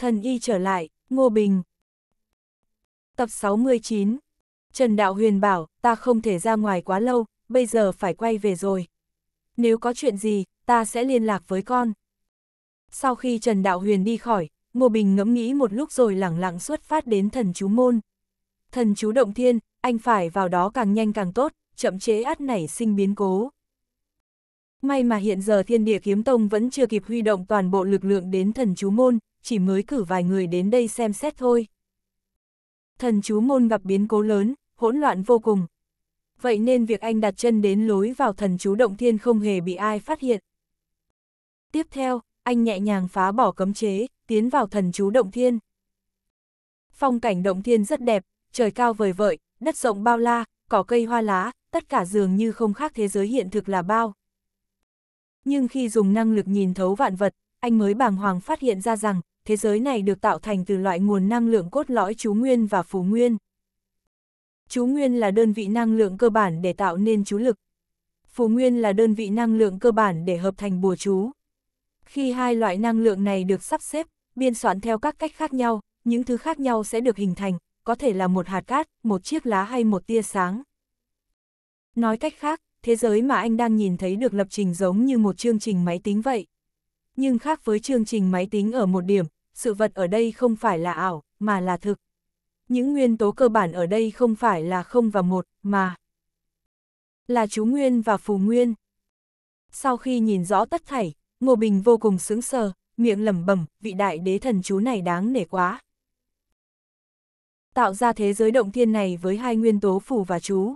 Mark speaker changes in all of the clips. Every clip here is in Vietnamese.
Speaker 1: Thần y trở lại, Ngô Bình. Tập 69 Trần Đạo Huyền bảo, ta không thể ra ngoài quá lâu, bây giờ phải quay về rồi. Nếu có chuyện gì, ta sẽ liên lạc với con. Sau khi Trần Đạo Huyền đi khỏi, Ngô Bình ngẫm nghĩ một lúc rồi lẳng lặng xuất phát đến thần chú môn. Thần chú động thiên, anh phải vào đó càng nhanh càng tốt, chậm chế át nảy sinh biến cố. May mà hiện giờ thiên địa kiếm tông vẫn chưa kịp huy động toàn bộ lực lượng đến thần chú môn, chỉ mới cử vài người đến đây xem xét thôi. Thần chú môn gặp biến cố lớn, hỗn loạn vô cùng. Vậy nên việc anh đặt chân đến lối vào thần chú động thiên không hề bị ai phát hiện. Tiếp theo, anh nhẹ nhàng phá bỏ cấm chế, tiến vào thần chú động thiên. Phong cảnh động thiên rất đẹp, trời cao vời vợi, đất rộng bao la, cỏ cây hoa lá, tất cả dường như không khác thế giới hiện thực là bao. Nhưng khi dùng năng lực nhìn thấu vạn vật, anh mới bàng hoàng phát hiện ra rằng, thế giới này được tạo thành từ loại nguồn năng lượng cốt lõi chú nguyên và phù nguyên. Chú nguyên là đơn vị năng lượng cơ bản để tạo nên chú lực. Phù nguyên là đơn vị năng lượng cơ bản để hợp thành bùa chú. Khi hai loại năng lượng này được sắp xếp, biên soạn theo các cách khác nhau, những thứ khác nhau sẽ được hình thành, có thể là một hạt cát, một chiếc lá hay một tia sáng. Nói cách khác, thế giới mà anh đang nhìn thấy được lập trình giống như một chương trình máy tính vậy nhưng khác với chương trình máy tính ở một điểm, sự vật ở đây không phải là ảo, mà là thực. Những nguyên tố cơ bản ở đây không phải là không và một, mà là chú nguyên và phù nguyên. Sau khi nhìn rõ tất thảy, Ngô Bình vô cùng sững sờ, miệng lẩm bẩm, vị đại đế thần chú này đáng nể quá. Tạo ra thế giới động thiên này với hai nguyên tố phù và chú.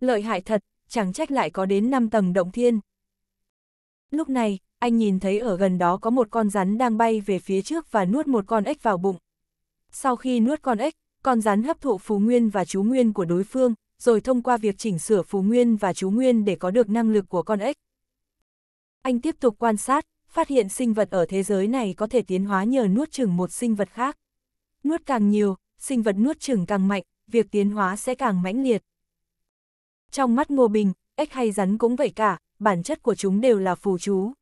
Speaker 1: Lợi hại thật, chẳng trách lại có đến 5 tầng động thiên. Lúc này, anh nhìn thấy ở gần đó có một con rắn đang bay về phía trước và nuốt một con ếch vào bụng. Sau khi nuốt con ếch, con rắn hấp thụ phú nguyên và chú nguyên của đối phương, rồi thông qua việc chỉnh sửa phú nguyên và chú nguyên để có được năng lực của con ếch. Anh tiếp tục quan sát, phát hiện sinh vật ở thế giới này có thể tiến hóa nhờ nuốt chừng một sinh vật khác. Nuốt càng nhiều, sinh vật nuốt chừng càng mạnh, việc tiến hóa sẽ càng mãnh liệt. Trong mắt Ngô Bình, ếch hay rắn cũng vậy cả, bản chất của chúng đều là phù chú.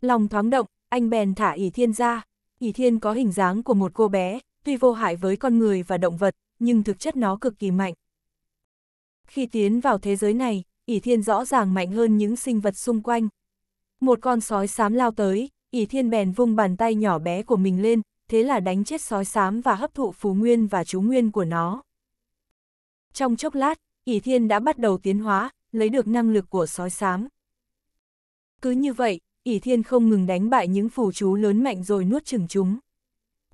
Speaker 1: Lòng thoáng động, anh bèn thả ỷ thiên ra. ỷ thiên có hình dáng của một cô bé, tuy vô hại với con người và động vật, nhưng thực chất nó cực kỳ mạnh. Khi tiến vào thế giới này, ỷ thiên rõ ràng mạnh hơn những sinh vật xung quanh. Một con sói xám lao tới, ỷ thiên bèn vung bàn tay nhỏ bé của mình lên, thế là đánh chết sói xám và hấp thụ phú nguyên và chú nguyên của nó. Trong chốc lát, ỷ thiên đã bắt đầu tiến hóa, lấy được năng lực của sói xám. Cứ như vậy, ỷ thiên không ngừng đánh bại những phù chú lớn mạnh rồi nuốt chừng chúng.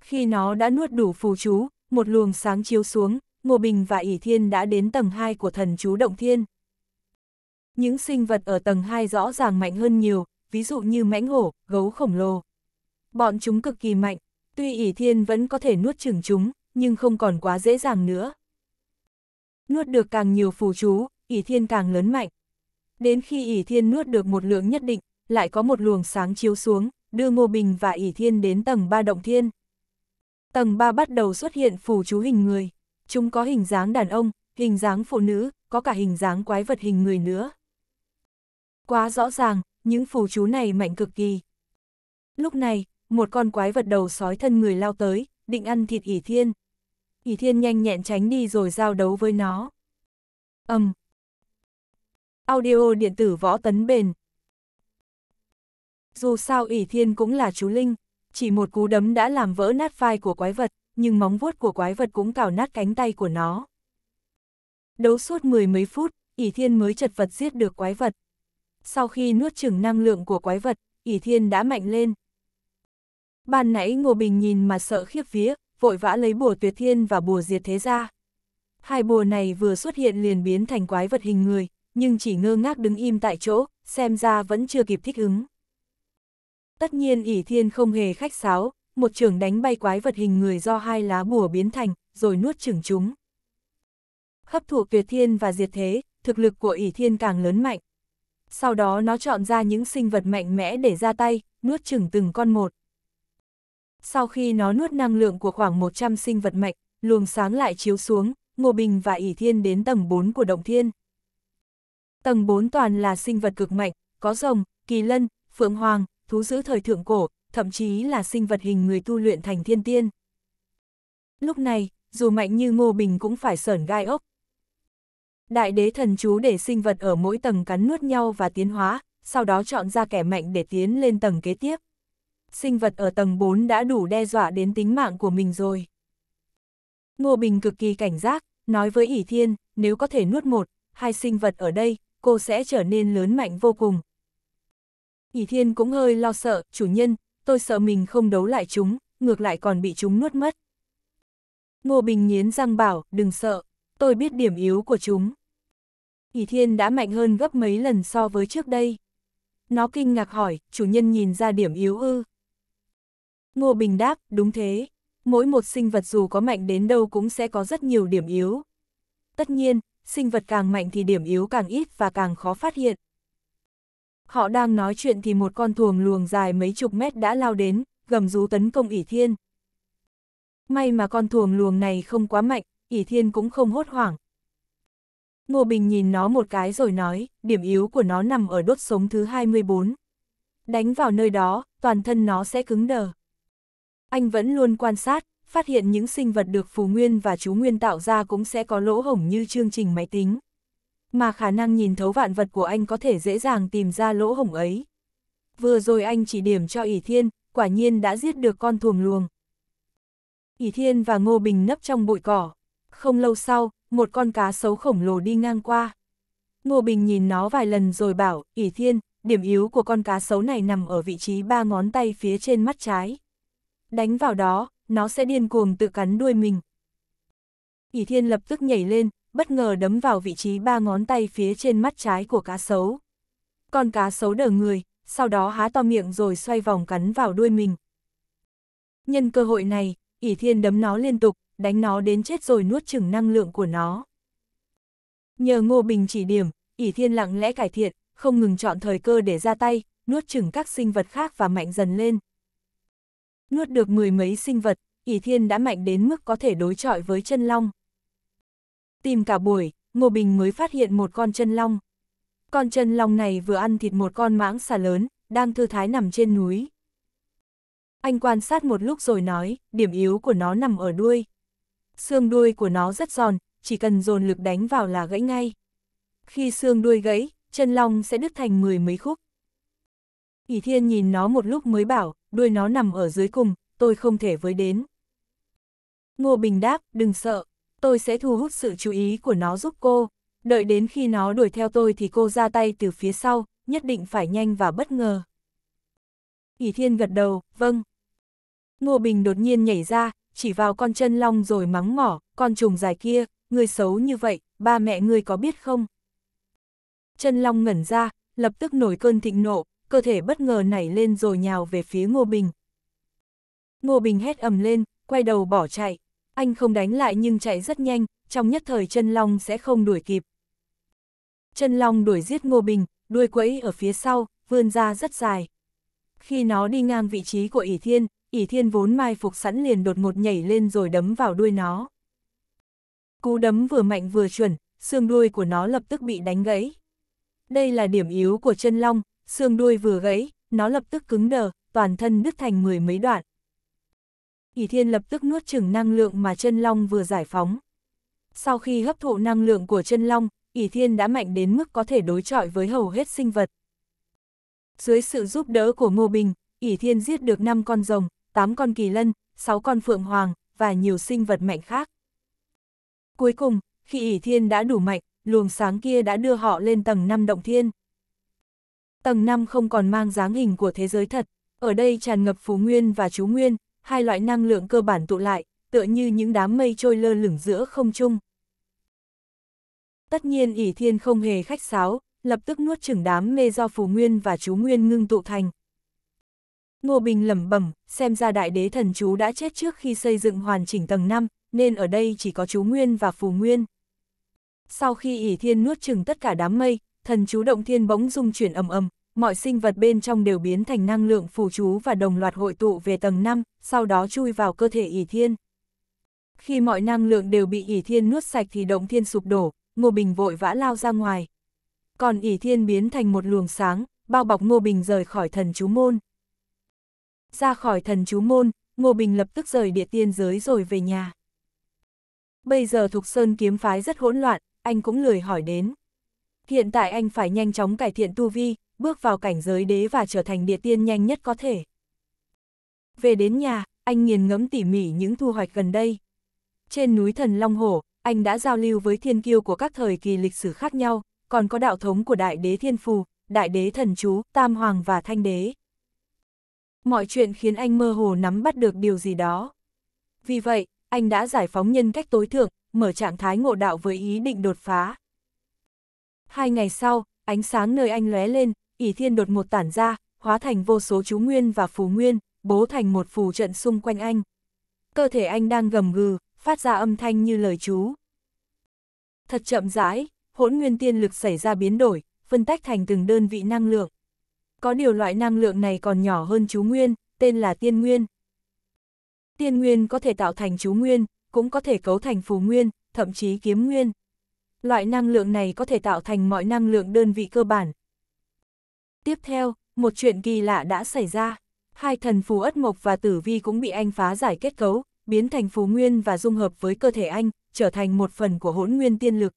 Speaker 1: Khi nó đã nuốt đủ phù chú, một luồng sáng chiếu xuống, Ngô Bình và ỷ thiên đã đến tầng 2 của thần chú động thiên. Những sinh vật ở tầng 2 rõ ràng mạnh hơn nhiều, ví dụ như mãnh hổ, gấu khổng lồ. Bọn chúng cực kỳ mạnh, tuy ỷ thiên vẫn có thể nuốt chừng chúng, nhưng không còn quá dễ dàng nữa. Nuốt được càng nhiều phù chú, ỷ thiên càng lớn mạnh. Đến khi ỷ thiên nuốt được một lượng nhất định, lại có một luồng sáng chiếu xuống, đưa Ngô Bình và ỷ Thiên đến tầng 3 động thiên. Tầng 3 bắt đầu xuất hiện phù chú hình người, chúng có hình dáng đàn ông, hình dáng phụ nữ, có cả hình dáng quái vật hình người nữa. Quá rõ ràng, những phù chú này mạnh cực kỳ. Lúc này, một con quái vật đầu sói thân người lao tới, định ăn thịt ỷ Thiên. ỷ Thiên nhanh nhẹn tránh đi rồi giao đấu với nó. Âm, Um. Audio điện tử võ tấn bền, dù sao ỷ thiên cũng là chú Linh, chỉ một cú đấm đã làm vỡ nát vai của quái vật, nhưng móng vuốt của quái vật cũng cào nát cánh tay của nó. Đấu suốt mười mấy phút, ỷ thiên mới chật vật giết được quái vật. Sau khi nuốt chừng năng lượng của quái vật, ỷ thiên đã mạnh lên. Ban nãy Ngô Bình nhìn mà sợ khiếp vía, vội vã lấy bùa tuyệt thiên và bùa diệt thế ra. Hai bùa này vừa xuất hiện liền biến thành quái vật hình người, nhưng chỉ ngơ ngác đứng im tại chỗ, xem ra vẫn chưa kịp thích ứng. Tất nhiên ỷ thiên không hề khách sáo, một trường đánh bay quái vật hình người do hai lá bùa biến thành, rồi nuốt chửng chúng. Hấp thụ tuyệt thiên và diệt thế, thực lực của ỷ thiên càng lớn mạnh. Sau đó nó chọn ra những sinh vật mạnh mẽ để ra tay, nuốt chửng từng con một. Sau khi nó nuốt năng lượng của khoảng 100 sinh vật mạnh, luồng sáng lại chiếu xuống, Ngô Bình và ỷ thiên đến tầng 4 của động thiên. Tầng 4 toàn là sinh vật cực mạnh, có rồng, kỳ lân, phượng hoàng, thú giữ thời thượng cổ, thậm chí là sinh vật hình người tu luyện thành thiên tiên. Lúc này, dù mạnh như Ngô Bình cũng phải sởn gai ốc. Đại đế thần chú để sinh vật ở mỗi tầng cắn nuốt nhau và tiến hóa, sau đó chọn ra kẻ mạnh để tiến lên tầng kế tiếp. Sinh vật ở tầng 4 đã đủ đe dọa đến tính mạng của mình rồi. Ngô Bình cực kỳ cảnh giác, nói với ỷ thiên, nếu có thể nuốt một, hai sinh vật ở đây, cô sẽ trở nên lớn mạnh vô cùng, ỷ thiên cũng hơi lo sợ, chủ nhân, tôi sợ mình không đấu lại chúng, ngược lại còn bị chúng nuốt mất. Ngô Bình nghiến răng bảo, đừng sợ, tôi biết điểm yếu của chúng. ỷ thiên đã mạnh hơn gấp mấy lần so với trước đây. Nó kinh ngạc hỏi, chủ nhân nhìn ra điểm yếu ư. Ngô Bình đáp, đúng thế, mỗi một sinh vật dù có mạnh đến đâu cũng sẽ có rất nhiều điểm yếu. Tất nhiên, sinh vật càng mạnh thì điểm yếu càng ít và càng khó phát hiện. Họ đang nói chuyện thì một con thuồng luồng dài mấy chục mét đã lao đến, gầm rú tấn công ỉ thiên. May mà con thuồng luồng này không quá mạnh, ỉ thiên cũng không hốt hoảng. Ngô Bình nhìn nó một cái rồi nói, điểm yếu của nó nằm ở đốt sống thứ 24. Đánh vào nơi đó, toàn thân nó sẽ cứng đờ. Anh vẫn luôn quan sát, phát hiện những sinh vật được Phù Nguyên và Chú Nguyên tạo ra cũng sẽ có lỗ hổng như chương trình máy tính mà khả năng nhìn thấu vạn vật của anh có thể dễ dàng tìm ra lỗ hổng ấy. Vừa rồi anh chỉ điểm cho ỷ thiên, quả nhiên đã giết được con thuồng luồng. ỷ thiên và Ngô Bình nấp trong bụi cỏ. Không lâu sau, một con cá sấu khổng lồ đi ngang qua. Ngô Bình nhìn nó vài lần rồi bảo, ỷ thiên, điểm yếu của con cá sấu này nằm ở vị trí ba ngón tay phía trên mắt trái. Đánh vào đó, nó sẽ điên cuồng tự cắn đuôi mình. ỷ thiên lập tức nhảy lên, bất ngờ đấm vào vị trí ba ngón tay phía trên mắt trái của cá sấu. Con cá sấu đờ người, sau đó há to miệng rồi xoay vòng cắn vào đuôi mình. Nhân cơ hội này, ỷ thiên đấm nó liên tục, đánh nó đến chết rồi nuốt chừng năng lượng của nó. Nhờ Ngô Bình chỉ điểm, ỷ thiên lặng lẽ cải thiện, không ngừng chọn thời cơ để ra tay, nuốt chừng các sinh vật khác và mạnh dần lên. Nuốt được mười mấy sinh vật, ỷ thiên đã mạnh đến mức có thể đối chọi với chân long. Tìm cả buổi, Ngô Bình mới phát hiện một con chân long. Con chân long này vừa ăn thịt một con mãng xà lớn, đang thư thái nằm trên núi. Anh quan sát một lúc rồi nói, điểm yếu của nó nằm ở đuôi. Xương đuôi của nó rất giòn, chỉ cần dồn lực đánh vào là gãy ngay. Khi xương đuôi gãy, chân long sẽ đứt thành mười mấy khúc. ỷ Thiên nhìn nó một lúc mới bảo, đuôi nó nằm ở dưới cùng, tôi không thể với đến. Ngô Bình đáp, đừng sợ, tôi sẽ thu hút sự chú ý của nó giúp cô. Đợi đến khi nó đuổi theo tôi thì cô ra tay từ phía sau, nhất định phải nhanh và bất ngờ. ỷ Thiên gật đầu, vâng. Ngô Bình đột nhiên nhảy ra, chỉ vào con chân long rồi mắng mỏ, con trùng dài kia, người xấu như vậy, ba mẹ người có biết không? Chân long ngẩn ra, lập tức nổi cơn thịnh nộ, cơ thể bất ngờ nảy lên rồi nhào về phía Ngô Bình. Ngô Bình hét ầm lên, quay đầu bỏ chạy anh không đánh lại nhưng chạy rất nhanh, trong nhất thời chân long sẽ không đuổi kịp. Chân long đuổi giết Ngô Bình, đuôi quẫy ở phía sau, vươn ra rất dài. Khi nó đi ngang vị trí của ỷ thiên, ỷ thiên vốn mai phục sẵn liền đột ngột nhảy lên rồi đấm vào đuôi nó. Cú đấm vừa mạnh vừa chuẩn, xương đuôi của nó lập tức bị đánh gãy. Đây là điểm yếu của chân long, xương đuôi vừa gãy, nó lập tức cứng đờ, toàn thân đứt thành mười mấy đoạn. Ỷ Thiên lập tức nuốt chừng năng lượng mà chân long vừa giải phóng. Sau khi hấp thụ năng lượng của chân long, Ỷ Thiên đã mạnh đến mức có thể đối chọi với hầu hết sinh vật. Dưới sự giúp đỡ của Ngô Bình, Ỷ Thiên giết được 5 con rồng, 8 con kỳ lân, 6 con phượng hoàng và nhiều sinh vật mạnh khác. Cuối cùng, khi ỷ thiên đã đủ mạnh, luồng sáng kia đã đưa họ lên tầng 5 động thiên. Tầng 5 không còn mang dáng hình của thế giới thật, ở đây tràn ngập phú nguyên và chú nguyên, hai loại năng lượng cơ bản tụ lại, tựa như những đám mây trôi lơ lửng giữa không trung. Tất nhiên ỷ thiên không hề khách sáo, lập tức nuốt chửng đám mê do phù nguyên và chú nguyên ngưng tụ thành. Ngô Bình lẩm bẩm, xem ra đại đế thần chú đã chết trước khi xây dựng hoàn chỉnh tầng 5, nên ở đây chỉ có chú nguyên và phù nguyên. Sau khi ỷ thiên nuốt chửng tất cả đám mây, thần chú động thiên bỗng rung chuyển ầm ầm, mọi sinh vật bên trong đều biến thành năng lượng phù chú và đồng loạt hội tụ về tầng 5, sau đó chui vào cơ thể ỷ thiên. Khi mọi năng lượng đều bị ỷ thiên nuốt sạch thì động thiên sụp đổ, Ngô Bình vội vã lao ra ngoài. Còn ỷ thiên biến thành một luồng sáng, bao bọc Ngô Bình rời khỏi thần chú môn. Ra khỏi thần chú môn, Ngô Bình lập tức rời địa tiên giới rồi về nhà. Bây giờ Thục Sơn kiếm phái rất hỗn loạn, anh cũng lười hỏi đến. Hiện tại anh phải nhanh chóng cải thiện tu vi, bước vào cảnh giới đế và trở thành địa tiên nhanh nhất có thể. Về đến nhà, anh nghiền ngẫm tỉ mỉ những thu hoạch gần đây. Trên núi Thần Long Hổ, anh đã giao lưu với thiên kiêu của các thời kỳ lịch sử khác nhau, còn có đạo thống của Đại đế Thiên Phù, Đại đế Thần Chú, Tam Hoàng và Thanh đế. Mọi chuyện khiến anh mơ hồ nắm bắt được điều gì đó. Vì vậy, anh đã giải phóng nhân cách tối thượng, mở trạng thái ngộ đạo với ý định đột phá. Hai ngày sau, ánh sáng nơi anh lóe lên, ỷ thiên đột một tản ra, hóa thành vô số chú nguyên và phù nguyên, bố thành một phù trận xung quanh anh. Cơ thể anh đang gầm gừ, phát ra âm thanh như lời chú. Thật chậm rãi, hỗn nguyên tiên lực xảy ra biến đổi, phân tách thành từng đơn vị năng lượng. Có điều loại năng lượng này còn nhỏ hơn chú nguyên, tên là tiên nguyên. Tiên nguyên có thể tạo thành chú nguyên, cũng có thể cấu thành phù nguyên, thậm chí kiếm nguyên. Loại năng lượng này có thể tạo thành mọi năng lượng đơn vị cơ bản. Tiếp theo, một chuyện kỳ lạ đã xảy ra. Hai thần phù ất mộc và tử vi cũng bị anh phá giải kết cấu, biến thành phù nguyên và dung hợp với cơ thể anh, trở thành một phần của hỗn nguyên tiên lực.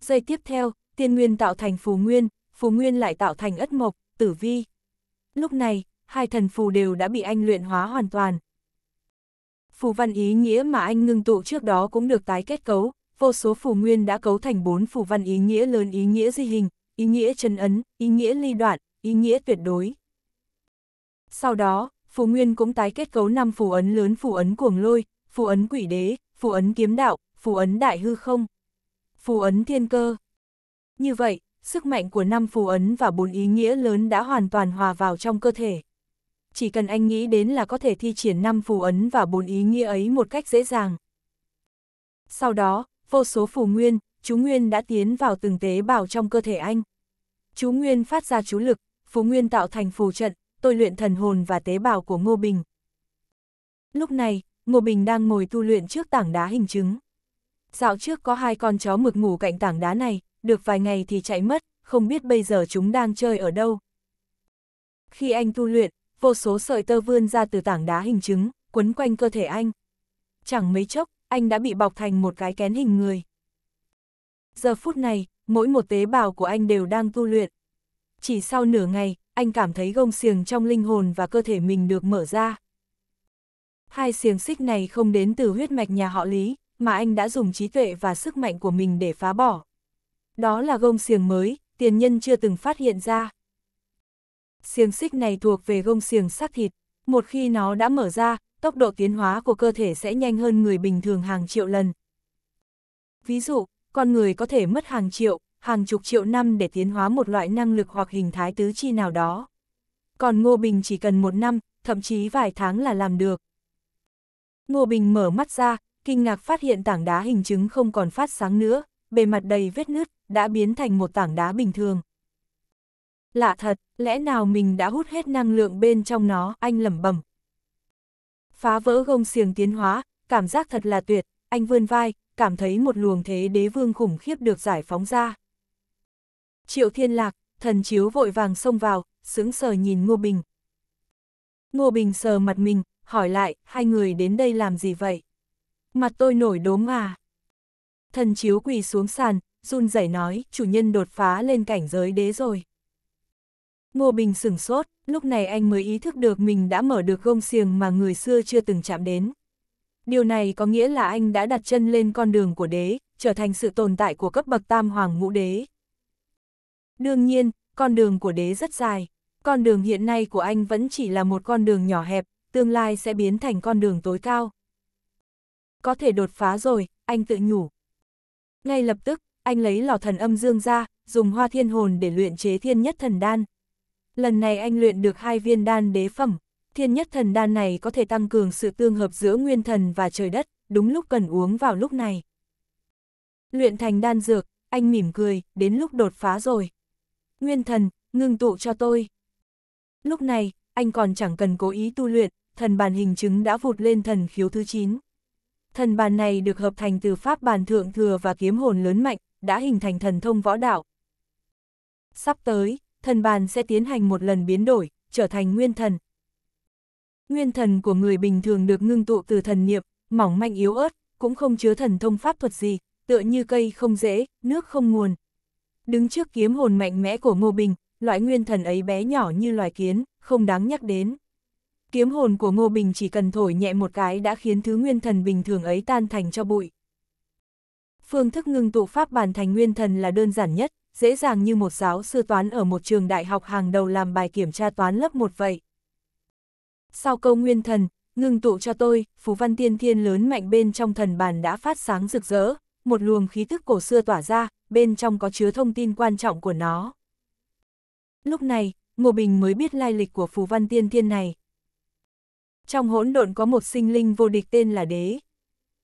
Speaker 1: Giây tiếp theo, tiên nguyên tạo thành phù nguyên, phù nguyên lại tạo thành ất mộc, tử vi. Lúc này, hai thần phù đều đã bị anh luyện hóa hoàn toàn. Phù văn ý nghĩa mà anh ngưng tụ trước đó cũng được tái kết cấu, vô số phù nguyên đã cấu thành bốn phù văn ý nghĩa lớn ý nghĩa di hình, ý nghĩa chân ấn, ý nghĩa ly đoạn, ý nghĩa tuyệt đối. Sau đó, phù nguyên cũng tái kết cấu năm phù ấn lớn phù ấn cuồng lôi, phù ấn quỷ đế, phù ấn kiếm đạo, phù ấn đại hư không, phù ấn thiên cơ. Như vậy, sức mạnh của năm phù ấn và bốn ý nghĩa lớn đã hoàn toàn hòa vào trong cơ thể. Chỉ cần anh nghĩ đến là có thể thi triển năm phù ấn và bốn ý nghĩa ấy một cách dễ dàng. Sau đó, vô số phù nguyên, chú nguyên đã tiến vào từng tế bào trong cơ thể anh. Chú nguyên phát ra chú lực, phù nguyên tạo thành phù trận, tôi luyện thần hồn và tế bào của Ngô Bình. Lúc này, Ngô Bình đang ngồi tu luyện trước tảng đá hình chứng. Dạo trước có hai con chó mực ngủ cạnh tảng đá này, được vài ngày thì chạy mất, không biết bây giờ chúng đang chơi ở đâu. Khi anh tu luyện, vô số sợi tơ vươn ra từ tảng đá hình chứng, quấn quanh cơ thể anh. Chẳng mấy chốc, anh đã bị bọc thành một cái kén hình người. Giờ phút này, mỗi một tế bào của anh đều đang tu luyện. Chỉ sau nửa ngày, anh cảm thấy gông xiềng trong linh hồn và cơ thể mình được mở ra. Hai xiềng xích này không đến từ huyết mạch nhà họ Lý, mà anh đã dùng trí tuệ và sức mạnh của mình để phá bỏ. Đó là gông xiềng mới, tiền nhân chưa từng phát hiện ra. Xiềng xích này thuộc về gông xiềng xác thịt, một khi nó đã mở ra, tốc độ tiến hóa của cơ thể sẽ nhanh hơn người bình thường hàng triệu lần. Ví dụ, con người có thể mất hàng triệu, hàng chục triệu năm để tiến hóa một loại năng lực hoặc hình thái tứ chi nào đó. Còn Ngô Bình chỉ cần một năm, thậm chí vài tháng là làm được. Ngô Bình mở mắt ra, kinh ngạc phát hiện tảng đá hình chứng không còn phát sáng nữa, bề mặt đầy vết nứt, đã biến thành một tảng đá bình thường. Lạ thật, lẽ nào mình đã hút hết năng lượng bên trong nó, anh lẩm bẩm, phá vỡ gông xiềng tiến hóa, cảm giác thật là tuyệt, anh vươn vai, cảm thấy một luồng thế đế vương khủng khiếp được giải phóng ra. Triệu Thiên Lạc, thần chiếu vội vàng xông vào, sững sờ nhìn Ngô Bình. Ngô Bình sờ mặt mình, hỏi lại, hai người đến đây làm gì vậy? Mặt tôi nổi đốm à? Thần chiếu quỳ xuống sàn, run rẩy nói, chủ nhân đột phá lên cảnh giới đế rồi. Ngô Bình sửng sốt, lúc này anh mới ý thức được mình đã mở được gông xiềng mà người xưa chưa từng chạm đến. Điều này có nghĩa là anh đã đặt chân lên con đường của đế, trở thành sự tồn tại của cấp bậc tam hoàng ngũ đế. Đương nhiên, con đường của đế rất dài. Con đường hiện nay của anh vẫn chỉ là một con đường nhỏ hẹp, tương lai sẽ biến thành con đường tối cao. Có thể đột phá rồi, anh tự nhủ. Ngay lập tức, anh lấy lò thần âm dương ra, dùng hoa thiên hồn để luyện chế thiên nhất thần đan, Lần này anh luyện được hai viên đan đế phẩm, thiên nhất thần đan này có thể tăng cường sự tương hợp giữa nguyên thần và trời đất, đúng lúc cần uống vào lúc này. Luyện thành đan dược, anh mỉm cười, đến lúc đột phá rồi. Nguyên thần, ngưng tụ cho tôi. Lúc này, anh còn chẳng cần cố ý tu luyện, thần bàn hình chứng đã vụt lên thần khiếu thứ 9. Thần bàn này được hợp thành từ pháp bàn thượng thừa và kiếm hồn lớn mạnh, đã hình thành thần thông võ đạo. Sắp tới, thần bàn sẽ tiến hành một lần biến đổi, trở thành nguyên thần. Nguyên thần của người bình thường được ngưng tụ từ thần niệm, mỏng manh yếu ớt, cũng không chứa thần thông pháp thuật gì, tựa như cây không rễ, nước không nguồn. Đứng trước kiếm hồn mạnh mẽ của Ngô Bình, loại nguyên thần ấy bé nhỏ như loài kiến, không đáng nhắc đến. Kiếm hồn của Ngô Bình chỉ cần thổi nhẹ một cái đã khiến thứ nguyên thần bình thường ấy tan thành cho bụi. Phương thức ngưng tụ pháp bàn thành nguyên thần là đơn giản nhất, dễ dàng như một giáo sư toán ở một trường đại học hàng đầu làm bài kiểm tra toán lớp 1 vậy. Sau câu nguyên thần, ngưng tụ cho tôi, phù văn tiên thiên lớn mạnh bên trong thần bàn đã phát sáng rực rỡ, một luồng khí tức cổ xưa tỏa ra, bên trong có chứa thông tin quan trọng của nó. Lúc này, Ngô Bình mới biết lai lịch của phù văn tiên thiên này. Trong hỗn độn có một sinh linh vô địch tên là đế.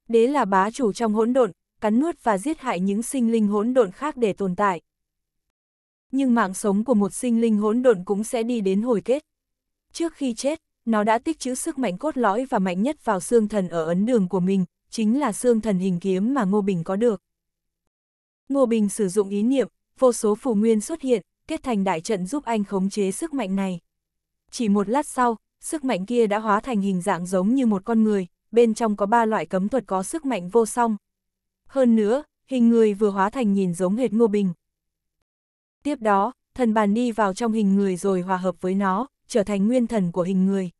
Speaker 1: Đế là bá chủ trong hỗn độn, cắn nuốt và giết hại những sinh linh hỗn độn khác để tồn tại nhưng mạng sống của một sinh linh hỗn độn cũng sẽ đi đến hồi kết. Trước khi chết, nó đã tích trữ sức mạnh cốt lõi và mạnh nhất vào xương thần ở ấn đường của mình, chính là xương thần hình kiếm mà Ngô Bình có được. Ngô Bình sử dụng ý niệm, vô số phù nguyên xuất hiện, kết thành đại trận giúp anh khống chế sức mạnh này. Chỉ một lát sau, sức mạnh kia đã hóa thành hình dạng giống như một con người, bên trong có ba loại cấm thuật có sức mạnh vô song. Hơn nữa, hình người vừa hóa thành nhìn giống hệt Ngô Bình. Tiếp đó, thần bàn đi vào trong hình người rồi hòa hợp với nó, trở thành nguyên thần của hình người.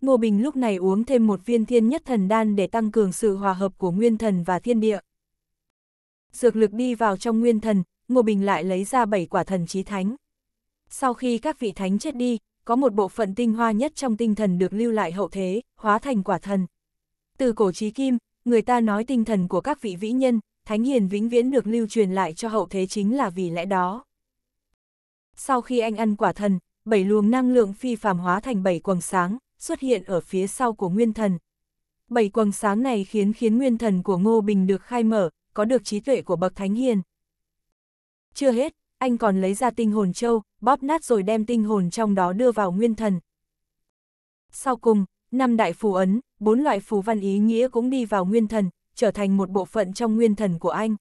Speaker 1: Ngô Bình lúc này uống thêm một viên thiên nhất thần đan để tăng cường sự hòa hợp của nguyên thần và thiên địa. Dược lực đi vào trong nguyên thần, Ngô Bình lại lấy ra bảy quả thần trí thánh. Sau khi các vị thánh chết đi, có một bộ phận tinh hoa nhất trong tinh thần được lưu lại hậu thế, hóa thành quả thần. Từ cổ trí kim, người ta nói tinh thần của các vị vĩ nhân, Thánh Hiền vĩnh viễn được lưu truyền lại cho hậu thế chính là vì lẽ đó. Sau khi anh ăn quả thần, bảy luồng năng lượng phi phàm hóa thành bảy quầng sáng, xuất hiện ở phía sau của nguyên thần. Bảy quầng sáng này khiến khiến nguyên thần của Ngô Bình được khai mở, có được trí tuệ của bậc Thánh Hiền. Chưa hết, anh còn lấy ra tinh hồn châu, bóp nát rồi đem tinh hồn trong đó đưa vào nguyên thần. Sau cùng, năm đại phù ấn, bốn loại phù văn ý nghĩa cũng đi vào nguyên thần, trở thành một bộ phận trong nguyên thần của anh.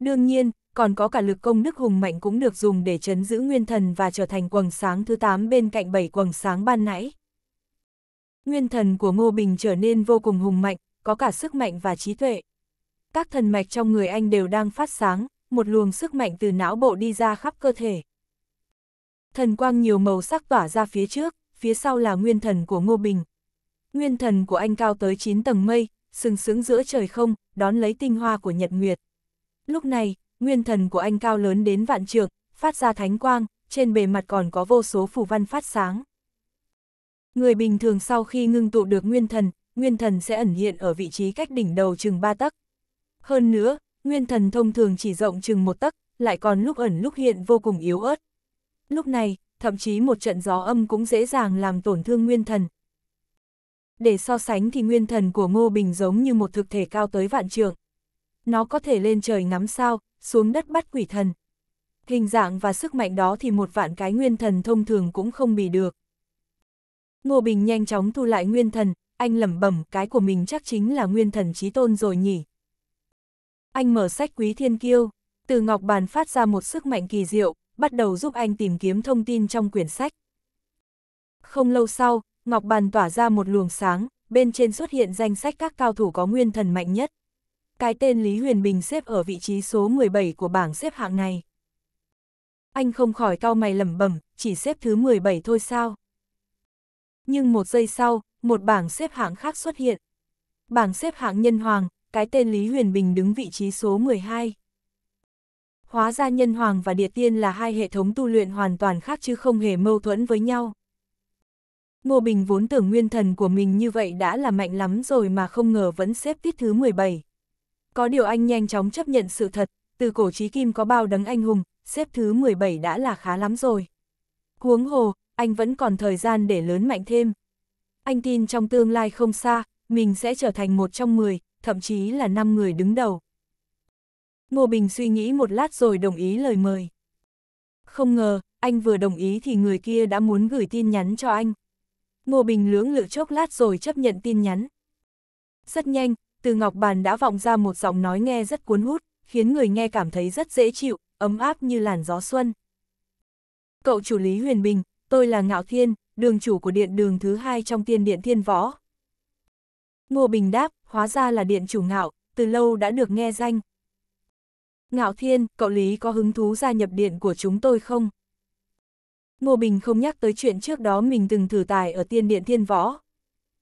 Speaker 1: Đương nhiên, còn có cả lực công đức hùng mạnh cũng được dùng để chấn giữ nguyên thần và trở thành quầng sáng thứ 8 bên cạnh 7 quầng sáng ban nãy. Nguyên thần của Ngô Bình trở nên vô cùng hùng mạnh, có cả sức mạnh và trí tuệ. Các thần mạch trong người anh đều đang phát sáng, một luồng sức mạnh từ não bộ đi ra khắp cơ thể. Thần quang nhiều màu sắc tỏa ra phía trước, phía sau là nguyên thần của Ngô Bình. Nguyên thần của anh cao tới 9 tầng mây, sừng sững giữa trời không, đón lấy tinh hoa của nhật nguyệt. Lúc này, nguyên thần của anh cao lớn đến vạn trượng, phát ra thánh quang, trên bề mặt còn có vô số phù văn phát sáng. Người bình thường sau khi ngưng tụ được nguyên thần, nguyên thần sẽ ẩn hiện ở vị trí cách đỉnh đầu chừng ba tấc. Hơn nữa, nguyên thần thông thường chỉ rộng chừng một tấc, lại còn lúc ẩn lúc hiện vô cùng yếu ớt. Lúc này, thậm chí một trận gió âm cũng dễ dàng làm tổn thương nguyên thần, để so sánh thì nguyên thần của Ngô Bình giống như một thực thể cao tới vạn trượng. Nó có thể lên trời ngắm sao, xuống đất bắt quỷ thần. Hình dạng và sức mạnh đó thì một vạn cái nguyên thần thông thường cũng không bị được. Ngô Bình nhanh chóng thu lại nguyên thần, anh lẩm bẩm cái của mình chắc chính là nguyên thần trí tôn rồi nhỉ. Anh mở sách quý thiên kiêu, từ ngọc bàn phát ra một sức mạnh kỳ diệu, bắt đầu giúp anh tìm kiếm thông tin trong quyển sách. Không lâu sau, Ngọc Bàn tỏa ra một luồng sáng, bên trên xuất hiện danh sách các cao thủ có nguyên thần mạnh nhất. Cái tên Lý Huyền Bình xếp ở vị trí số 17 của bảng xếp hạng này. Anh không khỏi cao mày lẩm bẩm, chỉ xếp thứ 17 thôi sao? Nhưng một giây sau, một bảng xếp hạng khác xuất hiện. Bảng xếp hạng nhân hoàng, cái tên Lý Huyền Bình đứng vị trí số 12. Hóa ra nhân hoàng và địa tiên là hai hệ thống tu luyện hoàn toàn khác chứ không hề mâu thuẫn với nhau. Ngô Bình vốn tưởng nguyên thần của mình như vậy đã là mạnh lắm rồi mà không ngờ vẫn xếp tiết thứ 17. Có điều anh nhanh chóng chấp nhận sự thật, từ cổ trí kim có bao đấng anh hùng, xếp thứ 17 đã là khá lắm rồi. Huống hồ, anh vẫn còn thời gian để lớn mạnh thêm. Anh tin trong tương lai không xa, mình sẽ trở thành một trong 10, thậm chí là 5 người đứng đầu. Ngô Bình suy nghĩ một lát rồi đồng ý lời mời. Không ngờ, anh vừa đồng ý thì người kia đã muốn gửi tin nhắn cho anh. Ngô Bình lưỡng lự chốc lát rồi chấp nhận tin nhắn. Rất nhanh, từ ngọc bàn đã vọng ra một giọng nói nghe rất cuốn hút, khiến người nghe cảm thấy rất dễ chịu, ấm áp như làn gió xuân. Cậu chủ lý Huyền Bình, tôi là Ngạo Thiên, đường chủ của điện đường thứ hai trong tiên điện thiên võ. Ngô Bình đáp, hóa ra là điện chủ Ngạo, từ lâu đã được nghe danh. Ngạo Thiên, cậu Lý có hứng thú gia nhập điện của chúng tôi không? Ngô Bình không nhắc tới chuyện trước đó mình từng thử tài ở tiên điện thiên võ.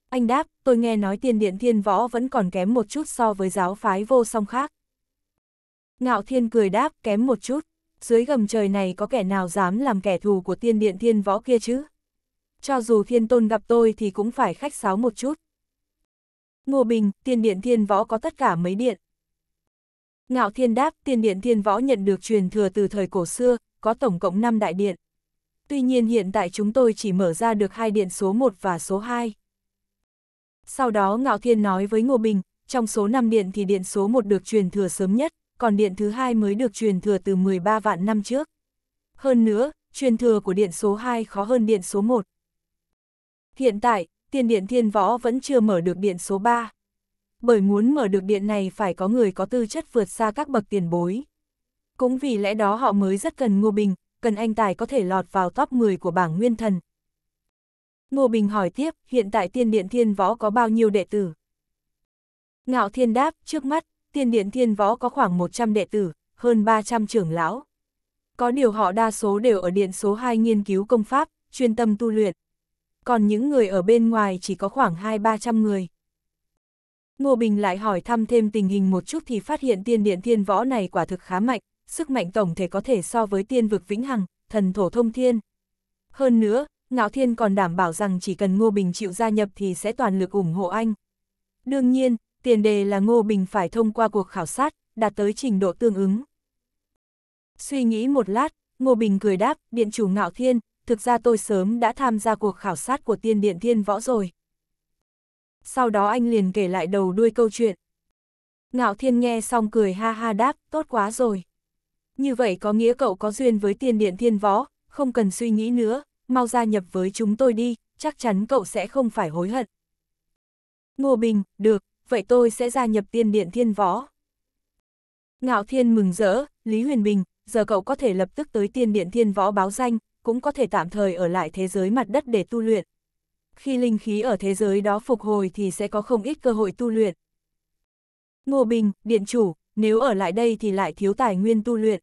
Speaker 1: Anh đáp, tôi nghe nói tiên điện thiên võ vẫn còn kém một chút so với giáo phái vô song khác. Ngạo thiên cười đáp, kém một chút. Dưới gầm trời này có kẻ nào dám làm kẻ thù của tiên điện thiên võ kia chứ? Cho dù thiên tôn gặp tôi thì cũng phải khách sáo một chút. Ngô Bình, tiên điện thiên võ có tất cả mấy điện. Ngạo thiên đáp, tiên điện thiên võ nhận được truyền thừa từ thời cổ xưa, có tổng cộng 5 đại điện tuy nhiên hiện tại chúng tôi chỉ mở ra được hai điện số 1 và số 2. Sau đó Ngạo Thiên nói với Ngô Bình, trong số 5 điện thì điện số 1 được truyền thừa sớm nhất, còn điện thứ hai mới được truyền thừa từ 13 vạn năm trước. Hơn nữa, truyền thừa của điện số 2 khó hơn điện số 1. Hiện tại, tiền điện thiên võ vẫn chưa mở được điện số 3. Bởi muốn mở được điện này phải có người có tư chất vượt xa các bậc tiền bối. Cũng vì lẽ đó họ mới rất cần Ngô Bình, cần anh tài có thể lọt vào top 10 của bảng nguyên thần. Ngô Bình hỏi tiếp, hiện tại tiên điện thiên võ có bao nhiêu đệ tử? Ngạo thiên đáp, trước mắt, tiên điện thiên võ có khoảng 100 đệ tử, hơn 300 trưởng lão. Có điều họ đa số đều ở điện số 2 nghiên cứu công pháp, chuyên tâm tu luyện. Còn những người ở bên ngoài chỉ có khoảng 2-300 người. Ngô Bình lại hỏi thăm thêm tình hình một chút thì phát hiện tiên điện thiên võ này quả thực khá mạnh, sức mạnh tổng thể có thể so với tiên vực vĩnh hằng, thần thổ thông thiên. Hơn nữa, Ngạo Thiên còn đảm bảo rằng chỉ cần Ngô Bình chịu gia nhập thì sẽ toàn lực ủng hộ anh. Đương nhiên, tiền đề là Ngô Bình phải thông qua cuộc khảo sát, đạt tới trình độ tương ứng. Suy nghĩ một lát, Ngô Bình cười đáp, điện chủ Ngạo Thiên, thực ra tôi sớm đã tham gia cuộc khảo sát của tiên điện thiên võ rồi. Sau đó anh liền kể lại đầu đuôi câu chuyện. Ngạo Thiên nghe xong cười ha ha đáp, tốt quá rồi như vậy có nghĩa cậu có duyên với tiên điện thiên võ, không cần suy nghĩ nữa, mau gia nhập với chúng tôi đi, chắc chắn cậu sẽ không phải hối hận. Ngô Bình, được, vậy tôi sẽ gia nhập tiên điện thiên võ. Ngạo Thiên mừng rỡ, Lý Huyền Bình, giờ cậu có thể lập tức tới tiên điện thiên võ báo danh, cũng có thể tạm thời ở lại thế giới mặt đất để tu luyện. Khi linh khí ở thế giới đó phục hồi thì sẽ có không ít cơ hội tu luyện. Ngô Bình, điện chủ, nếu ở lại đây thì lại thiếu tài nguyên tu luyện,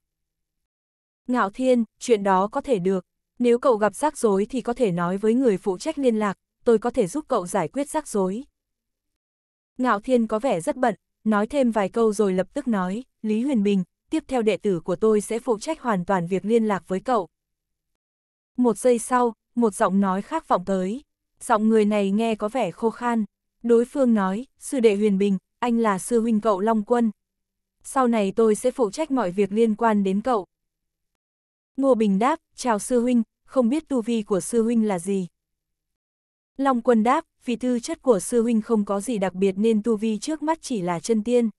Speaker 1: Ngạo Thiên, chuyện đó có thể được. Nếu cậu gặp rắc rối thì có thể nói với người phụ trách liên lạc, tôi có thể giúp cậu giải quyết rắc rối. Ngạo Thiên có vẻ rất bận, nói thêm vài câu rồi lập tức nói, Lý Huyền Bình, tiếp theo đệ tử của tôi sẽ phụ trách hoàn toàn việc liên lạc với cậu. Một giây sau, một giọng nói khác vọng tới. Giọng người này nghe có vẻ khô khan. Đối phương nói, sư đệ Huyền Bình, anh là sư huynh cậu Long Quân. Sau này tôi sẽ phụ trách mọi việc liên quan đến cậu. Ngô Bình đáp, chào sư huynh, không biết tu vi của sư huynh là gì. Long quân đáp, vì tư chất của sư huynh không có gì đặc biệt nên tu vi trước mắt chỉ là chân tiên.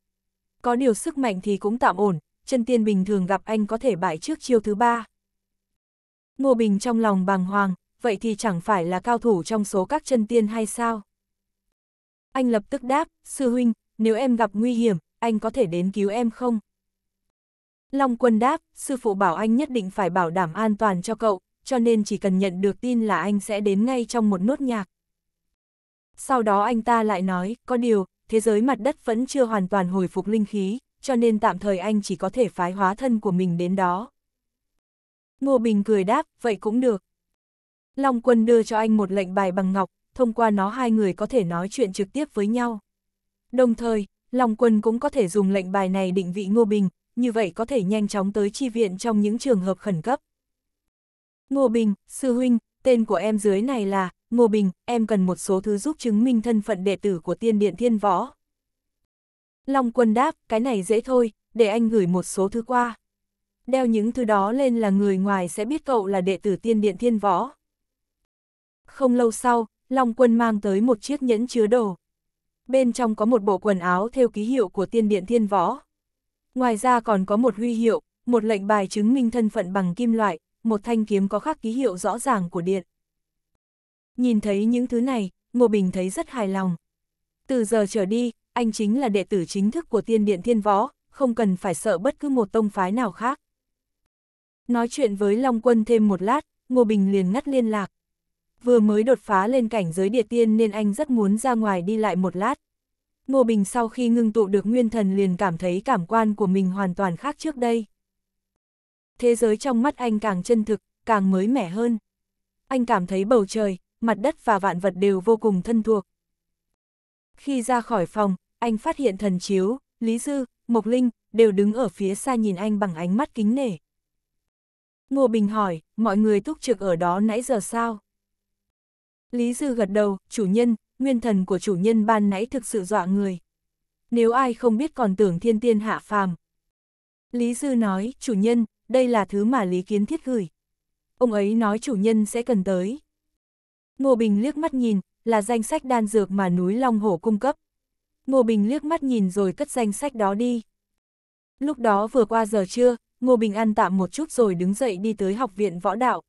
Speaker 1: Có điều sức mạnh thì cũng tạm ổn, chân tiên bình thường gặp anh có thể bại trước chiêu thứ ba. Ngô Bình trong lòng bàng hoàng, vậy thì chẳng phải là cao thủ trong số các chân tiên hay sao? Anh lập tức đáp, sư huynh, nếu em gặp nguy hiểm, anh có thể đến cứu em không? Long Quân đáp, sư phụ bảo anh nhất định phải bảo đảm an toàn cho cậu, cho nên chỉ cần nhận được tin là anh sẽ đến ngay trong một nốt nhạc. Sau đó anh ta lại nói, có điều, thế giới mặt đất vẫn chưa hoàn toàn hồi phục linh khí, cho nên tạm thời anh chỉ có thể phái hóa thân của mình đến đó. Ngô Bình cười đáp, vậy cũng được. Long Quân đưa cho anh một lệnh bài bằng ngọc, thông qua nó hai người có thể nói chuyện trực tiếp với nhau. Đồng thời, Long Quân cũng có thể dùng lệnh bài này định vị Ngô Bình, như vậy có thể nhanh chóng tới chi viện trong những trường hợp khẩn cấp. Ngô Bình, sư huynh, tên của em dưới này là, Ngô Bình, em cần một số thứ giúp chứng minh thân phận đệ tử của tiên điện thiên võ. Long quân đáp, cái này dễ thôi, để anh gửi một số thứ qua. Đeo những thứ đó lên là người ngoài sẽ biết cậu là đệ tử tiên điện thiên võ. Không lâu sau, Long quân mang tới một chiếc nhẫn chứa đồ. Bên trong có một bộ quần áo theo ký hiệu của tiên điện thiên võ. Ngoài ra còn có một huy hiệu, một lệnh bài chứng minh thân phận bằng kim loại, một thanh kiếm có khắc ký hiệu rõ ràng của điện. Nhìn thấy những thứ này, Ngô Bình thấy rất hài lòng. Từ giờ trở đi, anh chính là đệ tử chính thức của tiên điện thiên võ, không cần phải sợ bất cứ một tông phái nào khác. Nói chuyện với Long Quân thêm một lát, Ngô Bình liền ngắt liên lạc. Vừa mới đột phá lên cảnh giới địa tiên nên anh rất muốn ra ngoài đi lại một lát. Ngô Bình sau khi ngưng tụ được nguyên thần liền cảm thấy cảm quan của mình hoàn toàn khác trước đây. Thế giới trong mắt anh càng chân thực, càng mới mẻ hơn. Anh cảm thấy bầu trời, mặt đất và vạn vật đều vô cùng thân thuộc. Khi ra khỏi phòng, anh phát hiện thần chiếu, Lý Dư, Mộc Linh đều đứng ở phía xa nhìn anh bằng ánh mắt kính nể. Ngô Bình hỏi, mọi người túc trực ở đó nãy giờ sao? Lý Dư gật đầu, chủ nhân, nguyên thần của chủ nhân ban nãy thực sự dọa người. Nếu ai không biết còn tưởng thiên tiên hạ phàm. Lý Dư nói, chủ nhân, đây là thứ mà Lý Kiến Thiết gửi. Ông ấy nói chủ nhân sẽ cần tới. Ngô Bình liếc mắt nhìn, là danh sách đan dược mà núi Long Hổ cung cấp. Ngô Bình liếc mắt nhìn rồi cất danh sách đó đi. Lúc đó vừa qua giờ trưa, Ngô Bình ăn tạm một chút rồi đứng dậy đi tới học viện võ đạo.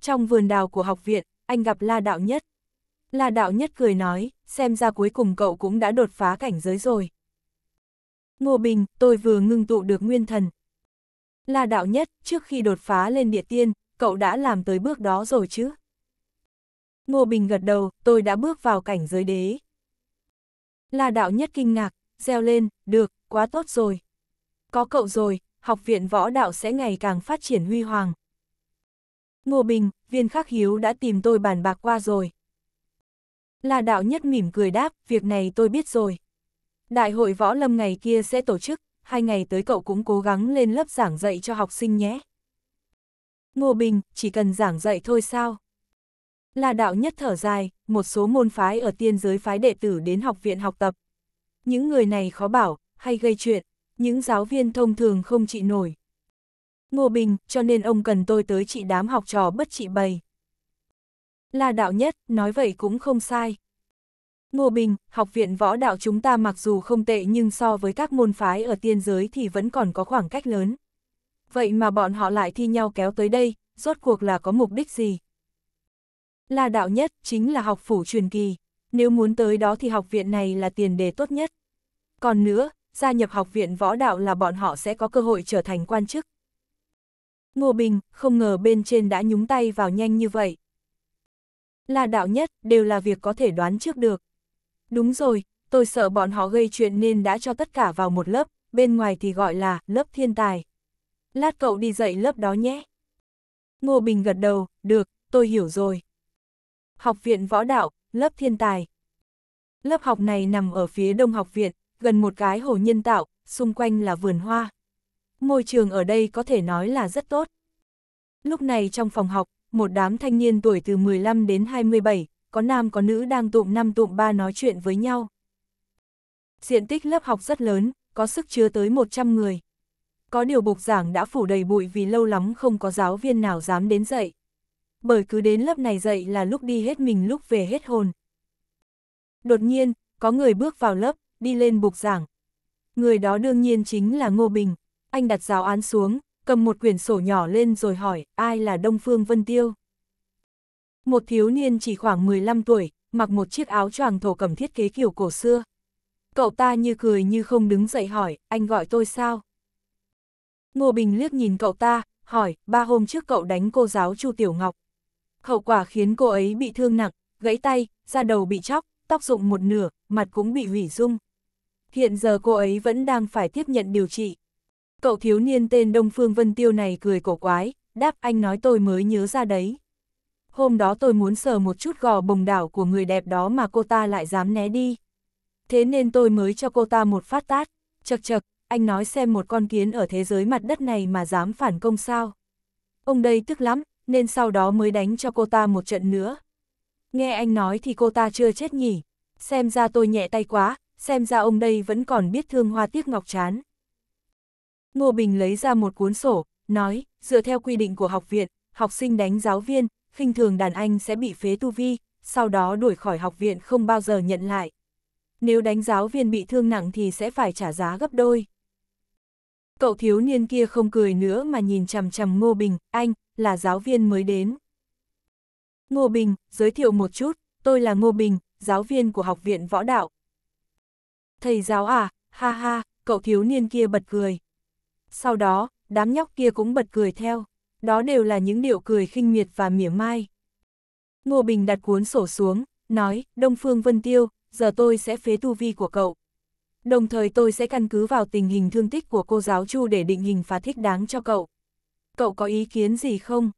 Speaker 1: Trong vườn đào của học viện, anh gặp La Đạo Nhất. La đạo nhất cười nói, xem ra cuối cùng cậu cũng đã đột phá cảnh giới rồi. Ngô Bình, tôi vừa ngưng tụ được nguyên thần. La đạo nhất, trước khi đột phá lên địa tiên, cậu đã làm tới bước đó rồi chứ? Ngô Bình gật đầu, tôi đã bước vào cảnh giới đế. La đạo nhất kinh ngạc, reo lên, được, quá tốt rồi. Có cậu rồi, học viện võ đạo sẽ ngày càng phát triển huy hoàng. Ngô Bình, viên khắc hiếu đã tìm tôi bàn bạc qua rồi. Là đạo nhất mỉm cười đáp, việc này tôi biết rồi. Đại hội võ lâm ngày kia sẽ tổ chức, hai ngày tới cậu cũng cố gắng lên lớp giảng dạy cho học sinh nhé. Ngô Bình, chỉ cần giảng dạy thôi sao? Là đạo nhất thở dài, một số môn phái ở tiên giới phái đệ tử đến học viện học tập. Những người này khó bảo, hay gây chuyện, những giáo viên thông thường không trị nổi. Ngô Bình, cho nên ông cần tôi tới trị đám học trò bất trị bày. La đạo nhất, nói vậy cũng không sai. Ngô Bình, học viện võ đạo chúng ta mặc dù không tệ nhưng so với các môn phái ở tiên giới thì vẫn còn có khoảng cách lớn. Vậy mà bọn họ lại thi nhau kéo tới đây, rốt cuộc là có mục đích gì? La đạo nhất, chính là học phủ truyền kỳ. Nếu muốn tới đó thì học viện này là tiền đề tốt nhất. Còn nữa, gia nhập học viện võ đạo là bọn họ sẽ có cơ hội trở thành quan chức. Ngô Bình, không ngờ bên trên đã nhúng tay vào nhanh như vậy là đạo nhất, đều là việc có thể đoán trước được. Đúng rồi, tôi sợ bọn họ gây chuyện nên đã cho tất cả vào một lớp, bên ngoài thì gọi là lớp thiên tài. Lát cậu đi dạy lớp đó nhé. Ngô Bình gật đầu, được, tôi hiểu rồi. Học viện võ đạo, lớp thiên tài. Lớp học này nằm ở phía đông học viện, gần một cái hồ nhân tạo, xung quanh là vườn hoa. Môi trường ở đây có thể nói là rất tốt. Lúc này trong phòng học, một đám thanh niên tuổi từ 15 đến 27, có nam có nữ đang tụm năm tụm ba nói chuyện với nhau. Diện tích lớp học rất lớn, có sức chứa tới 100 người. Có điều bục giảng đã phủ đầy bụi vì lâu lắm không có giáo viên nào dám đến dạy. Bởi cứ đến lớp này dạy là lúc đi hết mình lúc về hết hồn. Đột nhiên, có người bước vào lớp, đi lên bục giảng. Người đó đương nhiên chính là Ngô Bình. Anh đặt giáo án xuống, cầm một quyển sổ nhỏ lên rồi hỏi, ai là Đông Phương Vân Tiêu? Một thiếu niên chỉ khoảng 15 tuổi, mặc một chiếc áo choàng thổ cẩm thiết kế kiểu cổ xưa. Cậu ta như cười như không đứng dậy hỏi, anh gọi tôi sao? Ngô Bình liếc nhìn cậu ta, hỏi, ba hôm trước cậu đánh cô giáo Chu Tiểu Ngọc. Hậu quả khiến cô ấy bị thương nặng, gãy tay, da đầu bị chóc, tóc rụng một nửa, mặt cũng bị hủy dung. Hiện giờ cô ấy vẫn đang phải tiếp nhận điều trị. Cậu thiếu niên tên Đông Phương Vân Tiêu này cười cổ quái, đáp anh nói tôi mới nhớ ra đấy. Hôm đó tôi muốn sờ một chút gò bồng đảo của người đẹp đó mà cô ta lại dám né đi. Thế nên tôi mới cho cô ta một phát tát, chật chật, anh nói xem một con kiến ở thế giới mặt đất này mà dám phản công sao. Ông đây tức lắm, nên sau đó mới đánh cho cô ta một trận nữa. Nghe anh nói thì cô ta chưa chết nhỉ, xem ra tôi nhẹ tay quá, xem ra ông đây vẫn còn biết thương hoa tiếc ngọc chán. Ngô Bình lấy ra một cuốn sổ, nói, dựa theo quy định của học viện, học sinh đánh giáo viên, khinh thường đàn anh sẽ bị phế tu vi, sau đó đuổi khỏi học viện không bao giờ nhận lại. Nếu đánh giáo viên bị thương nặng thì sẽ phải trả giá gấp đôi. Cậu thiếu niên kia không cười nữa mà nhìn chằm chằm Ngô Bình, anh, là giáo viên mới đến. Ngô Bình, giới thiệu một chút, tôi là Ngô Bình, giáo viên của học viện võ đạo. Thầy giáo à, ha ha, cậu thiếu niên kia bật cười. Sau đó, đám nhóc kia cũng bật cười theo, đó đều là những điệu cười khinh miệt và mỉa mai. Ngô Bình đặt cuốn sổ xuống, nói, Đông Phương Vân Tiêu, giờ tôi sẽ phế tu vi của cậu. Đồng thời tôi sẽ căn cứ vào tình hình thương tích của cô giáo Chu để định hình phá thích đáng cho cậu. Cậu có ý kiến gì không?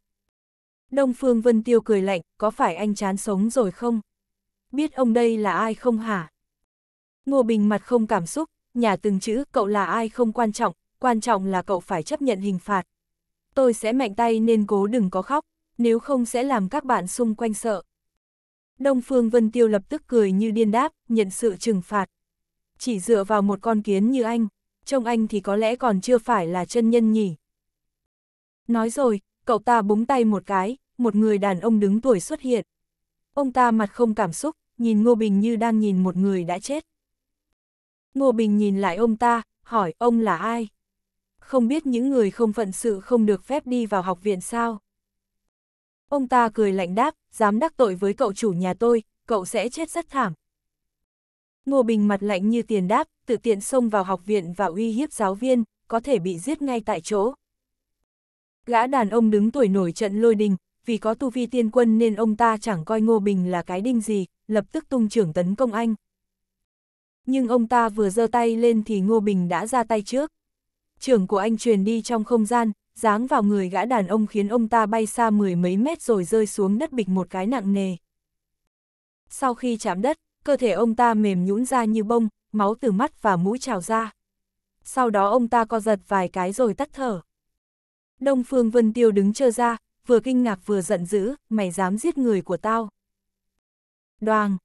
Speaker 1: Đông Phương Vân Tiêu cười lạnh, có phải anh chán sống rồi không? Biết ông đây là ai không hả? Ngô Bình mặt không cảm xúc, nhà từng chữ cậu là ai không quan trọng, quan trọng là cậu phải chấp nhận hình phạt. Tôi sẽ mạnh tay nên cố đừng có khóc, nếu không sẽ làm các bạn xung quanh sợ. Đông Phương Vân Tiêu lập tức cười như điên đáp, nhận sự trừng phạt. Chỉ dựa vào một con kiến như anh, trông anh thì có lẽ còn chưa phải là chân nhân nhỉ. Nói rồi, cậu ta búng tay một cái, một người đàn ông đứng tuổi xuất hiện. Ông ta mặt không cảm xúc, nhìn Ngô Bình như đang nhìn một người đã chết. Ngô Bình nhìn lại ông ta, hỏi ông là ai? không biết những người không phận sự không được phép đi vào học viện sao. Ông ta cười lạnh đáp, dám đắc tội với cậu chủ nhà tôi, cậu sẽ chết rất thảm. Ngô Bình mặt lạnh như tiền đáp, tự tiện xông vào học viện và uy hiếp giáo viên, có thể bị giết ngay tại chỗ. Gã đàn ông đứng tuổi nổi trận lôi đình, vì có tu vi tiên quân nên ông ta chẳng coi Ngô Bình là cái đinh gì, lập tức tung trưởng tấn công anh. Nhưng ông ta vừa giơ tay lên thì Ngô Bình đã ra tay trước trưởng của anh truyền đi trong không gian, dáng vào người gã đàn ông khiến ông ta bay xa mười mấy mét rồi rơi xuống đất bịch một cái nặng nề. Sau khi chạm đất, cơ thể ông ta mềm nhũn ra như bông, máu từ mắt và mũi trào ra. Sau đó ông ta co giật vài cái rồi tắt thở. Đông Phương Vân Tiêu đứng trơ ra, vừa kinh ngạc vừa giận dữ, mày dám giết người của tao. Đoàn!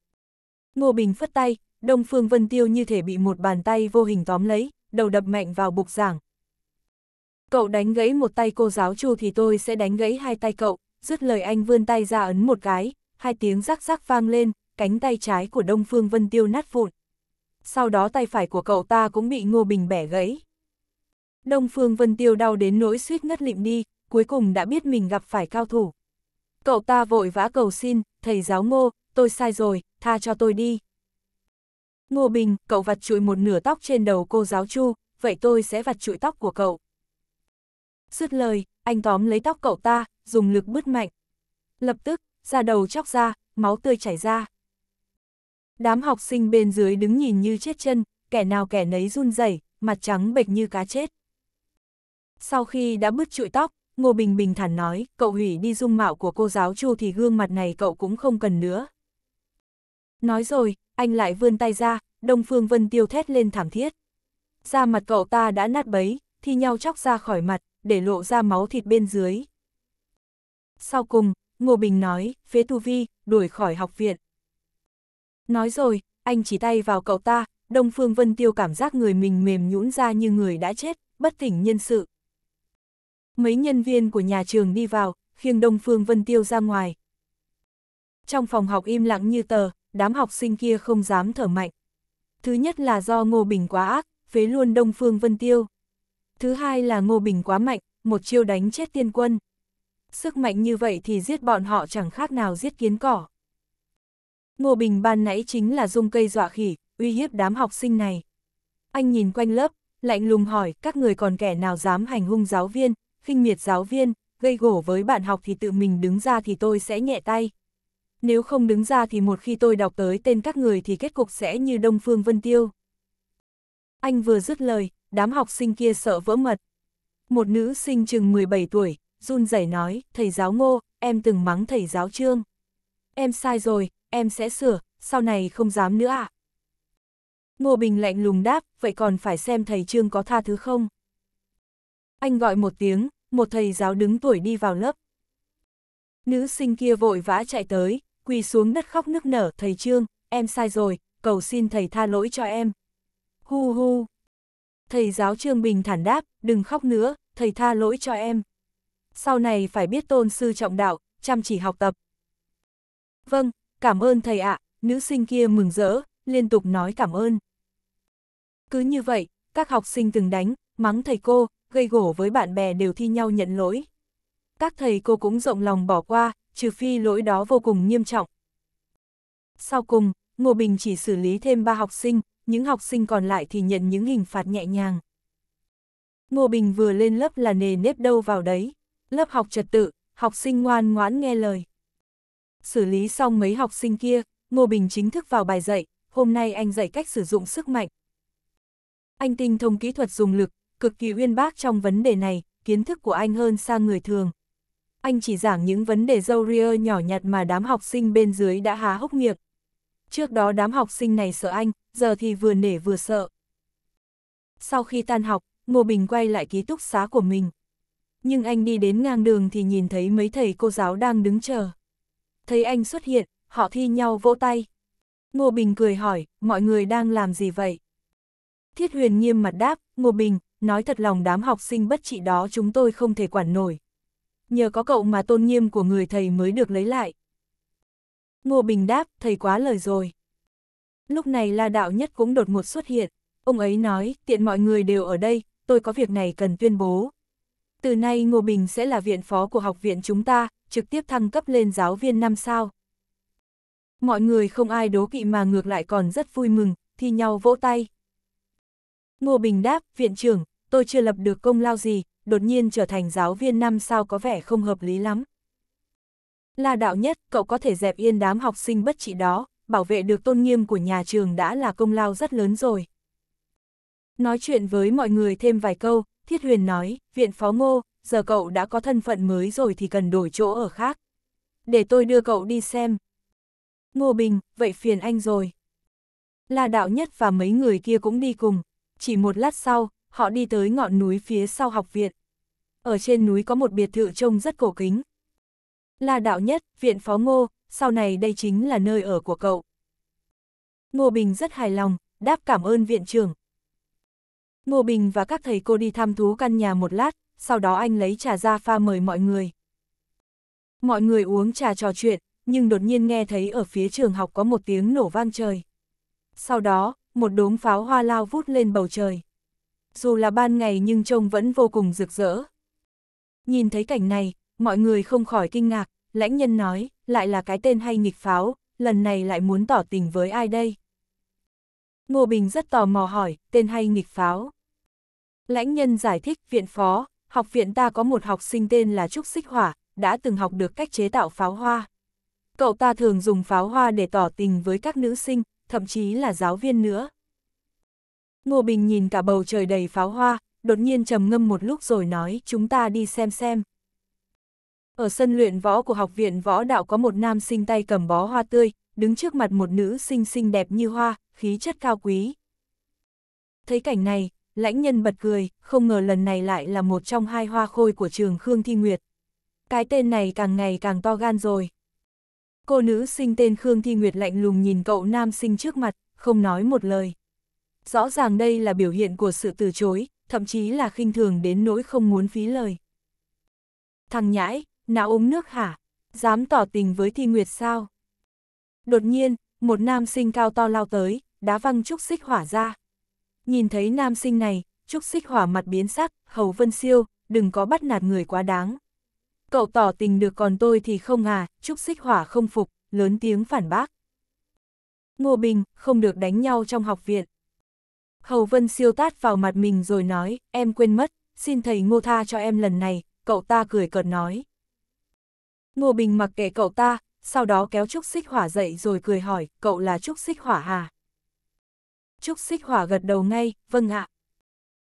Speaker 1: Ngô Bình phất tay, Đông Phương Vân Tiêu như thể bị một bàn tay vô hình tóm lấy, đầu đập mạnh vào bục giảng. Cậu đánh gãy một tay cô giáo chu thì tôi sẽ đánh gãy hai tay cậu, dứt lời anh vươn tay ra ấn một cái, hai tiếng rắc rắc vang lên, cánh tay trái của Đông Phương Vân Tiêu nát vụn. Sau đó tay phải của cậu ta cũng bị Ngô Bình bẻ gãy. Đông Phương Vân Tiêu đau đến nỗi suýt ngất lịm đi, cuối cùng đã biết mình gặp phải cao thủ. Cậu ta vội vã cầu xin, thầy giáo Ngô, tôi sai rồi, tha cho tôi đi. Ngô Bình, cậu vặt trụi một nửa tóc trên đầu cô giáo Chu, vậy tôi sẽ vặt trụi tóc của cậu. Dứt lời, anh tóm lấy tóc cậu ta, dùng lực bứt mạnh. Lập tức, da đầu chóc ra, máu tươi chảy ra. Đám học sinh bên dưới đứng nhìn như chết chân, kẻ nào kẻ nấy run rẩy, mặt trắng bệch như cá chết. Sau khi đã bứt trụi tóc, Ngô Bình bình thản nói, cậu hủy đi dung mạo của cô giáo Chu thì gương mặt này cậu cũng không cần nữa. Nói rồi, anh lại vươn tay ra, Đông Phương Vân Tiêu thét lên thảm thiết. Da mặt cậu ta đã nát bấy, thi nhau chóc ra khỏi mặt, để lộ ra máu thịt bên dưới. Sau cùng, Ngô Bình nói, phế tu vi, đuổi khỏi học viện. Nói rồi, anh chỉ tay vào cậu ta, Đông Phương Vân Tiêu cảm giác người mình mềm nhũn ra như người đã chết, bất tỉnh nhân sự. Mấy nhân viên của nhà trường đi vào, khiêng Đông Phương Vân Tiêu ra ngoài. Trong phòng học im lặng như tờ, đám học sinh kia không dám thở mạnh. Thứ nhất là do Ngô Bình quá ác, phế luôn Đông Phương Vân Tiêu. Thứ hai là Ngô Bình quá mạnh, một chiêu đánh chết tiên quân. Sức mạnh như vậy thì giết bọn họ chẳng khác nào giết kiến cỏ. Ngô Bình ban nãy chính là dung cây dọa khỉ, uy hiếp đám học sinh này. Anh nhìn quanh lớp, lạnh lùng hỏi các người còn kẻ nào dám hành hung giáo viên, khinh miệt giáo viên, gây gổ với bạn học thì tự mình đứng ra thì tôi sẽ nhẹ tay nếu không đứng ra thì một khi tôi đọc tới tên các người thì kết cục sẽ như Đông Phương Vân Tiêu. Anh vừa dứt lời, đám học sinh kia sợ vỡ mật. Một nữ sinh chừng 17 tuổi, run rẩy nói, thầy giáo ngô, em từng mắng thầy giáo trương. Em sai rồi, em sẽ sửa, sau này không dám nữa ạ. À? Ngô Bình lạnh lùng đáp, vậy còn phải xem thầy trương có tha thứ không? Anh gọi một tiếng, một thầy giáo đứng tuổi đi vào lớp. Nữ sinh kia vội vã chạy tới, quỳ xuống đất khóc nức nở, thầy Trương, em sai rồi, cầu xin thầy tha lỗi cho em. Hu hu. Thầy giáo Trương Bình thản đáp, đừng khóc nữa, thầy tha lỗi cho em. Sau này phải biết tôn sư trọng đạo, chăm chỉ học tập. Vâng, cảm ơn thầy ạ, nữ sinh kia mừng rỡ, liên tục nói cảm ơn. Cứ như vậy, các học sinh từng đánh, mắng thầy cô, gây gổ với bạn bè đều thi nhau nhận lỗi. Các thầy cô cũng rộng lòng bỏ qua, trừ phi lỗi đó vô cùng nghiêm trọng. Sau cùng, Ngô Bình chỉ xử lý thêm 3 học sinh, những học sinh còn lại thì nhận những hình phạt nhẹ nhàng. Ngô Bình vừa lên lớp là nề nếp đâu vào đấy, lớp học trật tự, học sinh ngoan ngoãn nghe lời. Xử lý xong mấy học sinh kia, Ngô Bình chính thức vào bài dạy, hôm nay anh dạy cách sử dụng sức mạnh. Anh tinh thông kỹ thuật dùng lực, cực kỳ uyên bác trong vấn đề này, kiến thức của anh hơn xa người thường anh chỉ giảng những vấn đề dâu ria nhỏ nhặt mà đám học sinh bên dưới đã há hốc miệng. Trước đó đám học sinh này sợ anh, giờ thì vừa nể vừa sợ. Sau khi tan học, Ngô Bình quay lại ký túc xá của mình. Nhưng anh đi đến ngang đường thì nhìn thấy mấy thầy cô giáo đang đứng chờ. Thấy anh xuất hiện, họ thi nhau vỗ tay. Ngô Bình cười hỏi, mọi người đang làm gì vậy? Thiết Huyền nghiêm mặt đáp, Ngô Bình, nói thật lòng đám học sinh bất trị đó chúng tôi không thể quản nổi, nhờ có cậu mà tôn nghiêm của người thầy mới được lấy lại. Ngô Bình đáp, thầy quá lời rồi. Lúc này La Đạo Nhất cũng đột ngột xuất hiện, ông ấy nói, tiện mọi người đều ở đây, tôi có việc này cần tuyên bố. Từ nay Ngô Bình sẽ là viện phó của học viện chúng ta, trực tiếp thăng cấp lên giáo viên năm sao. Mọi người không ai đố kỵ mà ngược lại còn rất vui mừng, thi nhau vỗ tay. Ngô Bình đáp, viện trưởng, tôi chưa lập được công lao gì, đột nhiên trở thành giáo viên năm sao có vẻ không hợp lý lắm. La đạo nhất, cậu có thể dẹp yên đám học sinh bất trị đó, bảo vệ được tôn nghiêm của nhà trường đã là công lao rất lớn rồi. Nói chuyện với mọi người thêm vài câu, Thiết Huyền nói, viện phó ngô, giờ cậu đã có thân phận mới rồi thì cần đổi chỗ ở khác. Để tôi đưa cậu đi xem. Ngô Bình, vậy phiền anh rồi. La đạo nhất và mấy người kia cũng đi cùng. Chỉ một lát sau, họ đi tới ngọn núi phía sau học viện. Ở trên núi có một biệt thự trông rất cổ kính. Là đạo nhất, viện phó ngô, sau này đây chính là nơi ở của cậu. Ngô Bình rất hài lòng, đáp cảm ơn viện trưởng. Ngô Bình và các thầy cô đi thăm thú căn nhà một lát, sau đó anh lấy trà ra pha mời mọi người. Mọi người uống trà trò chuyện, nhưng đột nhiên nghe thấy ở phía trường học có một tiếng nổ vang trời. Sau đó, một đốm pháo hoa lao vút lên bầu trời dù là ban ngày nhưng trông vẫn vô cùng rực rỡ. Nhìn thấy cảnh này, mọi người không khỏi kinh ngạc, lãnh nhân nói, lại là cái tên hay nghịch pháo, lần này lại muốn tỏ tình với ai đây? Ngô Bình rất tò mò hỏi, tên hay nghịch pháo. Lãnh nhân giải thích, viện phó, học viện ta có một học sinh tên là Trúc Xích Hỏa, đã từng học được cách chế tạo pháo hoa. Cậu ta thường dùng pháo hoa để tỏ tình với các nữ sinh, thậm chí là giáo viên nữa. Ngô Bình nhìn cả bầu trời đầy pháo hoa, đột nhiên trầm ngâm một lúc rồi nói chúng ta đi xem xem. Ở sân luyện võ của học viện võ đạo có một nam sinh tay cầm bó hoa tươi, đứng trước mặt một nữ sinh xinh đẹp như hoa, khí chất cao quý. Thấy cảnh này, lãnh nhân bật cười, không ngờ lần này lại là một trong hai hoa khôi của trường Khương Thi Nguyệt. Cái tên này càng ngày càng to gan rồi. Cô nữ sinh tên Khương Thi Nguyệt lạnh lùng nhìn cậu nam sinh trước mặt, không nói một lời rõ ràng đây là biểu hiện của sự từ chối, thậm chí là khinh thường đến nỗi không muốn phí lời. Thằng nhãi, não uống nước hả? Dám tỏ tình với Thi Nguyệt sao? Đột nhiên, một nam sinh cao to lao tới, đá văng Trúc Xích Hỏa ra. Nhìn thấy nam sinh này, Trúc Xích Hỏa mặt biến sắc, Hầu Vân Siêu, đừng có bắt nạt người quá đáng. Cậu tỏ tình được còn tôi thì không à, Trúc Xích Hỏa không phục, lớn tiếng phản bác. Ngô Bình, không được đánh nhau trong học viện. Hầu Vân siêu tát vào mặt mình rồi nói, em quên mất, xin thầy Ngô tha cho em lần này, cậu ta cười cợt nói. Ngô Bình mặc kệ cậu ta, sau đó kéo Trúc Xích Hỏa dậy rồi cười hỏi, cậu là Trúc Xích Hỏa à? Trúc Xích Hỏa gật đầu ngay, vâng ạ.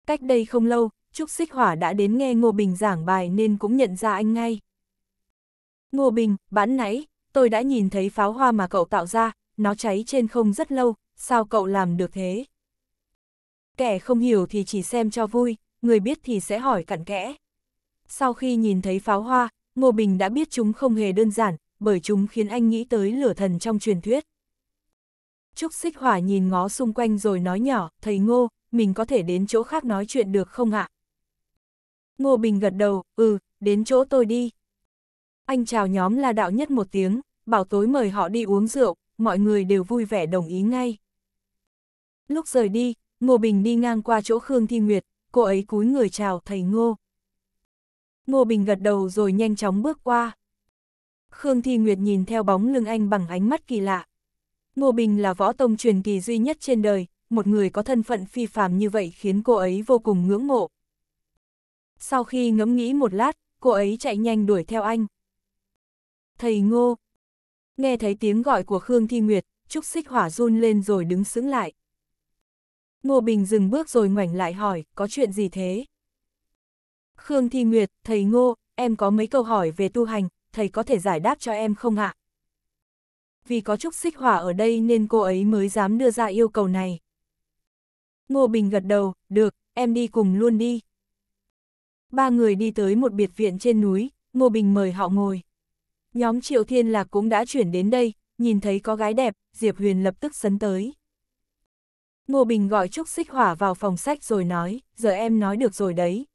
Speaker 1: Cách đây không lâu, Trúc Xích Hỏa đã đến nghe Ngô Bình giảng bài nên cũng nhận ra anh ngay. Ngô Bình, bán nãy, tôi đã nhìn thấy pháo hoa mà cậu tạo ra, nó cháy trên không rất lâu, sao cậu làm được thế? Kẻ không hiểu thì chỉ xem cho vui, người biết thì sẽ hỏi cặn kẽ. Sau khi nhìn thấy pháo hoa, Ngô Bình đã biết chúng không hề đơn giản, bởi chúng khiến anh nghĩ tới lửa thần trong truyền thuyết. Trúc xích hỏa nhìn ngó xung quanh rồi nói nhỏ, thầy Ngô, mình có thể đến chỗ khác nói chuyện được không ạ? Ngô Bình gật đầu, ừ, đến chỗ tôi đi. Anh chào nhóm là đạo nhất một tiếng, bảo tối mời họ đi uống rượu, mọi người đều vui vẻ đồng ý ngay. Lúc rời đi, Ngô Bình đi ngang qua chỗ Khương Thi Nguyệt, cô ấy cúi người chào thầy Ngô. Ngô Bình gật đầu rồi nhanh chóng bước qua. Khương Thi Nguyệt nhìn theo bóng lưng anh bằng ánh mắt kỳ lạ. Ngô Bình là võ tông truyền kỳ duy nhất trên đời, một người có thân phận phi phàm như vậy khiến cô ấy vô cùng ngưỡng mộ. Sau khi ngẫm nghĩ một lát, cô ấy chạy nhanh đuổi theo anh. Thầy Ngô! Nghe thấy tiếng gọi của Khương Thi Nguyệt, Trúc Xích Hỏa run lên rồi đứng sững lại. Ngô Bình dừng bước rồi ngoảnh lại hỏi, có chuyện gì thế? Khương Thi Nguyệt, thầy Ngô, em có mấy câu hỏi về tu hành, thầy có thể giải đáp cho em không ạ? Vì có chút Xích Hỏa ở đây nên cô ấy mới dám đưa ra yêu cầu này. Ngô Bình gật đầu, được, em đi cùng luôn đi. Ba người đi tới một biệt viện trên núi, Ngô Bình mời họ ngồi. Nhóm Triệu Thiên Lạc cũng đã chuyển đến đây, nhìn thấy có gái đẹp, Diệp Huyền lập tức sấn tới. Ngô Bình gọi Trúc Xích Hỏa vào phòng sách rồi nói, giờ em nói được rồi đấy.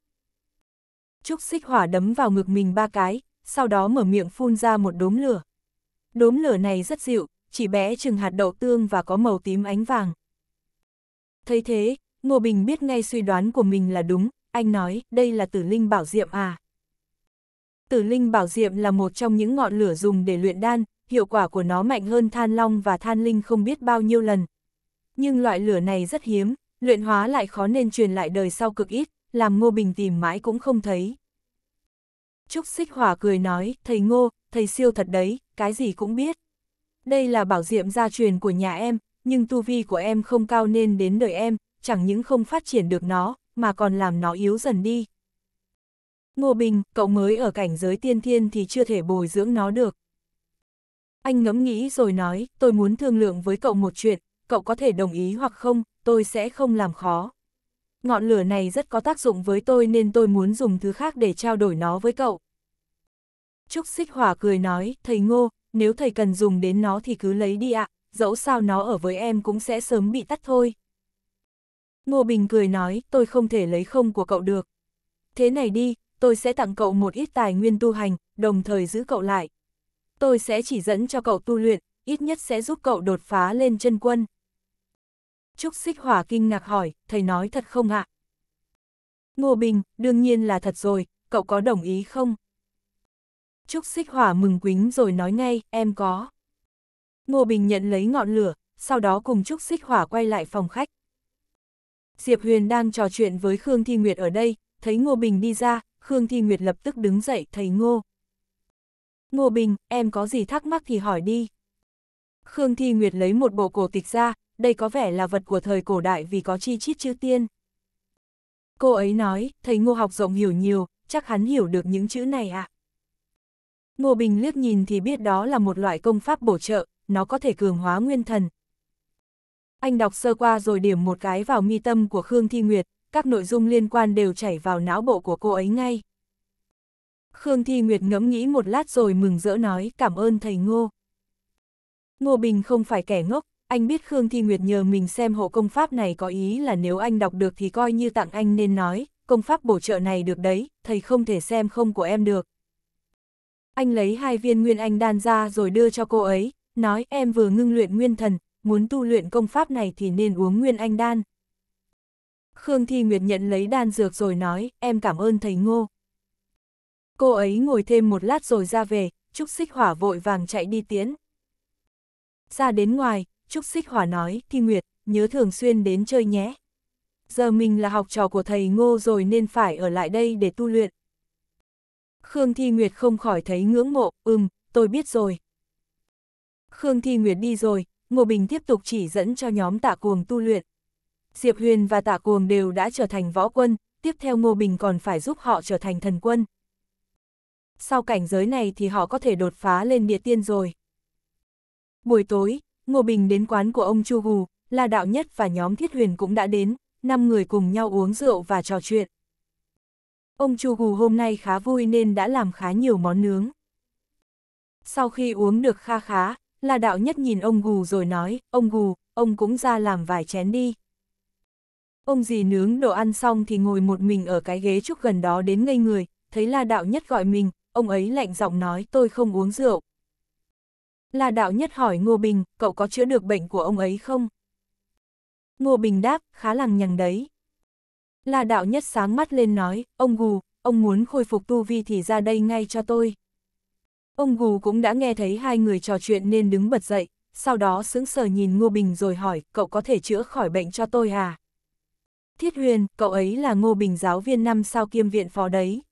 Speaker 1: Trúc Xích Hỏa đấm vào ngực mình ba cái, sau đó mở miệng phun ra một đốm lửa. Đốm lửa này rất dịu, chỉ bé chừng hạt đậu tương và có màu tím ánh vàng. Thấy thế, Ngô Bình biết ngay suy đoán của mình là đúng, anh nói, đây là tử linh bảo diệm à. Tử linh bảo diệm là một trong những ngọn lửa dùng để luyện đan, hiệu quả của nó mạnh hơn than long và than linh không biết bao nhiêu lần, nhưng loại lửa này rất hiếm, luyện hóa lại khó nên truyền lại đời sau cực ít, làm Ngô Bình tìm mãi cũng không thấy. Trúc Xích Hỏa cười nói, thầy Ngô, thầy siêu thật đấy, cái gì cũng biết. Đây là bảo diệm gia truyền của nhà em, nhưng tu vi của em không cao nên đến đời em, chẳng những không phát triển được nó, mà còn làm nó yếu dần đi. Ngô Bình, cậu mới ở cảnh giới tiên thiên thì chưa thể bồi dưỡng nó được. Anh ngẫm nghĩ rồi nói, tôi muốn thương lượng với cậu một chuyện, cậu có thể đồng ý hoặc không, tôi sẽ không làm khó. Ngọn lửa này rất có tác dụng với tôi nên tôi muốn dùng thứ khác để trao đổi nó với cậu. Trúc xích hỏa cười nói, thầy ngô, nếu thầy cần dùng đến nó thì cứ lấy đi ạ, dẫu sao nó ở với em cũng sẽ sớm bị tắt thôi. Ngô Bình cười nói, tôi không thể lấy không của cậu được. Thế này đi, tôi sẽ tặng cậu một ít tài nguyên tu hành, đồng thời giữ cậu lại. Tôi sẽ chỉ dẫn cho cậu tu luyện, ít nhất sẽ giúp cậu đột phá lên chân quân. Trúc Xích Hỏa kinh ngạc hỏi, thầy nói thật không ạ? Ngô Bình, đương nhiên là thật rồi, cậu có đồng ý không? Trúc Xích Hỏa mừng quính rồi nói ngay, em có. Ngô Bình nhận lấy ngọn lửa, sau đó cùng Trúc Xích Hỏa quay lại phòng khách. Diệp Huyền đang trò chuyện với Khương Thi Nguyệt ở đây, thấy Ngô Bình đi ra, Khương Thi Nguyệt lập tức đứng dậy thầy Ngô. Ngô Bình, em có gì thắc mắc thì hỏi đi. Khương Thi Nguyệt lấy một bộ cổ tịch ra, đây có vẻ là vật của thời cổ đại vì có chi chít chữ tiên. Cô ấy nói, thầy ngô học rộng hiểu nhiều, chắc hắn hiểu được những chữ này ạ. À? Ngô Bình liếc nhìn thì biết đó là một loại công pháp bổ trợ, nó có thể cường hóa nguyên thần. Anh đọc sơ qua rồi điểm một cái vào mi tâm của Khương Thi Nguyệt, các nội dung liên quan đều chảy vào não bộ của cô ấy ngay. Khương Thi Nguyệt ngẫm nghĩ một lát rồi mừng rỡ nói cảm ơn thầy Ngô. Ngô Bình không phải kẻ ngốc, anh biết Khương Thi Nguyệt nhờ mình xem hộ công pháp này có ý là nếu anh đọc được thì coi như tặng anh nên nói, công pháp bổ trợ này được đấy, thầy không thể xem không của em được. Anh lấy hai viên nguyên anh đan ra rồi đưa cho cô ấy, nói em vừa ngưng luyện nguyên thần, muốn tu luyện công pháp này thì nên uống nguyên anh đan. Khương Thi Nguyệt nhận lấy đan dược rồi nói, em cảm ơn thầy Ngô. Cô ấy ngồi thêm một lát rồi ra về, Trúc Xích Hỏa vội vàng chạy đi tiến Ra đến ngoài, Trúc Xích Hòa nói, Thi Nguyệt, nhớ thường xuyên đến chơi nhé. Giờ mình là học trò của thầy Ngô rồi nên phải ở lại đây để tu luyện. Khương Thi Nguyệt không khỏi thấy ngưỡng mộ, ừm, tôi biết rồi. Khương Thi Nguyệt đi rồi, Ngô Bình tiếp tục chỉ dẫn cho nhóm tạ cuồng tu luyện. Diệp Huyền và tạ cuồng đều đã trở thành võ quân, tiếp theo Ngô Bình còn phải giúp họ trở thành thần quân. Sau cảnh giới này thì họ có thể đột phá lên địa tiên rồi. Buổi tối, Ngô Bình đến quán của ông Chu Gù, La đạo nhất và nhóm thiết huyền cũng đã đến, năm người cùng nhau uống rượu và trò chuyện. Ông Chu Gù hôm nay khá vui nên đã làm khá nhiều món nướng. Sau khi uống được kha khá, La đạo nhất nhìn ông Gù rồi nói, ông Gù, ông cũng ra làm vài chén đi. Ông dì nướng đồ ăn xong thì ngồi một mình ở cái ghế trúc gần đó đến ngây người, thấy La đạo nhất gọi mình, ông ấy lạnh giọng nói tôi không uống rượu. La Đạo Nhất hỏi Ngô Bình, cậu có chữa được bệnh của ông ấy không? Ngô Bình đáp, khá lằng nhằng đấy. La Đạo Nhất sáng mắt lên nói, ông Gù, ông muốn khôi phục tu vi thì ra đây ngay cho tôi. Ông Gù cũng đã nghe thấy hai người trò chuyện nên đứng bật dậy, sau đó sững sờ nhìn Ngô Bình rồi hỏi, cậu có thể chữa khỏi bệnh cho tôi à? Thiết Huyền, cậu ấy là Ngô Bình giáo viên năm sao kiêm viện phó đấy.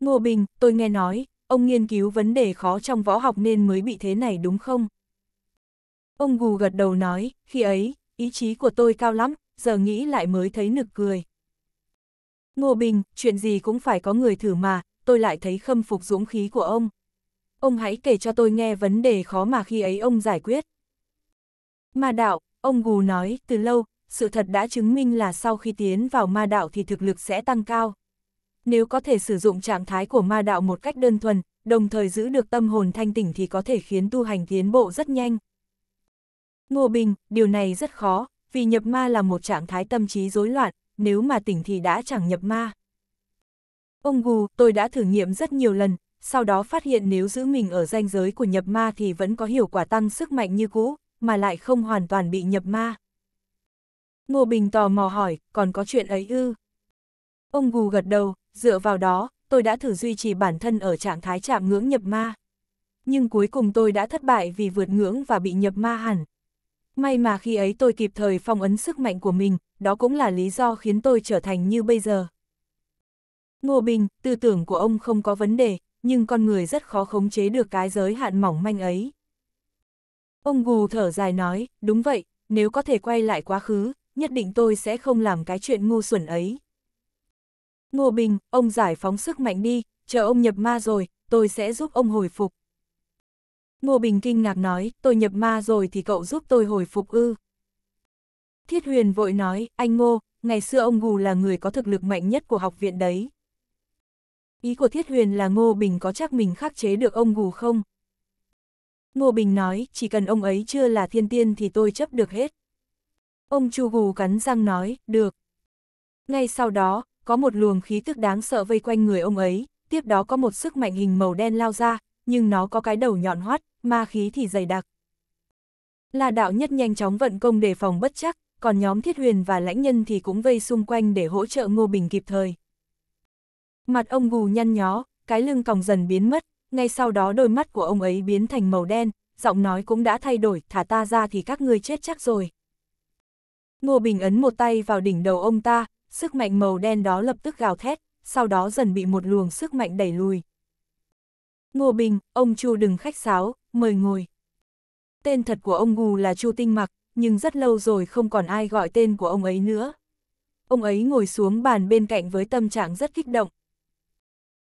Speaker 1: Ngô Bình, tôi nghe nói, ông nghiên cứu vấn đề khó trong võ học nên mới bị thế này đúng không? Ông gù gật đầu nói, khi ấy, ý chí của tôi cao lắm, giờ nghĩ lại mới thấy nực cười. Ngô Bình, chuyện gì cũng phải có người thử mà, tôi lại thấy khâm phục dũng khí của ông. Ông hãy kể cho tôi nghe vấn đề khó mà khi ấy ông giải quyết. Ma đạo, ông gù nói, từ lâu, sự thật đã chứng minh là sau khi tiến vào ma đạo thì thực lực sẽ tăng cao nếu có thể sử dụng trạng thái của ma đạo một cách đơn thuần, đồng thời giữ được tâm hồn thanh tỉnh thì có thể khiến tu hành tiến bộ rất nhanh. Ngô Bình, điều này rất khó, vì nhập ma là một trạng thái tâm trí rối loạn, nếu mà tỉnh thì đã chẳng nhập ma. Ông Gù, tôi đã thử nghiệm rất nhiều lần, sau đó phát hiện nếu giữ mình ở ranh giới của nhập ma thì vẫn có hiệu quả tăng sức mạnh như cũ, mà lại không hoàn toàn bị nhập ma. Ngô Bình tò mò hỏi, còn có chuyện ấy ư? Ông Gù gật đầu, Dựa vào đó, tôi đã thử duy trì bản thân ở trạng thái chạm ngưỡng nhập ma. Nhưng cuối cùng tôi đã thất bại vì vượt ngưỡng và bị nhập ma hẳn. May mà khi ấy tôi kịp thời phong ấn sức mạnh của mình, đó cũng là lý do khiến tôi trở thành như bây giờ. Ngô Bình, tư tưởng của ông không có vấn đề, nhưng con người rất khó khống chế được cái giới hạn mỏng manh ấy. Ông Gù thở dài nói, đúng vậy, nếu có thể quay lại quá khứ, nhất định tôi sẽ không làm cái chuyện ngu xuẩn ấy. Ngô Bình, ông giải phóng sức mạnh đi, chờ ông nhập ma rồi, tôi sẽ giúp ông hồi phục. Ngô Bình kinh ngạc nói, tôi nhập ma rồi thì cậu giúp tôi hồi phục ư. Thiết Huyền vội nói, anh Ngô, ngày xưa ông Gù là người có thực lực mạnh nhất của học viện đấy. Ý của Thiết Huyền là Ngô Bình có chắc mình khắc chế được ông Gù không? Ngô Bình nói, chỉ cần ông ấy chưa là thiên tiên thì tôi chấp được hết. Ông Chu Gù cắn răng nói, được. Ngay sau đó, có một luồng khí tức đáng sợ vây quanh người ông ấy, tiếp đó có một sức mạnh hình màu đen lao ra, nhưng nó có cái đầu nhọn hoắt, ma khí thì dày đặc. Là đạo nhất nhanh chóng vận công đề phòng bất chắc, còn nhóm thiết huyền và lãnh nhân thì cũng vây xung quanh để hỗ trợ Ngô Bình kịp thời. Mặt ông gù nhăn nhó, cái lưng còng dần biến mất, ngay sau đó đôi mắt của ông ấy biến thành màu đen, giọng nói cũng đã thay đổi, thả ta ra thì các ngươi chết chắc rồi. Ngô Bình ấn một tay vào đỉnh đầu ông ta, sức mạnh màu đen đó lập tức gào thét, sau đó dần bị một luồng sức mạnh đẩy lùi. Ngô Bình, ông Chu đừng khách sáo, mời ngồi. Tên thật của ông Gù là Chu Tinh Mặc, nhưng rất lâu rồi không còn ai gọi tên của ông ấy nữa. Ông ấy ngồi xuống bàn bên cạnh với tâm trạng rất kích động.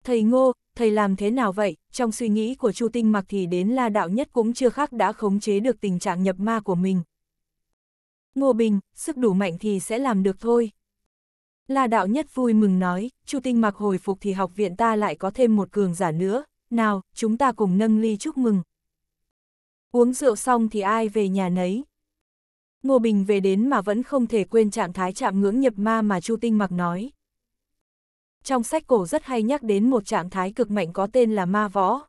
Speaker 1: Thầy Ngô, thầy làm thế nào vậy? Trong suy nghĩ của Chu Tinh Mặc thì đến La Đạo Nhất cũng chưa khác đã khống chế được tình trạng nhập ma của mình. Ngô Bình, sức đủ mạnh thì sẽ làm được thôi. La đạo nhất vui mừng nói, Chu Tinh mặc hồi phục thì học viện ta lại có thêm một cường giả nữa, nào, chúng ta cùng nâng ly chúc mừng. Uống rượu xong thì ai về nhà nấy. Ngô Bình về đến mà vẫn không thể quên trạng thái chạm ngưỡng nhập ma mà Chu Tinh mặc nói. Trong sách cổ rất hay nhắc đến một trạng thái cực mạnh có tên là ma võ.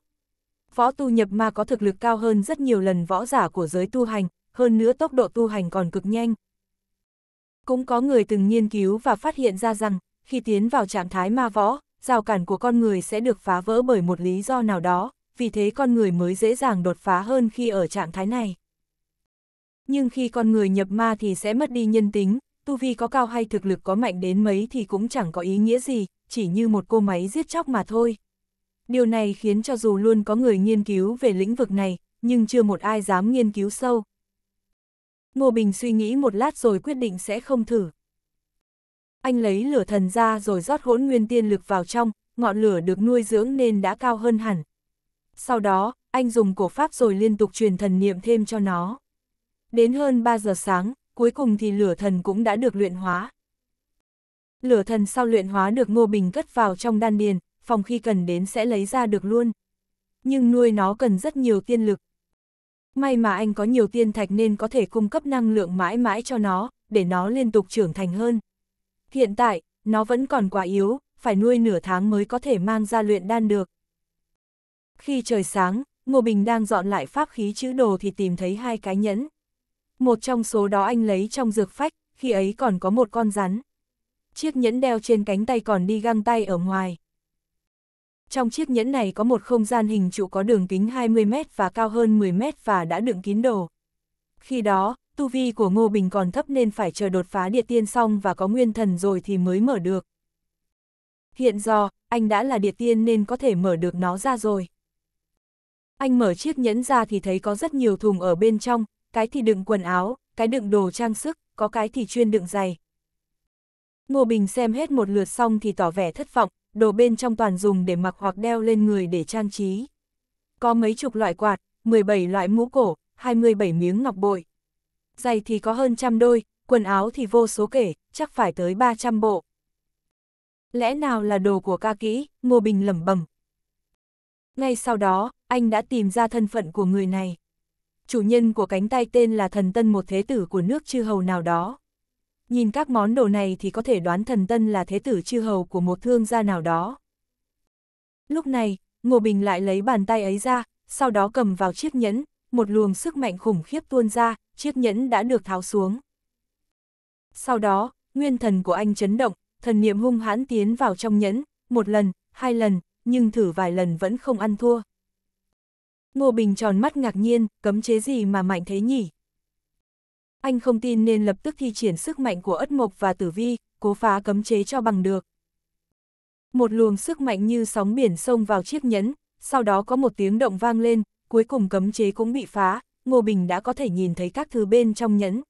Speaker 1: Võ tu nhập ma có thực lực cao hơn rất nhiều lần võ giả của giới tu hành, hơn nữa tốc độ tu hành còn cực nhanh, cũng có người từng nghiên cứu và phát hiện ra rằng, khi tiến vào trạng thái ma võ, rào cản của con người sẽ được phá vỡ bởi một lý do nào đó, vì thế con người mới dễ dàng đột phá hơn khi ở trạng thái này. Nhưng khi con người nhập ma thì sẽ mất đi nhân tính, tu vi có cao hay thực lực có mạnh đến mấy thì cũng chẳng có ý nghĩa gì, chỉ như một cô máy giết chóc mà thôi. Điều này khiến cho dù luôn có người nghiên cứu về lĩnh vực này, nhưng chưa một ai dám nghiên cứu sâu, Ngô Bình suy nghĩ một lát rồi quyết định sẽ không thử. Anh lấy lửa thần ra rồi rót hỗn nguyên tiên lực vào trong, ngọn lửa được nuôi dưỡng nên đã cao hơn hẳn. Sau đó, anh dùng cổ pháp rồi liên tục truyền thần niệm thêm cho nó. Đến hơn 3 giờ sáng, cuối cùng thì lửa thần cũng đã được luyện hóa. Lửa thần sau luyện hóa được Ngô Bình cất vào trong đan điền, phòng khi cần đến sẽ lấy ra được luôn. Nhưng nuôi nó cần rất nhiều tiên lực, may mà anh có nhiều tiên thạch nên có thể cung cấp năng lượng mãi mãi cho nó, để nó liên tục trưởng thành hơn. Hiện tại, nó vẫn còn quá yếu, phải nuôi nửa tháng mới có thể mang ra luyện đan được. Khi trời sáng, Ngô Bình đang dọn lại pháp khí chữ đồ thì tìm thấy hai cái nhẫn. Một trong số đó anh lấy trong dược phách, khi ấy còn có một con rắn. Chiếc nhẫn đeo trên cánh tay còn đi găng tay ở ngoài trong chiếc nhẫn này có một không gian hình trụ có đường kính 20m và cao hơn 10m và đã đựng kín đồ. Khi đó, tu vi của Ngô Bình còn thấp nên phải chờ đột phá địa tiên xong và có nguyên thần rồi thì mới mở được. Hiện giờ, anh đã là địa tiên nên có thể mở được nó ra rồi. Anh mở chiếc nhẫn ra thì thấy có rất nhiều thùng ở bên trong, cái thì đựng quần áo, cái đựng đồ trang sức, có cái thì chuyên đựng giày. Ngô Bình xem hết một lượt xong thì tỏ vẻ thất vọng, đồ bên trong toàn dùng để mặc hoặc đeo lên người để trang trí. Có mấy chục loại quạt, 17 loại mũ cổ, 27 miếng ngọc bội. Giày thì có hơn trăm đôi, quần áo thì vô số kể, chắc phải tới 300 bộ. Lẽ nào là đồ của ca kỹ, Ngô Bình lẩm bẩm. Ngay sau đó, anh đã tìm ra thân phận của người này. Chủ nhân của cánh tay tên là thần tân một thế tử của nước chư hầu nào đó nhìn các món đồ này thì có thể đoán thần tân là thế tử chư hầu của một thương gia nào đó. Lúc này, Ngô Bình lại lấy bàn tay ấy ra, sau đó cầm vào chiếc nhẫn, một luồng sức mạnh khủng khiếp tuôn ra, chiếc nhẫn đã được tháo xuống. Sau đó, nguyên thần của anh chấn động, thần niệm hung hãn tiến vào trong nhẫn, một lần, hai lần, nhưng thử vài lần vẫn không ăn thua. Ngô Bình tròn mắt ngạc nhiên, cấm chế gì mà mạnh thế nhỉ? Anh không tin nên lập tức thi triển sức mạnh của ất mộc và tử vi, cố phá cấm chế cho bằng được. Một luồng sức mạnh như sóng biển xông vào chiếc nhẫn, sau đó có một tiếng động vang lên, cuối cùng cấm chế cũng bị phá, Ngô Bình đã có thể nhìn thấy các thứ bên trong nhẫn.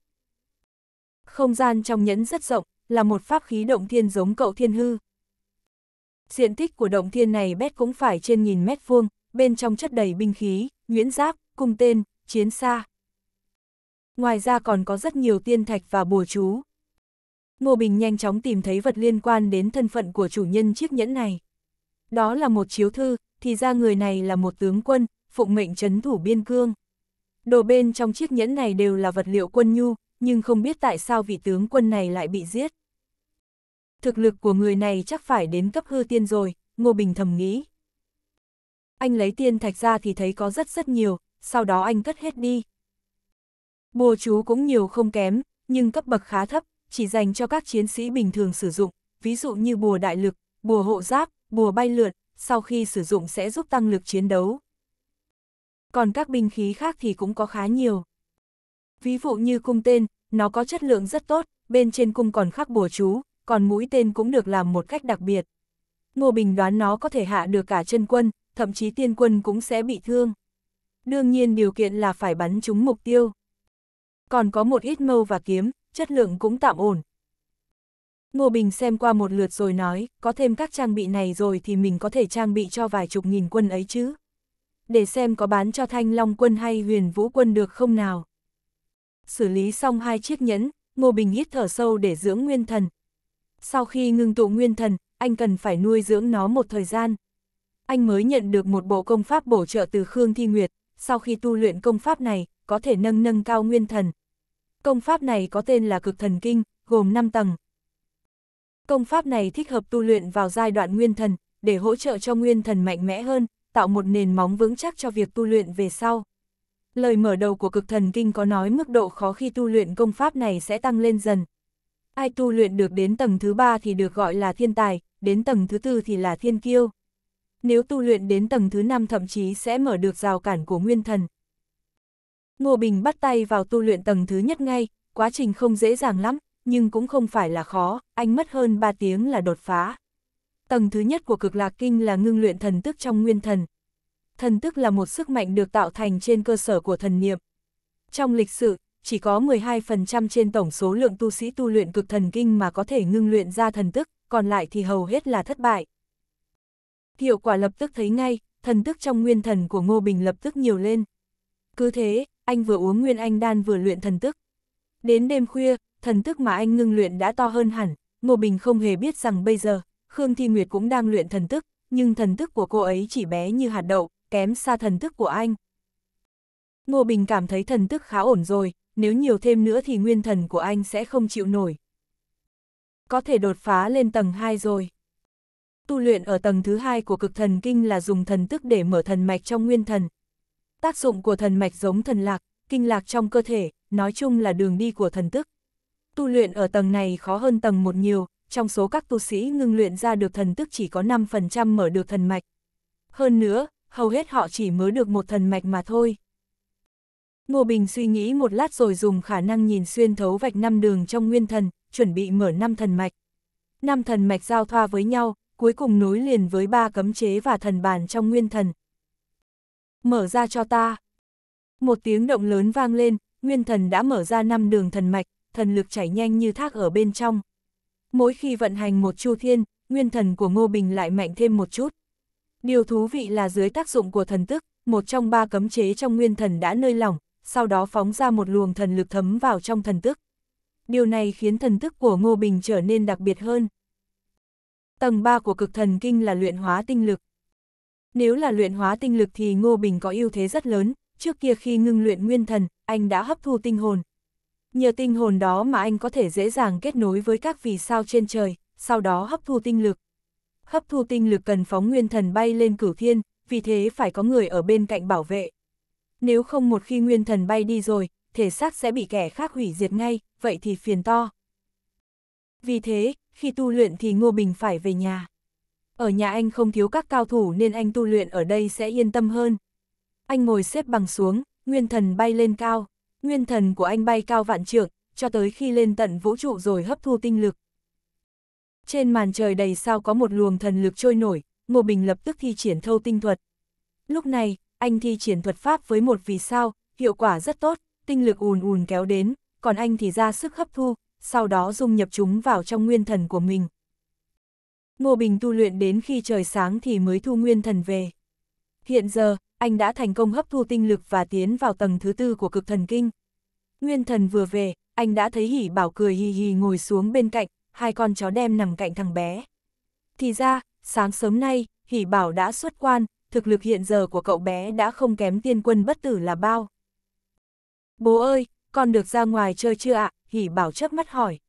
Speaker 1: Không gian trong nhẫn rất rộng, là một pháp khí động thiên giống cậu thiên hư. Diện tích của động thiên này bét cũng phải trên nghìn mét vuông, bên trong chất đầy binh khí, nguyễn giáp, cung tên, chiến xa ngoài ra còn có rất nhiều tiên thạch và bùa chú. Ngô Bình nhanh chóng tìm thấy vật liên quan đến thân phận của chủ nhân chiếc nhẫn này. Đó là một chiếu thư, thì ra người này là một tướng quân, phụng mệnh trấn thủ biên cương. Đồ bên trong chiếc nhẫn này đều là vật liệu quân nhu, nhưng không biết tại sao vị tướng quân này lại bị giết. Thực lực của người này chắc phải đến cấp hư tiên rồi, Ngô Bình thầm nghĩ. Anh lấy tiên thạch ra thì thấy có rất rất nhiều, sau đó anh cất hết đi, Bùa chú cũng nhiều không kém, nhưng cấp bậc khá thấp, chỉ dành cho các chiến sĩ bình thường sử dụng, ví dụ như bùa đại lực, bùa hộ giáp, bùa bay lượn, sau khi sử dụng sẽ giúp tăng lực chiến đấu. Còn các binh khí khác thì cũng có khá nhiều. Ví dụ như cung tên, nó có chất lượng rất tốt, bên trên cung còn khắc bùa chú, còn mũi tên cũng được làm một cách đặc biệt. Ngô Bình đoán nó có thể hạ được cả chân quân, thậm chí tiên quân cũng sẽ bị thương. Đương nhiên điều kiện là phải bắn trúng mục tiêu còn có một ít mâu và kiếm, chất lượng cũng tạm ổn. Ngô Bình xem qua một lượt rồi nói, có thêm các trang bị này rồi thì mình có thể trang bị cho vài chục nghìn quân ấy chứ. Để xem có bán cho Thanh Long quân hay Huyền Vũ quân được không nào. Xử lý xong hai chiếc nhẫn, Ngô Bình hít thở sâu để dưỡng nguyên thần. Sau khi ngưng tụ nguyên thần, anh cần phải nuôi dưỡng nó một thời gian. Anh mới nhận được một bộ công pháp bổ trợ từ Khương Thi Nguyệt, sau khi tu luyện công pháp này, có thể nâng nâng cao nguyên thần. Công pháp này có tên là cực thần kinh, gồm 5 tầng. Công pháp này thích hợp tu luyện vào giai đoạn nguyên thần, để hỗ trợ cho nguyên thần mạnh mẽ hơn, tạo một nền móng vững chắc cho việc tu luyện về sau. Lời mở đầu của cực thần kinh có nói mức độ khó khi tu luyện công pháp này sẽ tăng lên dần. Ai tu luyện được đến tầng thứ ba thì được gọi là thiên tài, đến tầng thứ tư thì là thiên kiêu. Nếu tu luyện đến tầng thứ năm thậm chí sẽ mở được rào cản của nguyên thần. Ngô Bình bắt tay vào tu luyện tầng thứ nhất ngay, quá trình không dễ dàng lắm, nhưng cũng không phải là khó, anh mất hơn 3 tiếng là đột phá. Tầng thứ nhất của cực lạc kinh là ngưng luyện thần tức trong nguyên thần. Thần tức là một sức mạnh được tạo thành trên cơ sở của thần niệm. Trong lịch sử, chỉ có 12% trên tổng số lượng tu sĩ tu luyện cực thần kinh mà có thể ngưng luyện ra thần tức, còn lại thì hầu hết là thất bại. Hiệu quả lập tức thấy ngay, thần tức trong nguyên thần của Ngô Bình lập tức nhiều lên. Cứ thế, anh vừa uống nguyên anh đan vừa luyện thần tức. Đến đêm khuya, thần tức mà anh ngưng luyện đã to hơn hẳn, Ngô Bình không hề biết rằng bây giờ, Khương Thi Nguyệt cũng đang luyện thần tức, nhưng thần tức của cô ấy chỉ bé như hạt đậu, kém xa thần tức của anh. Ngô Bình cảm thấy thần tức khá ổn rồi, nếu nhiều thêm nữa thì nguyên thần của anh sẽ không chịu nổi. Có thể đột phá lên tầng 2 rồi. Tu luyện ở tầng thứ hai của cực thần kinh là dùng thần tức để mở thần mạch trong nguyên thần, Tác dụng của thần mạch giống thần lạc, kinh lạc trong cơ thể, nói chung là đường đi của thần tức. Tu luyện ở tầng này khó hơn tầng một nhiều, trong số các tu sĩ ngưng luyện ra được thần tức chỉ có 5% mở được thần mạch. Hơn nữa, hầu hết họ chỉ mới được một thần mạch mà thôi. Ngô Bình suy nghĩ một lát rồi dùng khả năng nhìn xuyên thấu vạch năm đường trong nguyên thần, chuẩn bị mở năm thần mạch. Năm thần mạch giao thoa với nhau, cuối cùng nối liền với ba cấm chế và thần bàn trong nguyên thần, Mở ra cho ta. Một tiếng động lớn vang lên, nguyên thần đã mở ra năm đường thần mạch, thần lực chảy nhanh như thác ở bên trong. Mỗi khi vận hành một chu thiên, nguyên thần của Ngô Bình lại mạnh thêm một chút. Điều thú vị là dưới tác dụng của thần tức, một trong ba cấm chế trong nguyên thần đã nơi lỏng, sau đó phóng ra một luồng thần lực thấm vào trong thần tức. Điều này khiến thần tức của Ngô Bình trở nên đặc biệt hơn. Tầng 3 của cực thần kinh là luyện hóa tinh lực. Nếu là luyện hóa tinh lực thì Ngô Bình có ưu thế rất lớn, trước kia khi ngưng luyện nguyên thần, anh đã hấp thu tinh hồn. Nhờ tinh hồn đó mà anh có thể dễ dàng kết nối với các vì sao trên trời, sau đó hấp thu tinh lực. Hấp thu tinh lực cần phóng nguyên thần bay lên cửu thiên, vì thế phải có người ở bên cạnh bảo vệ. Nếu không một khi nguyên thần bay đi rồi, thể xác sẽ bị kẻ khác hủy diệt ngay, vậy thì phiền to. Vì thế, khi tu luyện thì Ngô Bình phải về nhà. Ở nhà anh không thiếu các cao thủ nên anh tu luyện ở đây sẽ yên tâm hơn. Anh ngồi xếp bằng xuống, nguyên thần bay lên cao. Nguyên thần của anh bay cao vạn trượng, cho tới khi lên tận vũ trụ rồi hấp thu tinh lực. Trên màn trời đầy sao có một luồng thần lực trôi nổi, Ngô Bình lập tức thi triển thâu tinh thuật. Lúc này, anh thi triển thuật pháp với một vì sao, hiệu quả rất tốt, tinh lực ùn ùn kéo đến, còn anh thì ra sức hấp thu, sau đó dung nhập chúng vào trong nguyên thần của mình. Ngô Bình tu luyện đến khi trời sáng thì mới thu nguyên thần về. Hiện giờ, anh đã thành công hấp thu tinh lực và tiến vào tầng thứ tư của cực thần kinh. Nguyên thần vừa về, anh đã thấy hỉ bảo cười hì hì ngồi xuống bên cạnh, hai con chó đem nằm cạnh thằng bé. Thì ra, sáng sớm nay, hỉ bảo đã xuất quan, thực lực hiện giờ của cậu bé đã không kém tiên quân bất tử là bao. Bố ơi, con được ra ngoài chơi chưa ạ? À? Hỉ bảo chớp mắt hỏi.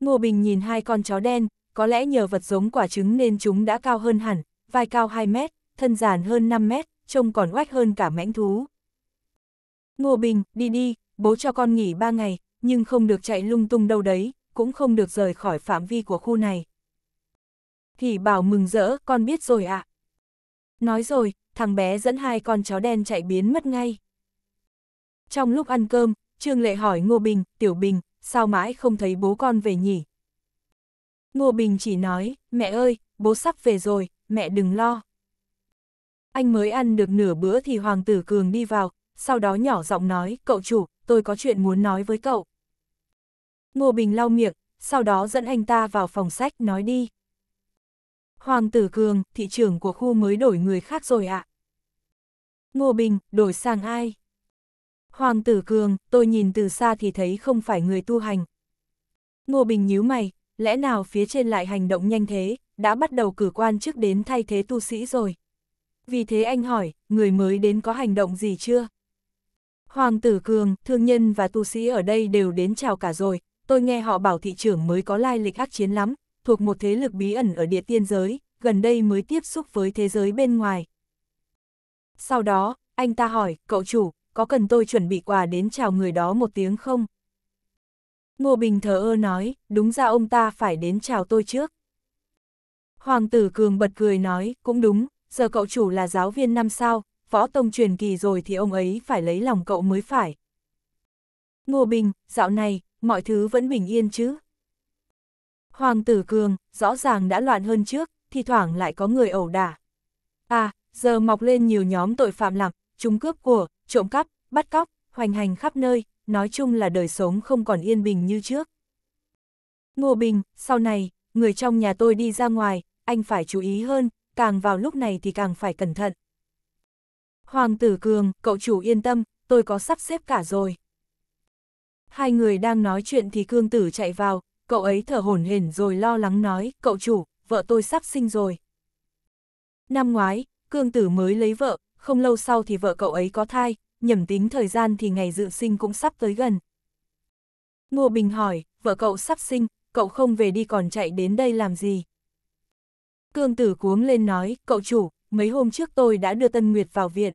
Speaker 1: Ngô Bình nhìn hai con chó đen, có lẽ nhờ vật giống quả trứng nên chúng đã cao hơn hẳn, vai cao 2 mét, thân giàn hơn 5 mét, trông còn oách hơn cả mãnh thú. Ngô Bình, đi đi, bố cho con nghỉ 3 ngày, nhưng không được chạy lung tung đâu đấy, cũng không được rời khỏi phạm vi của khu này. Thì bảo mừng rỡ, con biết rồi ạ. À. Nói rồi, thằng bé dẫn hai con chó đen chạy biến mất ngay. Trong lúc ăn cơm, Trương Lệ hỏi Ngô Bình, Tiểu Bình, sao mãi không thấy bố con về nhỉ, Ngô Bình chỉ nói, mẹ ơi, bố sắp về rồi, mẹ đừng lo. Anh mới ăn được nửa bữa thì Hoàng tử Cường đi vào, sau đó nhỏ giọng nói, cậu chủ, tôi có chuyện muốn nói với cậu. Ngô Bình lau miệng, sau đó dẫn anh ta vào phòng sách nói đi. Hoàng tử Cường, thị trưởng của khu mới đổi người khác rồi ạ. Ngô Bình, đổi sang ai? Hoàng tử Cường, tôi nhìn từ xa thì thấy không phải người tu hành. Ngô Bình nhíu mày, lẽ nào phía trên lại hành động nhanh thế, đã bắt đầu cử quan chức đến thay thế tu sĩ rồi. Vì thế anh hỏi, người mới đến có hành động gì chưa? Hoàng tử Cường, thương nhân và tu sĩ ở đây đều đến chào cả rồi, tôi nghe họ bảo thị trưởng mới có lai lịch ác chiến lắm, thuộc một thế lực bí ẩn ở địa tiên giới, gần đây mới tiếp xúc với thế giới bên ngoài. Sau đó, anh ta hỏi, cậu chủ, có cần tôi chuẩn bị quà đến chào người đó một tiếng không? Ngô Bình thờ ơ nói, đúng ra ông ta phải đến chào tôi trước. Hoàng tử Cường bật cười nói, cũng đúng, giờ cậu chủ là giáo viên năm sao, võ tông truyền kỳ rồi thì ông ấy phải lấy lòng cậu mới phải. Ngô Bình, dạo này, mọi thứ vẫn bình yên chứ. Hoàng tử Cường, rõ ràng đã loạn hơn trước, thi thoảng lại có người ẩu đả. À, giờ mọc lên nhiều nhóm tội phạm lặng, chúng cướp của, trộm cắp, bắt cóc, hoành hành khắp nơi, nói chung là đời sống không còn yên bình như trước. Ngô Bình, sau này, người trong nhà tôi đi ra ngoài, anh phải chú ý hơn, càng vào lúc này thì càng phải cẩn thận. Hoàng tử Cường, cậu chủ yên tâm, tôi có sắp xếp cả rồi. Hai người đang nói chuyện thì Cương tử chạy vào, cậu ấy thở hổn hển rồi lo lắng nói, cậu chủ, vợ tôi sắp sinh rồi. Năm ngoái, Cương tử mới lấy vợ, không lâu sau thì vợ cậu ấy có thai, nhầm tính thời gian thì ngày dự sinh cũng sắp tới gần. Ngô Bình hỏi, vợ cậu sắp sinh, cậu không về đi còn chạy đến đây làm gì? Cương tử cuống lên nói, cậu chủ, mấy hôm trước tôi đã đưa Tân Nguyệt vào viện.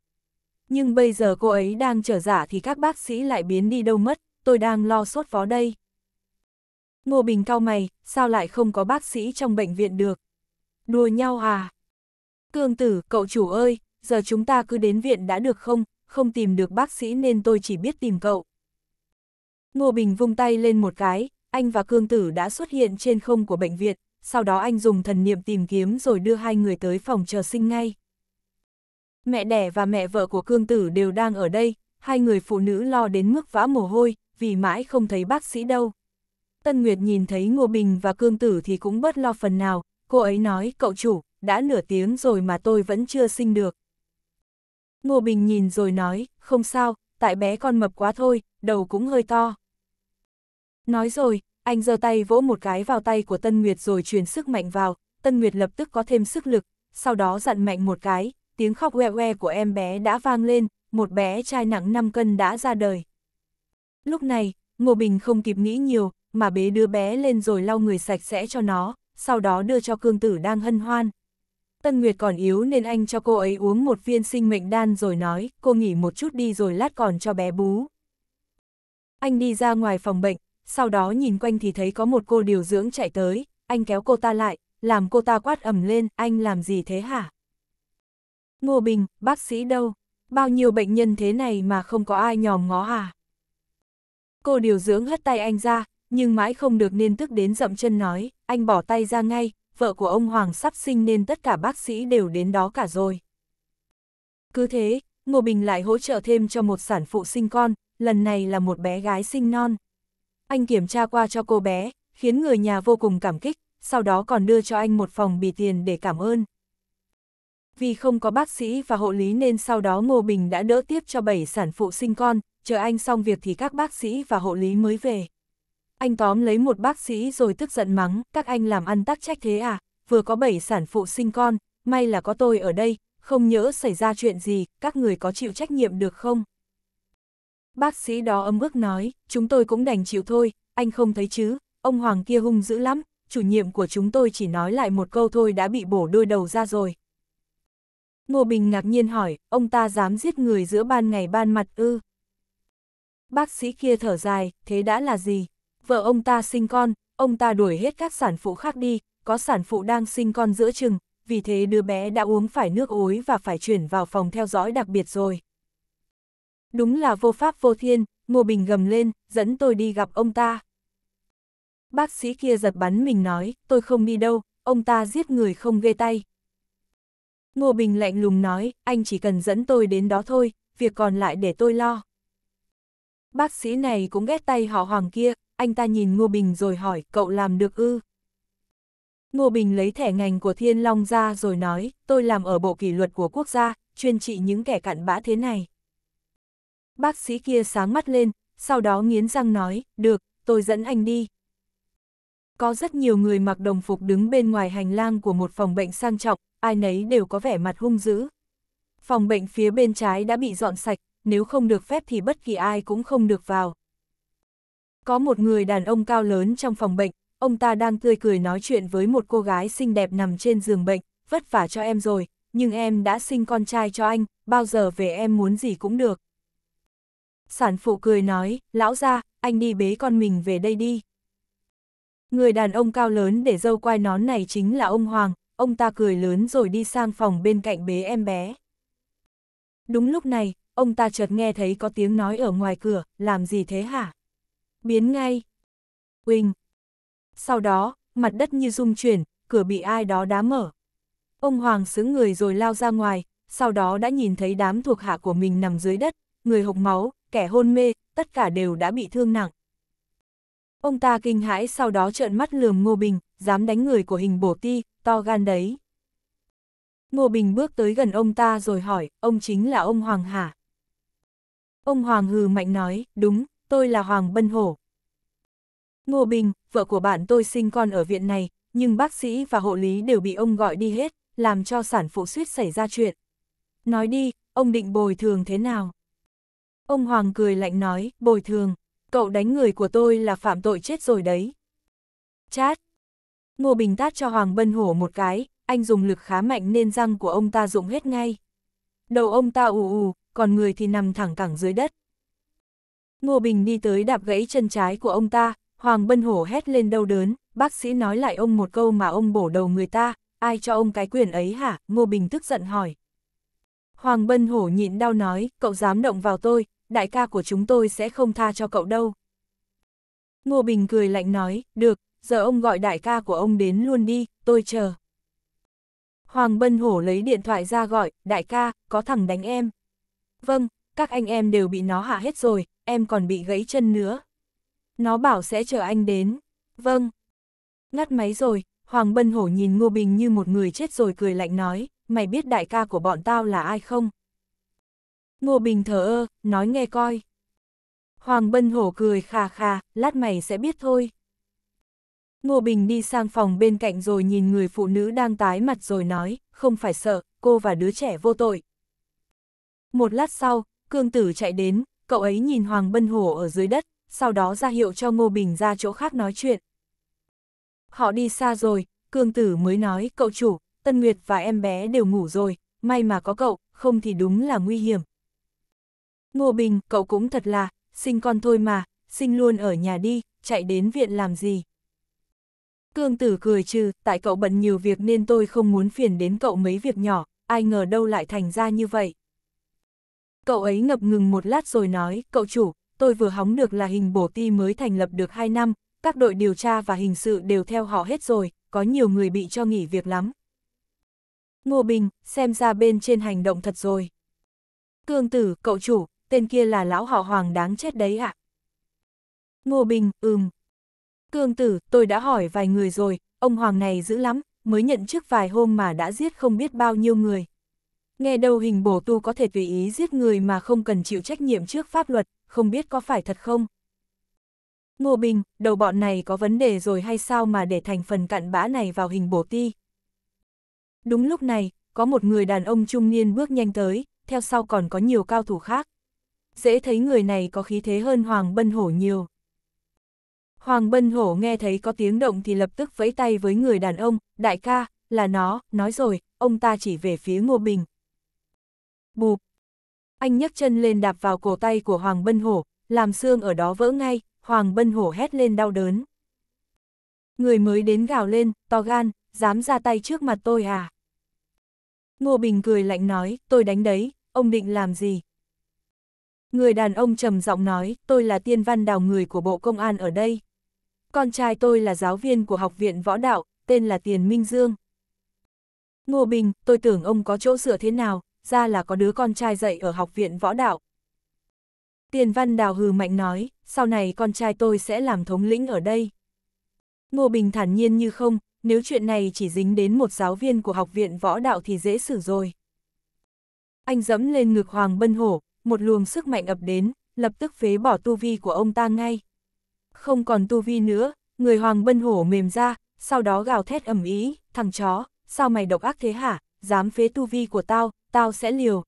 Speaker 1: Nhưng bây giờ cô ấy đang trở giả dạ thì các bác sĩ lại biến đi đâu mất, tôi đang lo sốt vó đây. Ngô Bình cao mày, sao lại không có bác sĩ trong bệnh viện được? Đùa nhau à? Cương tử, cậu chủ ơi, giờ chúng ta cứ đến viện đã được không, không tìm được bác sĩ nên tôi chỉ biết tìm cậu. Ngô Bình vung tay lên một cái, anh và cương tử đã xuất hiện trên không của bệnh viện, sau đó anh dùng thần niệm tìm kiếm rồi đưa hai người tới phòng chờ sinh ngay. Mẹ đẻ và mẹ vợ của cương tử đều đang ở đây, hai người phụ nữ lo đến mức vã mồ hôi, vì mãi không thấy bác sĩ đâu. Tân Nguyệt nhìn thấy Ngô Bình và cương tử thì cũng bớt lo phần nào, cô ấy nói cậu chủ, đã nửa tiếng rồi mà tôi vẫn chưa sinh được. Ngô Bình nhìn rồi nói, không sao, tại bé con mập quá thôi, đầu cũng hơi to. Nói rồi, anh giơ tay vỗ một cái vào tay của Tân Nguyệt rồi truyền sức mạnh vào, Tân Nguyệt lập tức có thêm sức lực, sau đó dặn mạnh một cái, tiếng khóc oe oe của em bé đã vang lên, một bé trai nặng 5 cân đã ra đời. Lúc này, Ngô Bình không kịp nghĩ nhiều, mà bế đứa bé lên rồi lau người sạch sẽ cho nó, sau đó đưa cho cương tử đang hân hoan. Tân Nguyệt còn yếu nên anh cho cô ấy uống một viên sinh mệnh đan rồi nói, cô nghỉ một chút đi rồi lát còn cho bé bú. Anh đi ra ngoài phòng bệnh, sau đó nhìn quanh thì thấy có một cô điều dưỡng chạy tới, anh kéo cô ta lại, làm cô ta quát ầm lên, anh làm gì thế hả? Ngô Bình, bác sĩ đâu? Bao nhiêu bệnh nhân thế này mà không có ai nhòm ngó à? Cô điều dưỡng hất tay anh ra, nhưng mãi không được nên tức đến dậm chân nói, anh bỏ tay ra ngay, vợ của ông Hoàng sắp sinh nên tất cả bác sĩ đều đến đó cả rồi. Cứ thế, Ngô Bình lại hỗ trợ thêm cho một sản phụ sinh con, lần này là một bé gái sinh non. Anh kiểm tra qua cho cô bé, khiến người nhà vô cùng cảm kích, sau đó còn đưa cho anh một phòng bì tiền để cảm ơn. Vì không có bác sĩ và hộ lý nên sau đó Ngô Bình đã đỡ tiếp cho bảy sản phụ sinh con, chờ anh xong việc thì các bác sĩ và hộ lý mới về. Anh tóm lấy một bác sĩ rồi tức giận mắng, các anh làm ăn tắc trách thế à, vừa có bảy sản phụ sinh con, may là có tôi ở đây, không nhớ xảy ra chuyện gì, các người có chịu trách nhiệm được không? Bác sĩ đó âm ước nói, chúng tôi cũng đành chịu thôi, anh không thấy chứ, ông Hoàng kia hung dữ lắm, chủ nhiệm của chúng tôi chỉ nói lại một câu thôi đã bị bổ đôi đầu ra rồi. Ngô Bình ngạc nhiên hỏi, ông ta dám giết người giữa ban ngày ban mặt ư? Bác sĩ kia thở dài, thế đã là gì? vợ ông ta sinh con, ông ta đuổi hết các sản phụ khác đi, có sản phụ đang sinh con giữa chừng, vì thế đứa bé đã uống phải nước ối và phải chuyển vào phòng theo dõi đặc biệt rồi. Đúng là vô pháp vô thiên, Ngô Bình gầm lên, dẫn tôi đi gặp ông ta. Bác sĩ kia giật bắn mình nói, tôi không đi đâu, ông ta giết người không ghê tay. Ngô Bình lạnh lùng nói, anh chỉ cần dẫn tôi đến đó thôi, việc còn lại để tôi lo. Bác sĩ này cũng ghét tay họ hoàng kia, anh ta nhìn Ngô Bình rồi hỏi cậu làm được ư? Ngô Bình lấy thẻ ngành của Thiên Long ra rồi nói, tôi làm ở bộ kỷ luật của quốc gia, chuyên trị những kẻ cặn bã thế này. Bác sĩ kia sáng mắt lên, sau đó nghiến răng nói, được, tôi dẫn anh đi. Có rất nhiều người mặc đồng phục đứng bên ngoài hành lang của một phòng bệnh sang trọng, ai nấy đều có vẻ mặt hung dữ. Phòng bệnh phía bên trái đã bị dọn sạch, nếu không được phép thì bất kỳ ai cũng không được vào, có một người đàn ông cao lớn trong phòng bệnh, ông ta đang tươi cười nói chuyện với một cô gái xinh đẹp nằm trên giường bệnh, vất vả cho em rồi, nhưng em đã sinh con trai cho anh, bao giờ về em muốn gì cũng được. Sản phụ cười nói, lão ra, anh đi bế con mình về đây đi. Người đàn ông cao lớn để dâu quai nón này chính là ông Hoàng, ông ta cười lớn rồi đi sang phòng bên cạnh bế em bé. Đúng lúc này, ông ta chợt nghe thấy có tiếng nói ở ngoài cửa, làm gì thế hả? biến ngay. Quỳnh. Sau đó, mặt đất như rung chuyển, cửa bị ai đó đá mở. Ông Hoàng xứng người rồi lao ra ngoài, sau đó đã nhìn thấy đám thuộc hạ của mình nằm dưới đất, người hộc máu, kẻ hôn mê, tất cả đều đã bị thương nặng. Ông ta kinh hãi sau đó trợn mắt lườm Ngô Bình, dám đánh người của hình bổ ti, to gan đấy. Ngô Bình bước tới gần ông ta rồi hỏi, ông chính là ông Hoàng hả? Ông Hoàng hừ mạnh nói, đúng, tôi là Hoàng Bân Hổ. Ngô Bình, vợ của bạn tôi sinh con ở viện này, nhưng bác sĩ và hộ lý đều bị ông gọi đi hết, làm cho sản phụ suýt xảy ra chuyện. Nói đi, ông định bồi thường thế nào? Ông Hoàng cười lạnh nói, bồi thường, cậu đánh người của tôi là phạm tội chết rồi đấy. Chát! Ngô Bình tát cho Hoàng Bân Hổ một cái, anh dùng lực khá mạnh nên răng của ông ta rụng hết ngay. Đầu ông ta ù ù, còn người thì nằm thẳng cẳng dưới đất. Ngô Bình đi tới đạp gãy chân trái của ông ta, Hoàng Bân Hổ hét lên đau đớn, bác sĩ nói lại ông một câu mà ông bổ đầu người ta, ai cho ông cái quyền ấy hả? Ngô Bình tức giận hỏi. Hoàng Bân Hổ nhịn đau nói, cậu dám động vào tôi, đại ca của chúng tôi sẽ không tha cho cậu đâu. Ngô Bình cười lạnh nói, được, giờ ông gọi đại ca của ông đến luôn đi, tôi chờ. Hoàng Bân Hổ lấy điện thoại ra gọi, đại ca, có thằng đánh em. Vâng, các anh em đều bị nó hạ hết rồi, em còn bị gãy chân nữa. Nó bảo sẽ chờ anh đến. Vâng. Ngắt máy rồi, Hoàng Bân Hổ nhìn Ngô Bình như một người chết rồi cười lạnh nói, mày biết đại ca của bọn tao là ai không? Ngô Bình thở ơ, nói nghe coi. Hoàng Bân Hổ cười khà khà, lát mày sẽ biết thôi. Ngô Bình đi sang phòng bên cạnh rồi nhìn người phụ nữ đang tái mặt rồi nói, không phải sợ, cô và đứa trẻ vô tội. Một lát sau, Khương Tử chạy đến, cậu ấy nhìn Hoàng Bân Hổ ở dưới đất, sau đó ra hiệu cho Ngô Bình ra chỗ khác nói chuyện. Họ đi xa rồi, Khương Tử mới nói, cậu chủ, Tân Nguyệt và em bé đều ngủ rồi, may mà có cậu, không thì đúng là nguy hiểm. Ngô Bình, cậu cũng thật là, sinh con thôi mà, sinh luôn ở nhà đi, chạy đến viện làm gì. Cương tử cười trừ, tại cậu bận nhiều việc nên tôi không muốn phiền đến cậu mấy việc nhỏ, ai ngờ đâu lại thành ra như vậy. Cậu ấy ngập ngừng một lát rồi nói, cậu chủ, tôi vừa hóng được là hình bổ ti mới thành lập được 2 năm, các đội điều tra và hình sự đều theo họ hết rồi, có nhiều người bị cho nghỉ việc lắm. Ngô Bình, xem ra bên trên hành động thật rồi. Cương tử, cậu chủ, tên kia là lão họ hoàng đáng chết đấy ạ. À? Ngô Bình, ừm. Cương tử, tôi đã hỏi vài người rồi, ông hoàng này dữ lắm, mới nhận chức vài hôm mà đã giết không biết bao nhiêu người. Nghe đầu hình bổ tu có thể tùy ý giết người mà không cần chịu trách nhiệm trước pháp luật, không biết có phải thật không? Ngô Bình, đầu bọn này có vấn đề rồi hay sao mà để thành phần cặn bã này vào hình bổ ti? Đúng lúc này, có một người đàn ông trung niên bước nhanh tới, theo sau còn có nhiều cao thủ khác. Dễ thấy người này có khí thế hơn Hoàng Bân Hổ nhiều. Hoàng Bân Hổ nghe thấy có tiếng động thì lập tức vẫy tay với người đàn ông, đại ca, là nó, nói rồi, ông ta chỉ về phía Ngô Bình, bụp. Anh nhấc chân lên đạp vào cổ tay của Hoàng Bân Hổ, làm xương ở đó vỡ ngay, Hoàng Bân Hổ hét lên đau đớn. Người mới đến gào lên, to gan, dám ra tay trước mặt tôi à? Ngô Bình cười lạnh nói, tôi đánh đấy, ông định làm gì? Người đàn ông trầm giọng nói, tôi là tiên văn đào người của Bộ Công an ở đây. Con trai tôi là giáo viên của Học viện Võ Đạo, tên là Tiền Minh Dương. Ngô Bình, tôi tưởng ông có chỗ sửa thế nào, ra là có đứa con trai dạy ở học viện võ đạo. Tiền văn đào hừ mạnh nói, sau này con trai tôi sẽ làm thống lĩnh ở đây. Ngô Bình thản nhiên như không, nếu chuyện này chỉ dính đến một giáo viên của học viện võ đạo thì dễ xử rồi. Anh dẫm lên ngực Hoàng Bân Hổ, một luồng sức mạnh ập đến, lập tức phế bỏ tu vi của ông ta ngay. Không còn tu vi nữa, người Hoàng Bân Hổ mềm ra, sau đó gào thét ầm ý, thằng chó, sao mày độc ác thế hả, dám phế tu vi của tao, tao sẽ liều.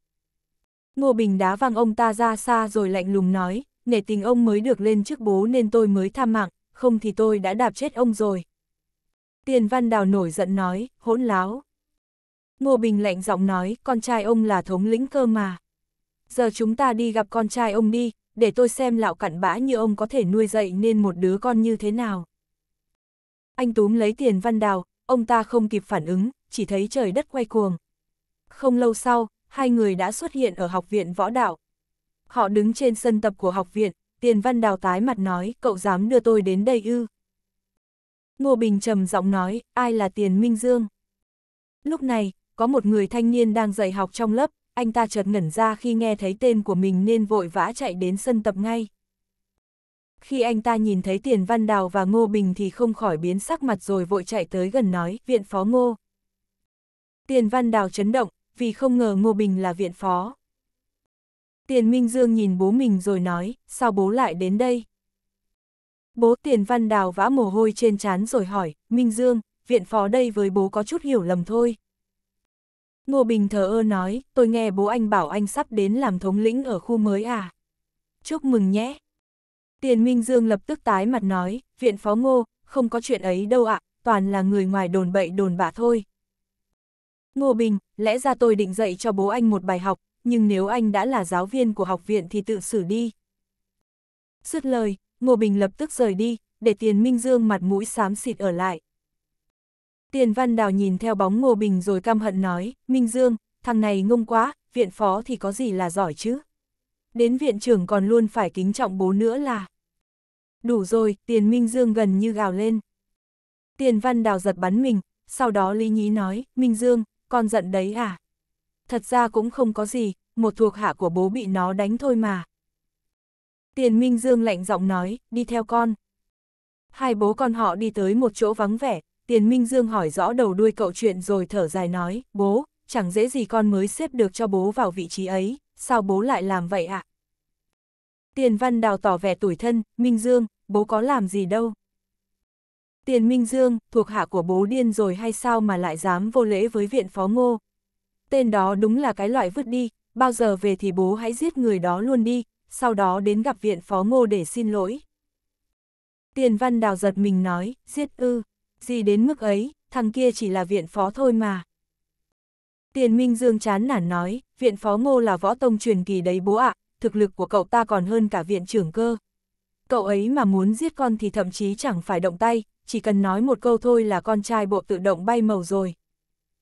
Speaker 1: Ngô Bình đá văng ông ta ra xa rồi lạnh lùng nói, nể tình ông mới được lên chức bố nên tôi mới tham mạng, không thì tôi đã đạp chết ông rồi. Tiền Văn Đào nổi giận nói, hỗn láo. Ngô Bình lạnh giọng nói, con trai ông là thống lĩnh cơ mà. Giờ chúng ta đi gặp con trai ông đi, để tôi xem lão cặn bã như ông có thể nuôi dạy nên một đứa con như thế nào. Anh túm lấy Tiền Văn Đào, ông ta không kịp phản ứng, chỉ thấy trời đất quay cuồng. Không lâu sau, hai người đã xuất hiện ở học viện võ đạo. Họ đứng trên sân tập của học viện, tiền văn đào tái mặt nói, cậu dám đưa tôi đến đây ư. Ngô Bình trầm giọng nói, ai là tiền Minh Dương? Lúc này, có một người thanh niên đang dạy học trong lớp, anh ta chợt ngẩn ra khi nghe thấy tên của mình nên vội vã chạy đến sân tập ngay. Khi anh ta nhìn thấy Tiền Văn Đào và Ngô Bình thì không khỏi biến sắc mặt rồi vội chạy tới gần nói, viện phó Ngô. Tiền Văn Đào chấn động, vì không ngờ Ngô Bình là viện phó. Tiền Minh Dương nhìn bố mình rồi nói, sao bố lại đến đây? Bố Tiền Văn Đào vã mồ hôi trên trán rồi hỏi, Minh Dương, viện phó đây với bố có chút hiểu lầm thôi. Ngô Bình thờ ơ nói, tôi nghe bố anh bảo anh sắp đến làm thống lĩnh ở khu mới à. Chúc mừng nhé. Tiền Minh Dương lập tức tái mặt nói, viện phó ngô, không có chuyện ấy đâu ạ, à, toàn là người ngoài đồn bậy đồn bạ thôi. Ngô Bình, lẽ ra tôi định dạy cho bố anh một bài học, nhưng nếu anh đã là giáo viên của học viện thì tự xử đi. Dứt lời, Ngô Bình lập tức rời đi, để Tiền Minh Dương mặt mũi xám xịt ở lại. Tiền Văn Đào nhìn theo bóng Ngô Bình rồi căm hận nói, Minh Dương, thằng này ngông quá, viện phó thì có gì là giỏi chứ. Đến viện trưởng còn luôn phải kính trọng bố nữa là. Đủ rồi, Tiền Minh Dương gần như gào lên. Tiền Văn Đào giật bắn mình, sau đó Lý Nhí nói, Minh Dương, con giận đấy à? Thật ra cũng không có gì, một thuộc hạ của bố bị nó đánh thôi mà. Tiền Minh Dương lạnh giọng nói, đi theo con. Hai bố con họ đi tới một chỗ vắng vẻ, Tiền Minh Dương hỏi rõ đầu đuôi cậu chuyện rồi thở dài nói, bố, chẳng dễ gì con mới xếp được cho bố vào vị trí ấy, sao bố lại làm vậy ạ? À? Tiền Văn Đào tỏ vẻ tủi thân, Minh Dương, bố có làm gì đâu. Tiền Minh Dương, thuộc hạ của bố điên rồi hay sao mà lại dám vô lễ với viện phó ngô. Tên đó đúng là cái loại vứt đi, bao giờ về thì bố hãy giết người đó luôn đi, sau đó đến gặp viện phó ngô để xin lỗi. Tiền Văn Đào giật mình nói, giết ư, gì đến mức ấy, thằng kia chỉ là viện phó thôi mà. Tiền Minh Dương chán nản nói, viện phó ngô là võ tông truyền kỳ đấy bố ạ, à, thực lực của cậu ta còn hơn cả viện trưởng cơ. Cậu ấy mà muốn giết con thì thậm chí chẳng phải động tay, chỉ cần nói một câu thôi là con trai bộ tự động bay màu rồi.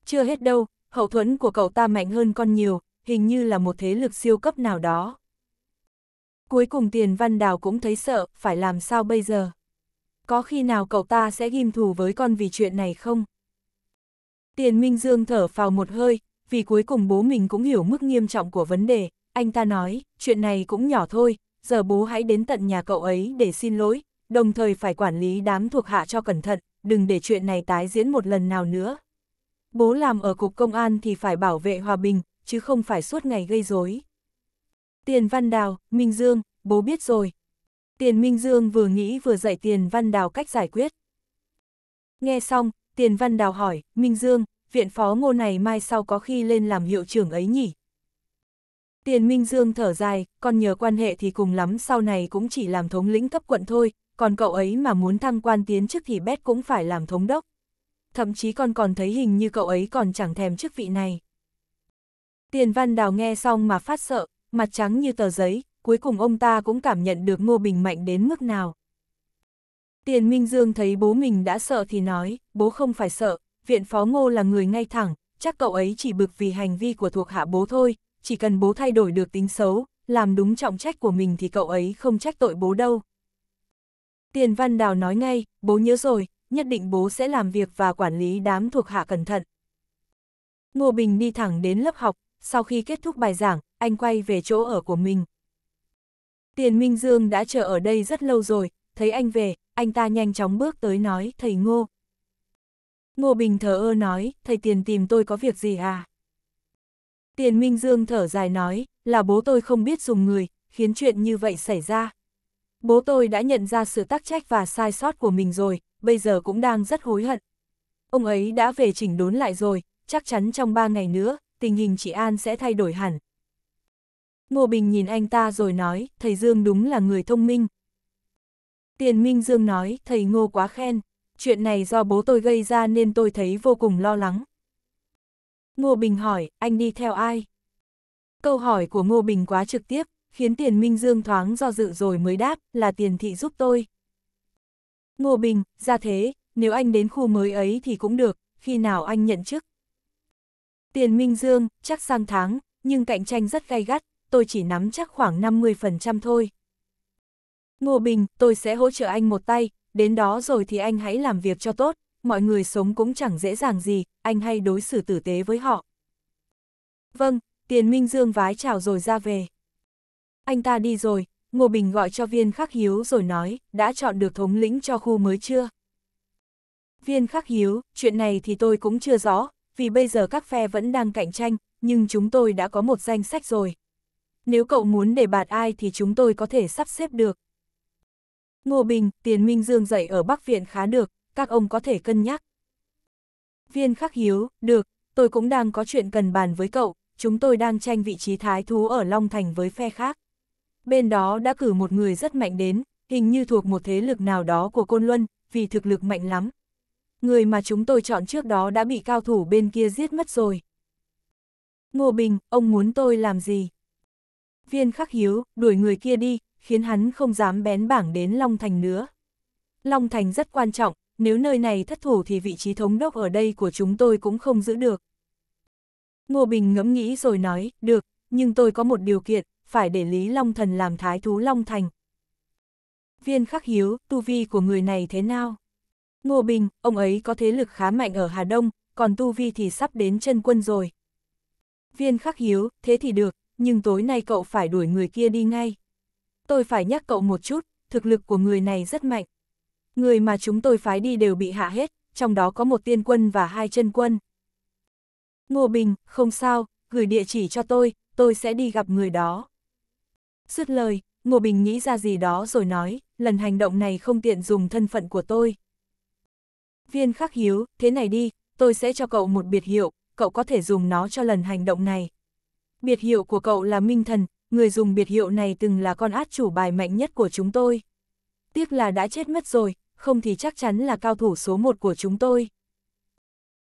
Speaker 1: Chưa hết đâu, hậu thuẫn của cậu ta mạnh hơn con nhiều, hình như là một thế lực siêu cấp nào đó. Cuối cùng tiền văn đào cũng thấy sợ, phải làm sao bây giờ? Có khi nào cậu ta sẽ ghim thù với con vì chuyện này không? Tiền Minh Dương thở phào một hơi, vì cuối cùng bố mình cũng hiểu mức nghiêm trọng của vấn đề. Anh ta nói, chuyện này cũng nhỏ thôi, giờ bố hãy đến tận nhà cậu ấy để xin lỗi, đồng thời phải quản lý đám thuộc hạ cho cẩn thận, đừng để chuyện này tái diễn một lần nào nữa. Bố làm ở cục công an thì phải bảo vệ hòa bình, chứ không phải suốt ngày gây rối. Tiền Văn Đào, Minh Dương, bố biết rồi. Tiền Minh Dương vừa nghĩ vừa dạy Tiền Văn Đào cách giải quyết. Nghe xong, Tiền Văn Đào hỏi, Minh Dương, viện phó ngô này mai sau có khi lên làm hiệu trưởng ấy nhỉ? Tiền Minh Dương thở dài, còn nhờ quan hệ thì cùng lắm sau này cũng chỉ làm thống lĩnh cấp quận thôi, còn cậu ấy mà muốn thăng quan tiến chức thì bét cũng phải làm thống đốc. Thậm chí còn còn thấy hình như cậu ấy còn chẳng thèm chức vị này. Tiền văn đào nghe xong mà phát sợ, mặt trắng như tờ giấy, cuối cùng ông ta cũng cảm nhận được Ngô Bình mạnh đến mức nào. Tiền Minh Dương thấy bố mình đã sợ thì nói, bố không phải sợ, viện phó Ngô là người ngay thẳng, chắc cậu ấy chỉ bực vì hành vi của thuộc hạ bố thôi, chỉ cần bố thay đổi được tính xấu, làm đúng trọng trách của mình thì cậu ấy không trách tội bố đâu, Tiền Văn Đào nói ngay, bố nhớ rồi, nhất định bố sẽ làm việc và quản lý đám thuộc hạ cẩn thận. Ngô Bình đi thẳng đến lớp học, sau khi kết thúc bài giảng, anh quay về chỗ ở của mình. Tiền Minh Dương đã chờ ở đây rất lâu rồi, thấy anh về, anh ta nhanh chóng bước tới nói, thầy Ngô. Ngô Bình thờ ơ nói, thầy Tiền tìm tôi có việc gì à? Tiền Minh Dương thở dài nói, là bố tôi không biết dùng người, khiến chuyện như vậy xảy ra, Bố tôi đã nhận ra sự tác trách và sai sót của mình rồi, bây giờ cũng đang rất hối hận. Ông ấy đã về chỉnh đốn lại rồi, chắc chắn trong ba ngày nữa, tình hình chị An sẽ thay đổi hẳn. Ngô Bình nhìn anh ta rồi nói, thầy Dương đúng là người thông minh. Tiền Minh Dương nói, thầy Ngô quá khen, chuyện này do bố tôi gây ra nên tôi thấy vô cùng lo lắng. Ngô Bình hỏi, anh đi theo ai? Câu hỏi của Ngô Bình quá trực tiếp, khiến tiền Minh Dương thoáng do dự rồi mới đáp, là tiền thị giúp tôi. Ngô Bình, ra thế, nếu anh đến khu mới ấy thì cũng được, khi nào anh nhận chức. Tiền Minh Dương, chắc sang tháng, nhưng cạnh tranh rất gay gắt, tôi chỉ nắm chắc khoảng 50% thôi. Ngô Bình, tôi sẽ hỗ trợ anh một tay, đến đó rồi thì anh hãy làm việc cho tốt, mọi người sống cũng chẳng dễ dàng gì, anh hay đối xử tử tế với họ. Vâng, Tiền Minh Dương vái chào rồi ra về anh ta đi rồi, Ngô Bình gọi cho viên khắc hiếu rồi nói, đã chọn được thống lĩnh cho khu mới chưa? Viên khắc hiếu, chuyện này thì tôi cũng chưa rõ, vì bây giờ các phe vẫn đang cạnh tranh, nhưng chúng tôi đã có một danh sách rồi. Nếu cậu muốn để bạt ai thì chúng tôi có thể sắp xếp được. Ngô Bình, Tiền Minh Dương dạy ở Bắc Viện khá được, các ông có thể cân nhắc. Viên khắc hiếu, được, tôi cũng đang có chuyện cần bàn với cậu, chúng tôi đang tranh vị trí thái thú ở Long Thành với phe khác bên đó đã cử một người rất mạnh đến, hình như thuộc một thế lực nào đó của Côn Luân, vì thực lực mạnh lắm. Người mà chúng tôi chọn trước đó đã bị cao thủ bên kia giết mất rồi. Ngô Bình, ông muốn tôi làm gì? Viên khắc hiếu, đuổi người kia đi, khiến hắn không dám bén bảng đến Long Thành nữa. Long Thành rất quan trọng, nếu nơi này thất thủ thì vị trí thống đốc ở đây của chúng tôi cũng không giữ được. Ngô Bình ngẫm nghĩ rồi nói, được, nhưng tôi có một điều kiện, phải để Lý Long Thần làm thái thú Long Thành. Viên khắc hiếu, tu vi của người này thế nào? Ngô Bình, ông ấy có thế lực khá mạnh ở Hà Đông, còn tu vi thì sắp đến chân quân rồi. Viên khắc hiếu, thế thì được, nhưng tối nay cậu phải đuổi người kia đi ngay. Tôi phải nhắc cậu một chút, thực lực của người này rất mạnh. Người mà chúng tôi phái đi đều bị hạ hết, trong đó có một tiên quân và hai chân quân. Ngô Bình, không sao, gửi địa chỉ cho tôi, tôi sẽ đi gặp người đó. Dứt lời, Ngô Bình nghĩ ra gì đó rồi nói, lần hành động này không tiện dùng thân phận của tôi. Viên khắc hiếu, thế này đi, tôi sẽ cho cậu một biệt hiệu, cậu có thể dùng nó cho lần hành động này. Biệt hiệu của cậu là Minh Thần, người dùng biệt hiệu này từng là con át chủ bài mạnh nhất của chúng tôi. Tiếc là đã chết mất rồi, không thì chắc chắn là cao thủ số một của chúng tôi.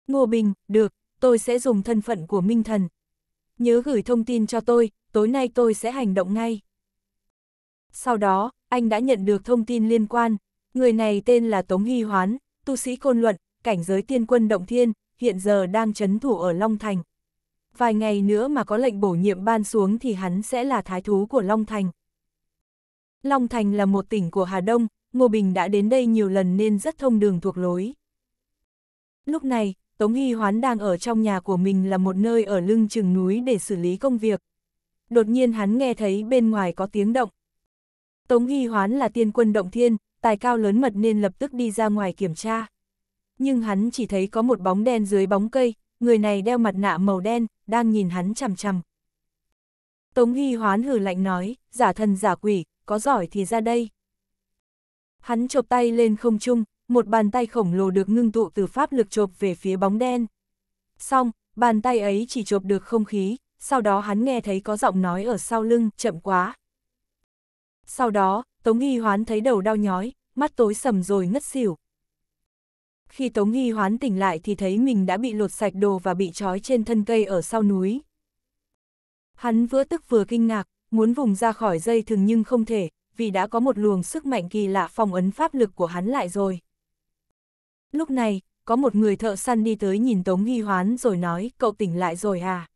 Speaker 1: Ngô Bình, được, tôi sẽ dùng thân phận của Minh Thần. Nhớ gửi thông tin cho tôi, tối nay tôi sẽ hành động ngay. Sau đó, anh đã nhận được thông tin liên quan, người này tên là Tống Hy Hoán, tu sĩ côn luận, cảnh giới tiên quân động thiên, hiện giờ đang chấn thủ ở Long Thành. Vài ngày nữa mà có lệnh bổ nhiệm ban xuống thì hắn sẽ là thái thú của Long Thành. Long Thành là một tỉnh của Hà Đông, Ngô Bình đã đến đây nhiều lần nên rất thông đường thuộc lối. Lúc này, Tống Hy Hoán đang ở trong nhà của mình là một nơi ở lưng chừng núi để xử lý công việc, đột nhiên hắn nghe thấy bên ngoài có tiếng động. Tống Hy Hoán là tiên quân động thiên, tài cao lớn mật nên lập tức đi ra ngoài kiểm tra. Nhưng hắn chỉ thấy có một bóng đen dưới bóng cây, người này đeo mặt nạ màu đen, đang nhìn hắn chằm chằm. Tống Hy Hoán hử lạnh nói, giả thần giả quỷ, có giỏi thì ra đây. Hắn chộp tay lên không trung, một bàn tay khổng lồ được ngưng tụ từ pháp lực chộp về phía bóng đen. Xong, bàn tay ấy chỉ chộp được không khí, sau đó hắn nghe thấy có giọng nói ở sau lưng, chậm quá. Sau đó, Tống Nghi Hoán thấy đầu đau nhói, mắt tối sầm rồi ngất xỉu. Khi Tống Nghi Hoán tỉnh lại thì thấy mình đã bị lột sạch đồ và bị trói trên thân cây ở sau núi. Hắn vừa tức vừa kinh ngạc, muốn vùng ra khỏi dây thừng nhưng không thể, vì đã có một luồng sức mạnh kỳ lạ phòng ấn pháp lực của hắn lại rồi. Lúc này, có một người thợ săn đi tới nhìn Tống Nghi Hoán rồi nói, cậu tỉnh lại rồi à?